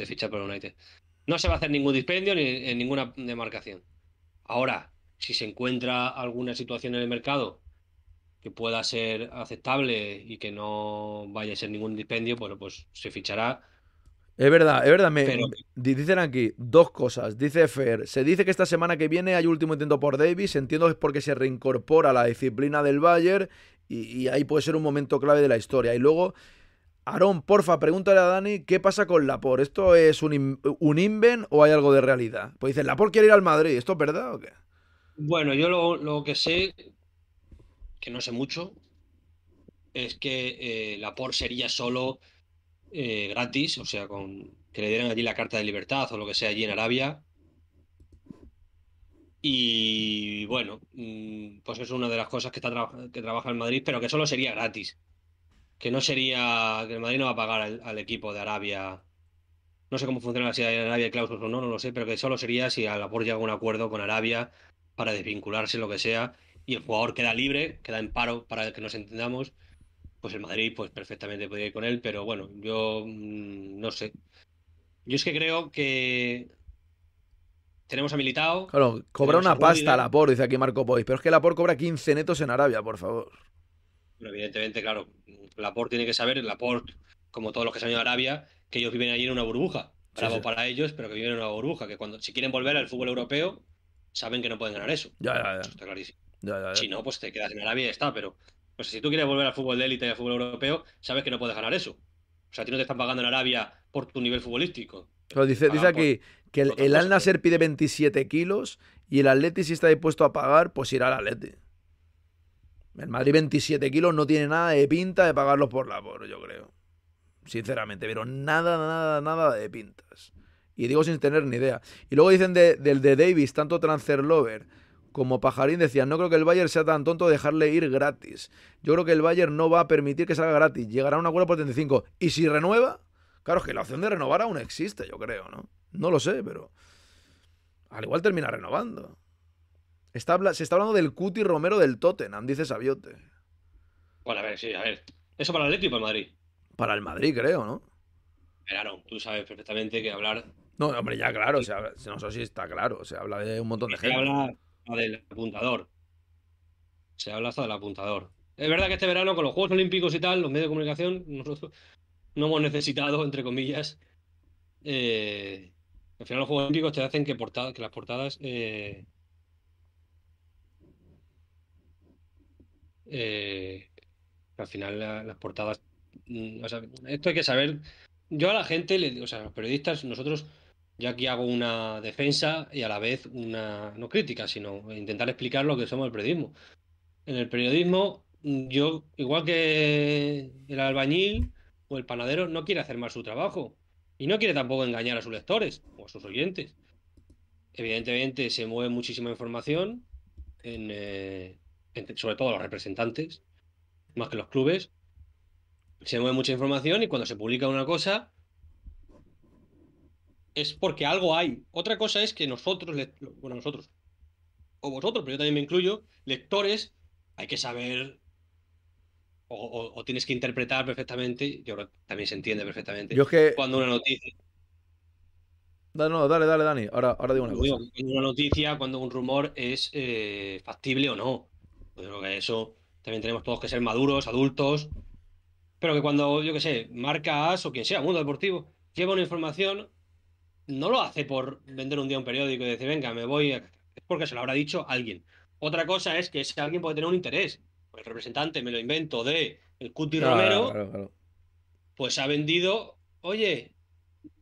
fichar por United. No se va a hacer ningún dispendio ni en ninguna demarcación. Ahora, si se encuentra alguna situación en el mercado que pueda ser aceptable y que no vaya a ser ningún dispendio, bueno, pues se fichará. Es verdad, es verdad. Me, Dicen aquí dos cosas. Dice Fer, se dice que esta semana que viene hay último intento por Davis. Entiendo que es porque se reincorpora la disciplina del Bayern y, y, ahí puede ser un momento clave de la historia. Y luego Aarón, porfa, pregúntale a Dani qué pasa con Lapor. ¿Esto es un, un inven o hay algo de realidad? Pues dice Lapor quiere ir al Madrid. ¿Esto es verdad o qué? Bueno, yo lo, que sé, que no sé mucho, es que eh, Lapor sería solo eh, gratis, o sea, con que le dieran allí la carta de libertad o lo que sea allí en Arabia. Y bueno, mm, pues es una de las cosas que, está, que trabaja en Madrid, pero que solo sería gratis que no sería, que el Madrid no va a pagar al, equipo de Arabia. No sé cómo funciona la ciudad de Arabia cláusulas o no, no lo sé, pero que solo sería si a la llega a un acuerdo con Arabia para desvincularse, lo que sea, y el jugador queda libre, queda en paro para que nos entendamos, pues el Madrid pues perfectamente podría ir con él, pero bueno, yo mm, no sé. Yo es que creo que tenemos a Militado. Claro, cobra una pasta a Por, dice aquí Marco Poy, pero es que Por cobra 15 netos en Arabia, por favor. Bueno, evidentemente, claro, la Port tiene que saber, la port como todos los que se han ido a Arabia, que ellos viven allí en una burbuja. Bravo para ellos, pero que viven en una burbuja. Que cuando si quieren volver al fútbol europeo, saben que no pueden ganar eso. Ya, ya, ya. Eso está clarísimo. Si no, pues te quedas en Arabia y está, pero. O si tú quieres volver al fútbol de élite y al fútbol europeo, sabes que no puedes ganar eso. O sea, a ti no te están pagando en Arabia por tu nivel futbolístico. Pero dice, dice aquí que el, Al-Nasser pide 27 kilos y el Atleti, si está dispuesto a pagar, pues irá al Atleti. El Madrid 27 kilos no tiene nada de pinta de pagarlos por labor, yo creo. Sinceramente, pero nada, nada, nada de pintas. Y digo sin tener ni idea. Y luego dicen del de Davis, tanto transfer lover como Pajarín decían, no creo que el Bayern sea tan tonto de dejarle ir gratis. Yo creo que el Bayern no va a permitir que salga gratis. Llegará a un acuerdo por 35. Y si renueva, claro, es que la opción de renovar aún existe, yo creo, ¿no? No lo sé, pero al igual termina renovando se está hablando del Cuti Romero del Tottenham, dice Sabiote. Bueno, a ver, sí, a ver. ¿Eso para el Atlético y para el Madrid? Para el Madrid, creo, ¿no? Claro, tú sabes perfectamente que hablar. No, hombre, ya claro, no sé si está claro, se habla de un montón de gente. Se habla del apuntador. Se habla hasta del apuntador. Es verdad que este verano, con los Juegos Olímpicos y tal, los medios de comunicación, nosotros no hemos necesitado, entre comillas. Eh, al final, los Juegos Olímpicos te hacen que, que las portadas eh, Eh, al final las portadas... Mm, esto hay que saber... Yo a la gente, le, o sea, a los periodistas, nosotros, yo aquí hago una defensa y a la vez una, no crítica, sino intentar explicar lo que somos el periodismo. En el periodismo, mm, yo, igual que el albañil o el panadero, no quiere hacer mal su trabajo y no quiere tampoco engañar a sus lectores o a sus oyentes evidentemente se mueve muchísima información en, eh, sobre todo los representantes, más que los clubes, se mueve mucha información y cuando se publica una cosa es porque algo hay. Otra cosa es que nosotros, bueno, nosotros, o vosotros, pero yo también me incluyo, lectores, hay que saber o, tienes que interpretar perfectamente, yo creo que también se entiende perfectamente, yo que... cuando una noticia... No, dale, dale, Dani, ahora, digo una cosa. una noticia, cuando un rumor es eh, factible o no. Yo creo que eso también tenemos todos que ser maduros, adultos, pero que cuando, yo qué sé, Marcas o quien sea, Mundo Deportivo, lleva una información, no lo hace por vender un día un periódico y decir, venga, me voy, es porque se lo habrá dicho alguien. Otra cosa es que ese alguien puede tener un interés. El representante, me lo invento, de el Cuti Romero, pues ha vendido, oye,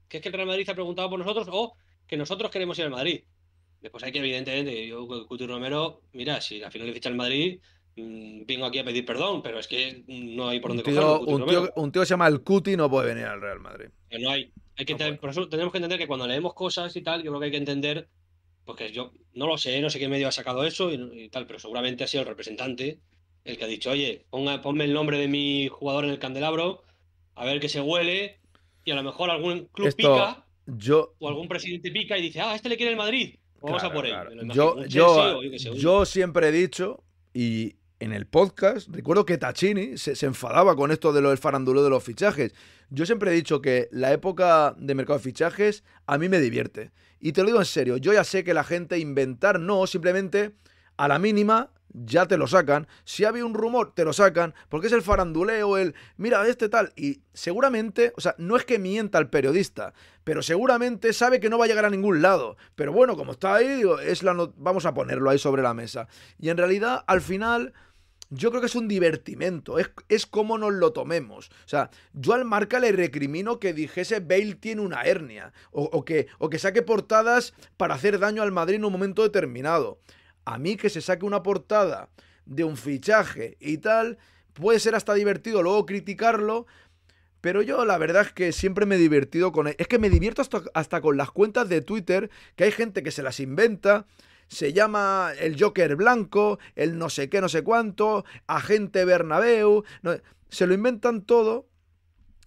que es que el Real Madrid se ha preguntado por nosotros o que nosotros queremos ir al Madrid pues hay que, evidentemente, yo Cuti Romero, mira, si la final le ficha el Madrid, mm, vengo aquí a pedir perdón, pero es que no hay por dónde un Un tío, se llama el Cuti no puede venir al Real Madrid. no hay. hay que por eso tenemos que entender que cuando leemos cosas y tal, yo creo que hay que entender, porque pues yo no lo sé, no sé qué medio ha sacado eso y, tal, pero seguramente ha sido el representante el que ha dicho, oye, ponme el nombre de mi jugador en el candelabro, a ver qué se huele, y a lo mejor algún club pica, o algún presidente pica y dice, ah, este le quiere el Madrid Vamos por Yo, yo, yo, siempre he dicho, y en el podcast, recuerdo que Tachini se, enfadaba con esto de lo del farándulo de los fichajes. Yo siempre he dicho que la época de mercado de fichajes a mí me divierte. Y te lo digo en serio, yo ya sé que la gente inventar no, simplemente a la mínima ya te lo sacan. Si había un rumor, te lo sacan. Porque es el faranduleo, el mira, este tal. Y seguramente, o sea, no es que mienta el periodista, pero seguramente sabe que no va a llegar a ningún lado. Pero bueno, como está ahí, es la vamos a ponerlo ahí sobre la mesa. Y en realidad, al final. Yo creo que es un divertimento, es, como nos lo tomemos. O sea, yo al marca le recrimino que dijese Bale tiene una hernia, o, que, o que saque portadas para hacer daño al Madrid en un momento determinado. A mí que se saque una portada de un fichaje y tal, puede ser hasta divertido luego criticarlo, pero yo la verdad es que siempre me he divertido con... E-, es que me divierto hasta, con las cuentas de Twitter, que hay gente que se las inventa. Se llama el Joker Blanco, el no sé qué, no sé cuánto, agente Bernabeu. se lo inventan todo.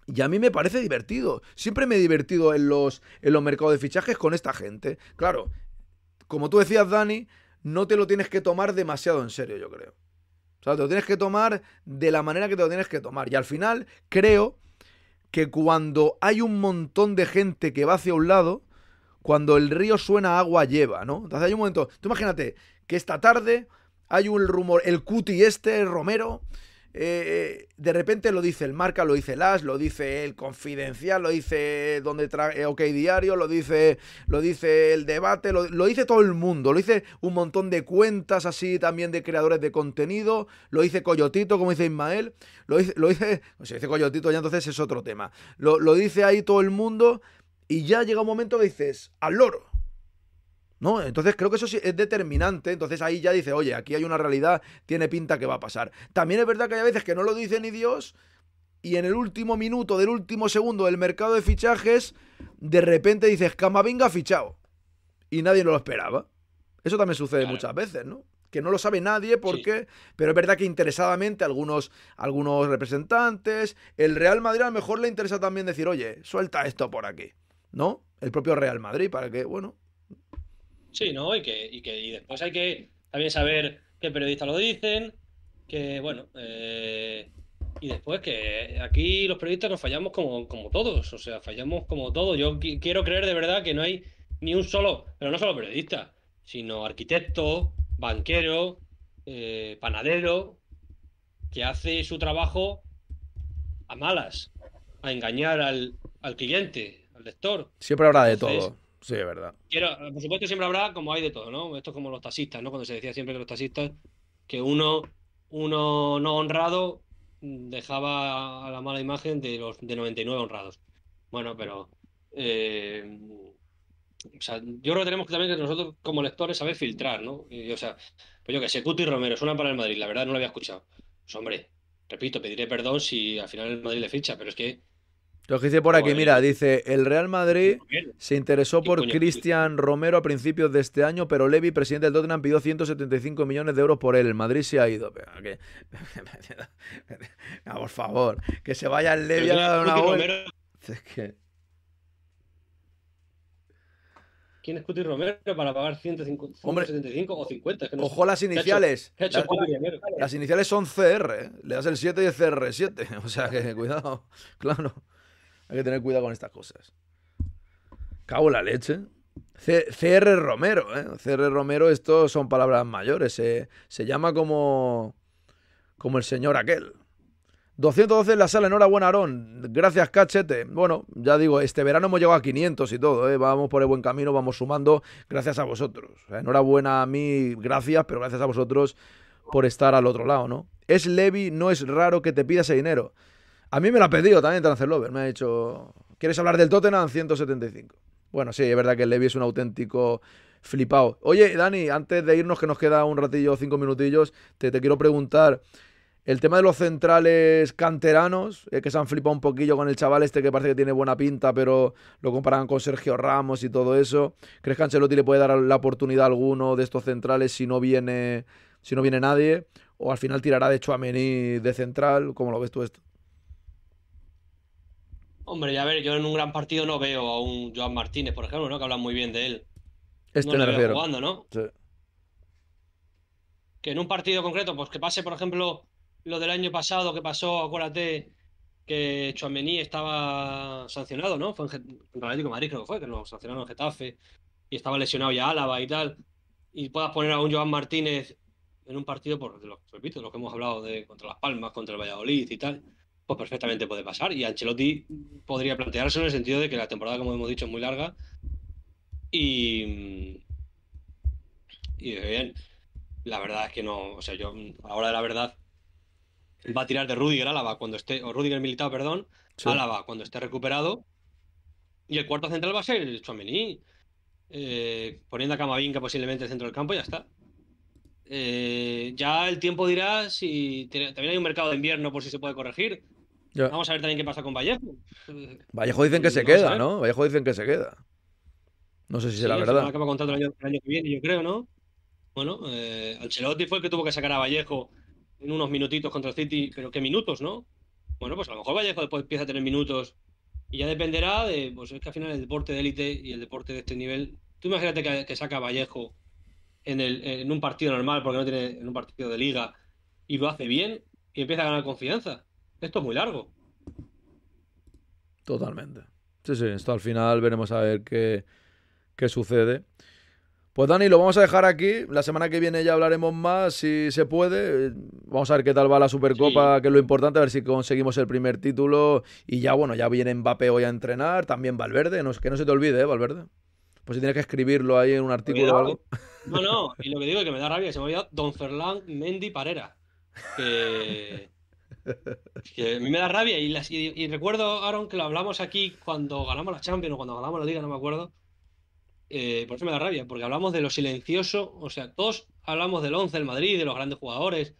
Y a mí me parece divertido. Siempre me he divertido en los, en los mercados de fichajes con esta gente. Claro, como tú decías, Dani, no te lo tienes que tomar demasiado en serio, yo creo. O sea, te lo tienes que tomar de la manera que te lo tienes que tomar. Y al final, creo que cuando hay un montón de gente que va hacia un lado, cuando el río suena agua lleva, ¿no? Entonces hay un momento, tú imagínate que esta tarde hay un rumor, el cuti este, Romero, eh, eh, de repente lo dice el marca, lo dice el lo dice el confidencial, lo dice donde trae eh, OK Diario, lo dice, lo dice el debate, lo, dice todo el mundo, lo dice un montón de cuentas así también de creadores de contenido, lo dice Coyotito, como dice Ismael, lo dice, lo dice, si dice Coyotito ya entonces es otro tema, lo, lo dice ahí todo el mundo y ya llega un momento que dices, al loro, ¿no? Entonces creo que eso sí es determinante, entonces ahí ya dice, oye, aquí hay una realidad, tiene pinta que va a pasar. También es verdad que hay veces que no lo dice ni Dios y en el último minuto del último segundo del mercado de fichajes, de repente dices, cama, ha fichado y nadie no lo esperaba. Eso también sucede muchas veces, ¿no? que no lo sabe nadie ¿por qué? pero es verdad que interesadamente algunos, algunos representantes, el Real Madrid a lo mejor le interesa también decir, oye, suelta esto por aquí, ¿no? El propio Real Madrid para que, bueno, Sí, ¿no? Y que, y que y después hay que también saber qué periodistas lo dicen, que bueno, eh, y después que aquí los periodistas nos fallamos como, todos, o sea, fallamos como todos. Yo quiero creer de verdad que no hay ni un solo, pero no solo periodista, sino arquitecto, banquero, eh, panadero, que hace su trabajo a malas, a engañar al, cliente, al lector. Siempre habrá de todo. Sí, es verdad. por supuesto, siempre habrá como hay de todo, ¿no? Esto es como los taxistas, ¿no? Cuando se decía siempre que los taxistas, que uno, uno no honrado dejaba a la mala imagen de los de 99 honrados. Bueno, pero. Eh, o sea, yo creo que tenemos que también que nosotros como lectores saber filtrar, ¿no? o sea, pues yo que sé, y Romero suena para el Madrid, la verdad no lo había escuchado. Pues hombre, repito, pediré perdón si al final el Madrid le ficha, pero es que lo que dice por aquí, mira, dice, el Real Madrid se interesó por Cristian Romero a principios de este año, pero Levy, presidente del Tottenham, pidió 175 millones de euros por él. El Madrid se ha ido. Ah, por favor, que se vaya el Levy a dar una vuelta. ¿Quién es Cuti Romero para pagar 175 o 50? Es ojo las iniciales. las, iniciales son CR. ¿eh? Le das el 7 y el CR7. O sea que cuidado. Claro. Hay que tener cuidado con estas cosas. Cabo la leche. CR Romero, ¿eh? CR Romero, esto son palabras mayores. Se llama como, como el señor aquel. 212 en la sala, enhorabuena Aarón, gracias Cachete. Bueno, ya digo, este verano hemos llegado a 500 y todo, ¿eh? vamos por el buen camino, vamos sumando, gracias a vosotros. Enhorabuena a mí, gracias, pero gracias a vosotros por estar al otro lado, ¿no? Es Levi, no es raro que te pidas ese dinero. A mí me lo ha pedido también Lover. Me ha dicho, ¿quieres hablar del Tottenham 175? Bueno, sí, es verdad que el Levy es un auténtico flipado. Oye, Dani, antes de irnos, que nos queda un ratillo, cinco minutillos, te, quiero preguntar. El tema de los centrales canteranos, que se han flipado un poquillo con el chaval este que parece que tiene buena pinta, pero lo comparan con Sergio Ramos y todo eso. ¿Crees que Ancelotti le puede dar la oportunidad a alguno de estos centrales si no viene, si no viene nadie? ¿O al final tirará de Chouameni de central? ¿Cómo lo ves tú esto? Hombre, ya ver, yo en un gran partido no veo a un Joan Martínez, por ejemplo, ¿no? Que hablan muy bien de él. esto no jugando, ¿no? Que en un partido concreto, pues que pase, por ejemplo, lo del año pasado que pasó, acuérdate, que Chouameni estaba sancionado, ¿no? Fue en, en Atlético Madrid, creo que fue, que lo sancionaron en Getafe, y estaba lesionado ya Álava y tal. Y puedas poner a un Joan Martínez en un partido, por, los, repito, lo que hemos hablado de contra Las Palmas, contra el Valladolid y tal pues perfectamente puede pasar. Y Ancelotti podría plantearse en el sentido de que la temporada, como hemos dicho, es muy larga. Y. Y bien, la verdad es que no. O sea, yo, ahora de la verdad, va a tirar de Rudiger Álava cuando esté. O Rudiger militado perdón. Álava cuando esté recuperado. Y el cuarto central va a ser el Chouameni. Eh, poniendo a Camavinga posiblemente el centro del campo, ya está. Eh, ya el tiempo dirá si. También hay un mercado de invierno por si se puede corregir. Vamos a ver también qué pasa con Vallejo. Vallejo dicen que se queda, ¿no? Vallejo dicen que se queda. No sé si será la verdad. el año, que viene, yo creo, ¿no? Bueno, eh, Ancelotti fue el que tuvo que sacar a Vallejo en unos minutitos contra el City, pero qué minutos, ¿no? Bueno, pues a lo mejor Vallejo después empieza a tener minutos y ya dependerá de, pues es que al final el deporte de élite y el deporte de este nivel, tú imagínate que, saca a Vallejo en, en un partido normal, porque no tiene en un partido de liga, y lo hace bien y empieza a ganar confianza. Esto es muy largo. Totalmente. Sí, sí, esto al final veremos a ver qué, qué sucede. Pues Dani, lo vamos a dejar aquí. La semana que viene ya hablaremos más, si se puede. Vamos a ver qué tal va la Supercopa, que es lo importante, a ver si conseguimos el primer título. Y ya, bueno, ya viene Mbappé hoy a entrenar, también Valverde, no, que no se te olvide, ¿eh, Valverde. Pues si tienes que escribirlo ahí en un artículo o algo. No, no, y lo que digo es que me da rabia, se me olvidado Don Ferland Mendy Parera. Que que a mí me da rabia y, recuerdo, Aaron, que lo hablamos aquí cuando ganamos la Champions o cuando ganamos la Liga, no me acuerdo. Eh, por eso me da rabia, porque hablamos de lo silencioso, o sea, todos hablamos del 11, del Madrid, de los grandes jugadores,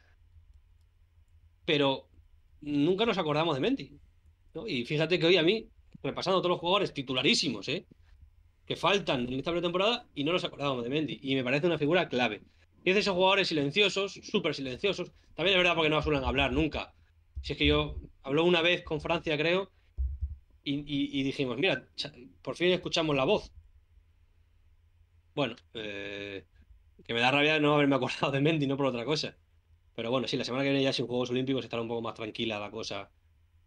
pero nunca nos acordamos de Mendy. Y fíjate que hoy a mí, repasando todos los jugadores titularísimos, ¿eh? que faltan en esta pretemporada y no nos acordábamos de Mendy. Y me parece una figura clave. Y es de esos jugadores silenciosos, súper silenciosos. También es verdad porque no suelen hablar nunca. Si es que yo habló una vez con Francia, creo, y, dijimos, mira, por fin escuchamos la voz. Bueno, eh, que me da rabia no haberme acordado de Mendy, no por otra cosa. Pero bueno, sí, la semana que viene ya sin Juegos Olímpicos estará un poco más tranquila la cosa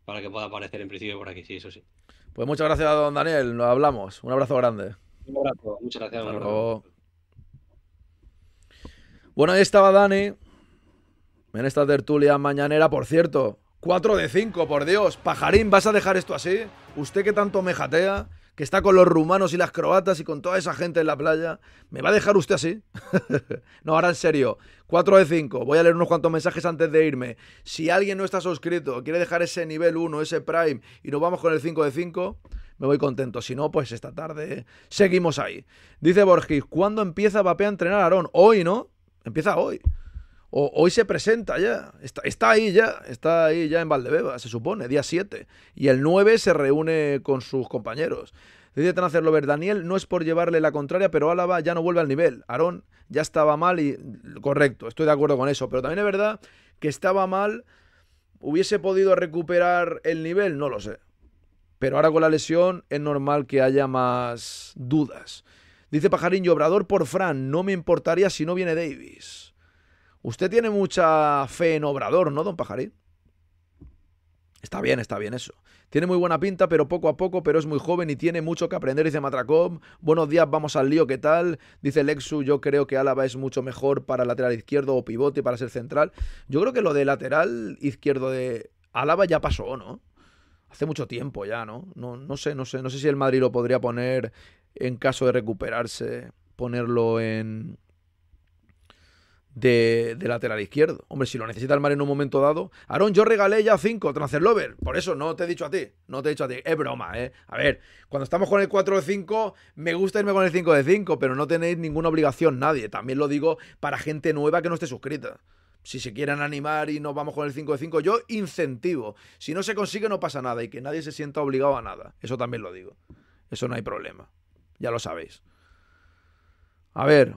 para que pueda aparecer en principio por aquí, sí, eso sí. Pues muchas gracias don Daniel, nos hablamos. Un abrazo grande. Un abrazo, muchas gracias. Un abrazo. Bueno, ahí estaba Dani en esta tertulia mañanera, por cierto. 4 de 5, por Dios. Pajarín, ¿vas a dejar esto así? Usted que tanto me jatea, que está con los rumanos y las croatas y con toda esa gente en la playa, ¿me va a dejar usted así? no, ahora en serio. 4 de 5. Voy a leer unos cuantos mensajes antes de irme. Si alguien no está suscrito, quiere dejar ese nivel 1, ese prime, y nos vamos con el 5 de 5, me voy contento. Si no, pues esta tarde ¿eh? seguimos ahí. Dice Borgis, ¿cuándo empieza Bape a entrenar a Aarón? Hoy, ¿no? Empieza hoy hoy se presenta ya, está, ahí ya, está ahí ya en Valdebeba, se supone, día 7. Y el 9 se reúne con sus compañeros. Dice hacerlo ver, Daniel no es por llevarle la contraria, pero Álava ya no vuelve al nivel. Aarón ya estaba mal y correcto, estoy de acuerdo con eso. Pero también es verdad que estaba mal, hubiese podido recuperar el nivel, no lo sé. Pero ahora con la lesión es normal que haya más dudas. Dice Pajarín, Obrador por Fran, no me importaría si no viene Davis. Usted tiene mucha fe en Obrador, ¿no, don Pajarín? Está bien, está bien eso. Tiene muy buena pinta, pero poco a poco, pero es muy joven y tiene mucho que aprender, dice Matracom. Buenos días, vamos al lío, ¿qué tal? Dice Lexu, yo creo que Álava es mucho mejor para lateral izquierdo o pivote para ser central. Yo creo que lo de lateral izquierdo de Álava ya pasó, ¿no? Hace mucho tiempo ya, ¿no? No, no sé, no sé. No sé si el Madrid lo podría poner en caso de recuperarse, ponerlo en, de, lateral izquierdo. Hombre, si lo necesita el Mar en un momento dado. Aarón, yo regalé ya 5 lover, Por eso no te he dicho a ti. No te he dicho a ti. Es broma, ¿eh? A ver, cuando estamos con el 4 de 5, me gusta irme con el 5 de 5, pero no tenéis ninguna obligación, nadie. También lo digo para gente nueva que no esté suscrita. Si se quieren animar y nos vamos con el 5 de 5, yo incentivo. Si no se consigue, no pasa nada y que nadie se sienta obligado a nada. Eso también lo digo. Eso no hay problema. Ya lo sabéis. A ver,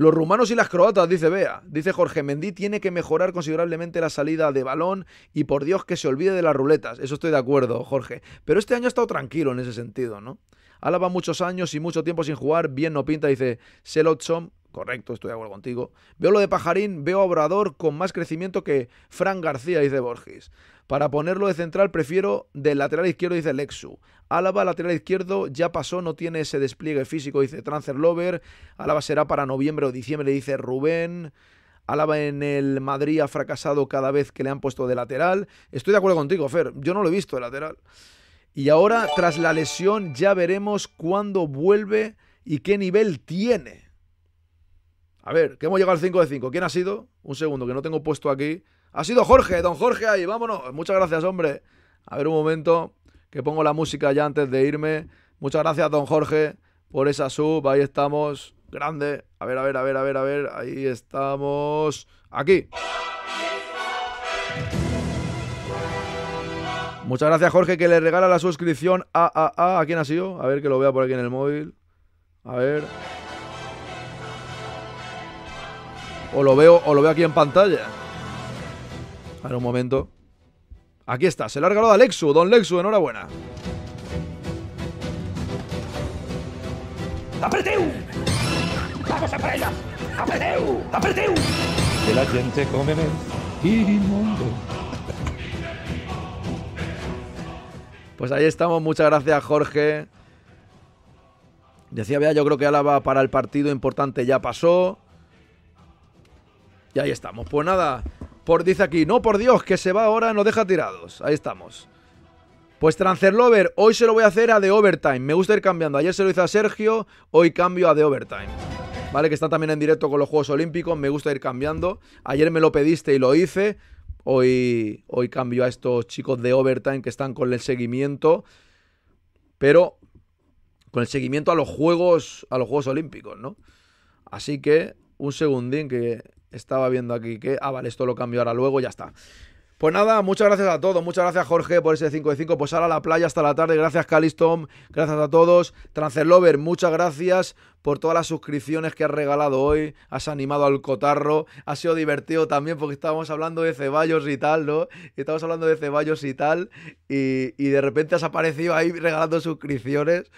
los rumanos y las croatas, dice Bea. Dice Jorge Mendy, tiene que mejorar considerablemente la salida de balón y por Dios que se olvide de las ruletas. Eso estoy de acuerdo, Jorge. Pero este año ha estado tranquilo en ese sentido, ¿no? Álava muchos años y mucho tiempo sin jugar, bien no pinta, dice Selotsom. Correcto, estoy de acuerdo contigo. Veo lo de Pajarín, veo a Obrador con más crecimiento que Fran García, dice Borges. Para ponerlo de central prefiero del lateral izquierdo, dice Lexu. Álava, lateral izquierdo, ya pasó, no tiene ese despliegue físico, dice Lover. Álava será para noviembre o diciembre, dice Rubén. Álava en el Madrid ha fracasado cada vez que le han puesto de lateral. Estoy de acuerdo contigo, Fer. Yo no lo he visto de lateral. Y ahora, tras la lesión, ya veremos cuándo vuelve y qué nivel tiene. A ver, que hemos llegado al 5 de 5. ¿Quién ha sido? Un segundo, que no tengo puesto aquí. Ha sido Jorge, don Jorge ahí, vámonos. Muchas gracias, hombre. A ver un momento, que pongo la música ya antes de irme. Muchas gracias, don Jorge, por esa sub. Ahí estamos. Grande. A ver, a ver, a ver, a ver, a ver. Ahí estamos. Aquí. Muchas gracias, Jorge, que le regala la suscripción a, a, a. ¿A quién ha sido? A ver que lo vea por aquí en el móvil. A ver. O lo veo, o lo veo aquí en pantalla un momento. Aquí está, se lo ha regalado a Lexu. Don Lexu, enhorabuena. a la gente come mundo. Pues ahí estamos, muchas gracias Jorge. Decía vea, yo creo que Alaba para el partido importante ya pasó. Y ahí estamos. Pues nada, por dice aquí, no por Dios, que se va ahora, nos deja tirados. Ahí estamos. Pues Transferlover, hoy se lo voy a hacer a The Overtime. Me gusta ir cambiando. Ayer se lo hice a Sergio, hoy cambio a The Overtime. Vale, que está también en directo con los Juegos Olímpicos, me gusta ir cambiando. Ayer me lo pediste y lo hice. Hoy, hoy cambio a estos chicos de Overtime que están con el seguimiento. Pero con el seguimiento a los Juegos, a los Juegos Olímpicos, ¿no? Así que, un segundín que estaba viendo aquí que. Ah, vale, esto lo cambio ahora luego, ya está. Pues nada, muchas gracias a todos. Muchas gracias, Jorge, por ese 5 de 5. Pues ahora a la playa hasta la tarde. Gracias, Calistom. Gracias a todos. Transelover muchas gracias por todas las suscripciones que has regalado hoy. Has animado al cotarro. Ha sido divertido también porque estábamos hablando de Ceballos y tal, ¿no? Estábamos hablando de Ceballos y tal. Y, y de repente has aparecido ahí regalando suscripciones.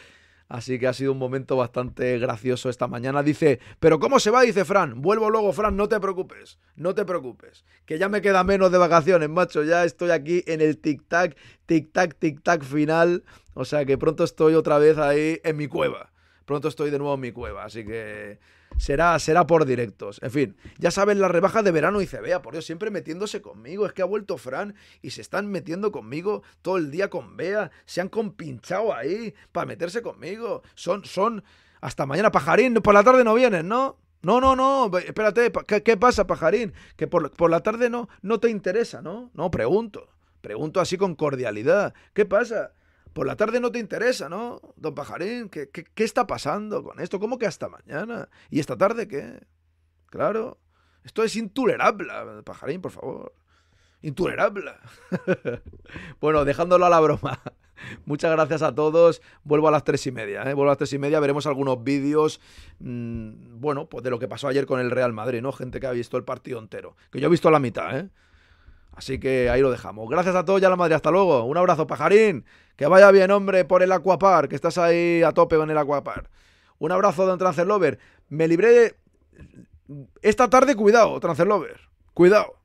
Así que ha sido un momento bastante gracioso esta mañana. Dice, pero ¿cómo se va? Dice Fran. Vuelvo luego, Fran, no te preocupes, no te preocupes. Que ya me queda menos de vacaciones, macho. Ya estoy aquí en el tic-tac, tic-tac, tic-tac final. O sea que pronto estoy otra vez ahí en mi cueva. Pronto estoy de nuevo en mi cueva. Así que será, será por directos. En fin, ya saben, la rebaja de verano y se por Dios, siempre metiéndose conmigo. Es que ha vuelto Fran y se están metiendo conmigo todo el día con Bea. Se han compinchado ahí para meterse conmigo. Son, son, hasta mañana, pajarín. Por la tarde no vienen, ¿no? No, no, no, espérate, ¿qué, pasa, pajarín? Que por, la tarde no, no te interesa, ¿no? No, pregunto. Pregunto así con cordialidad. ¿Qué pasa? Por la tarde no te interesa, ¿no? Don Pajarín, ¿qué, está pasando con esto? ¿Cómo que hasta mañana? ¿Y esta tarde qué? Claro. Esto es intolerable, Pajarín, por favor. Intolerable. bueno, dejándolo a la broma. Muchas gracias a todos. Vuelvo a las tres y media. ¿eh? Vuelvo a las tres y media. Veremos algunos vídeos. Mm, bueno, pues de lo que pasó ayer con el Real Madrid, ¿no? Gente que ha visto el partido entero. Que yo he visto la mitad, ¿eh? Así que ahí lo dejamos. Gracias a todos, ya la madre, hasta luego. Un abrazo, pajarín. Que vaya bien, hombre, por el Aquapar, que estás ahí a tope con el Aquapar. Un abrazo, don Lover Me libré de... Esta tarde, cuidado, Lover Cuidado.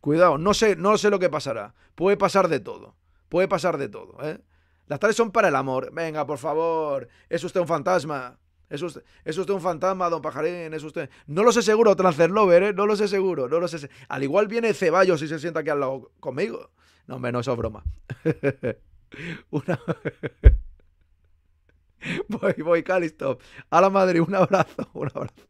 Cuidado, no sé, no sé lo que pasará. Puede pasar de todo. Puede pasar de todo, ¿eh? Las tardes son para el amor. Venga, por favor. Es usted un fantasma. Es usted, un fantasma, don Pajarín, es usted... No lo sé seguro, Transferlover, ¿eh? No lo sé seguro, no lo sé... Al igual viene Ceballos y se sienta aquí al lado conmigo. No, hombre, no, eso es broma. voy, voy, calisto A la Madrid, un abrazo, un abrazo.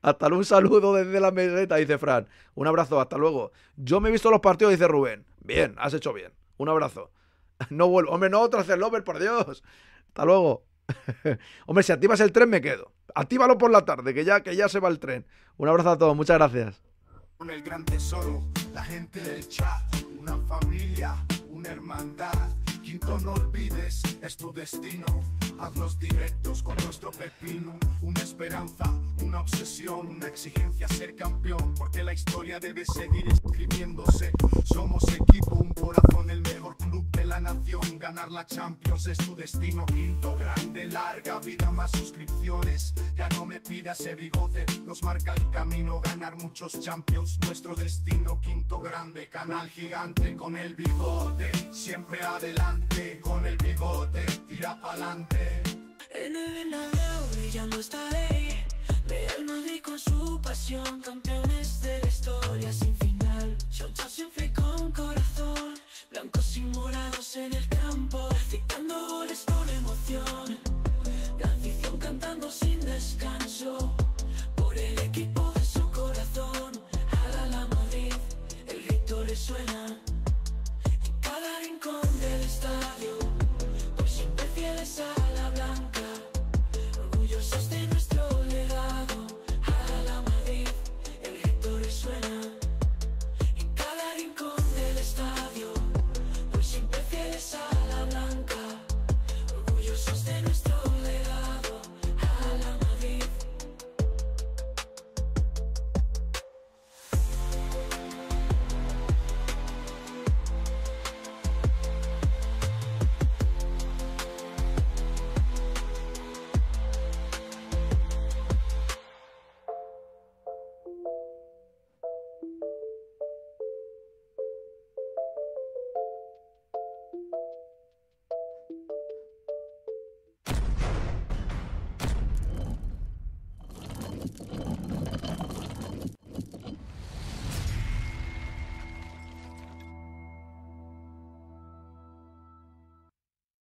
Hasta luego, un saludo desde la meseta, dice Fran. Un abrazo, hasta luego. Yo me he visto los partidos, dice Rubén. Bien, has hecho bien. Un abrazo. No vuelvo. Hombre, no, Transferlover, por Dios. Hasta luego. Hombre, si activas el tren me quedo. Actívalo por la tarde, que ya, que ya se va el tren. Un abrazo a todos, muchas gracias. Con el gran tesoro, la gente del chat, una familia, una hermandad. Quinto, no olvides, es tu destino. Hazlos directos con nuestro pepino. Una esperanza, una obsesión, una exigencia ser campeón. Porque la historia debe seguir escribiéndose. Somos equipo, un corazón, el mejor club de la nación. Ganar la Champions es tu destino. Quinto grande, larga vida, más suscripciones. Ya no me pidas ese bigote, nos marca el camino. Ganar muchos Champions, nuestro destino. Quinto grande, canal gigante con el bigote. Siempre adelante con el bigote. Tira adelante. En el venado brillando estaré Real Madrid con su pasión Campeones de la historia sin final Choncha siempre con corazón Blancos y morados en el campo Citando goles con emoción La cantando sin descanso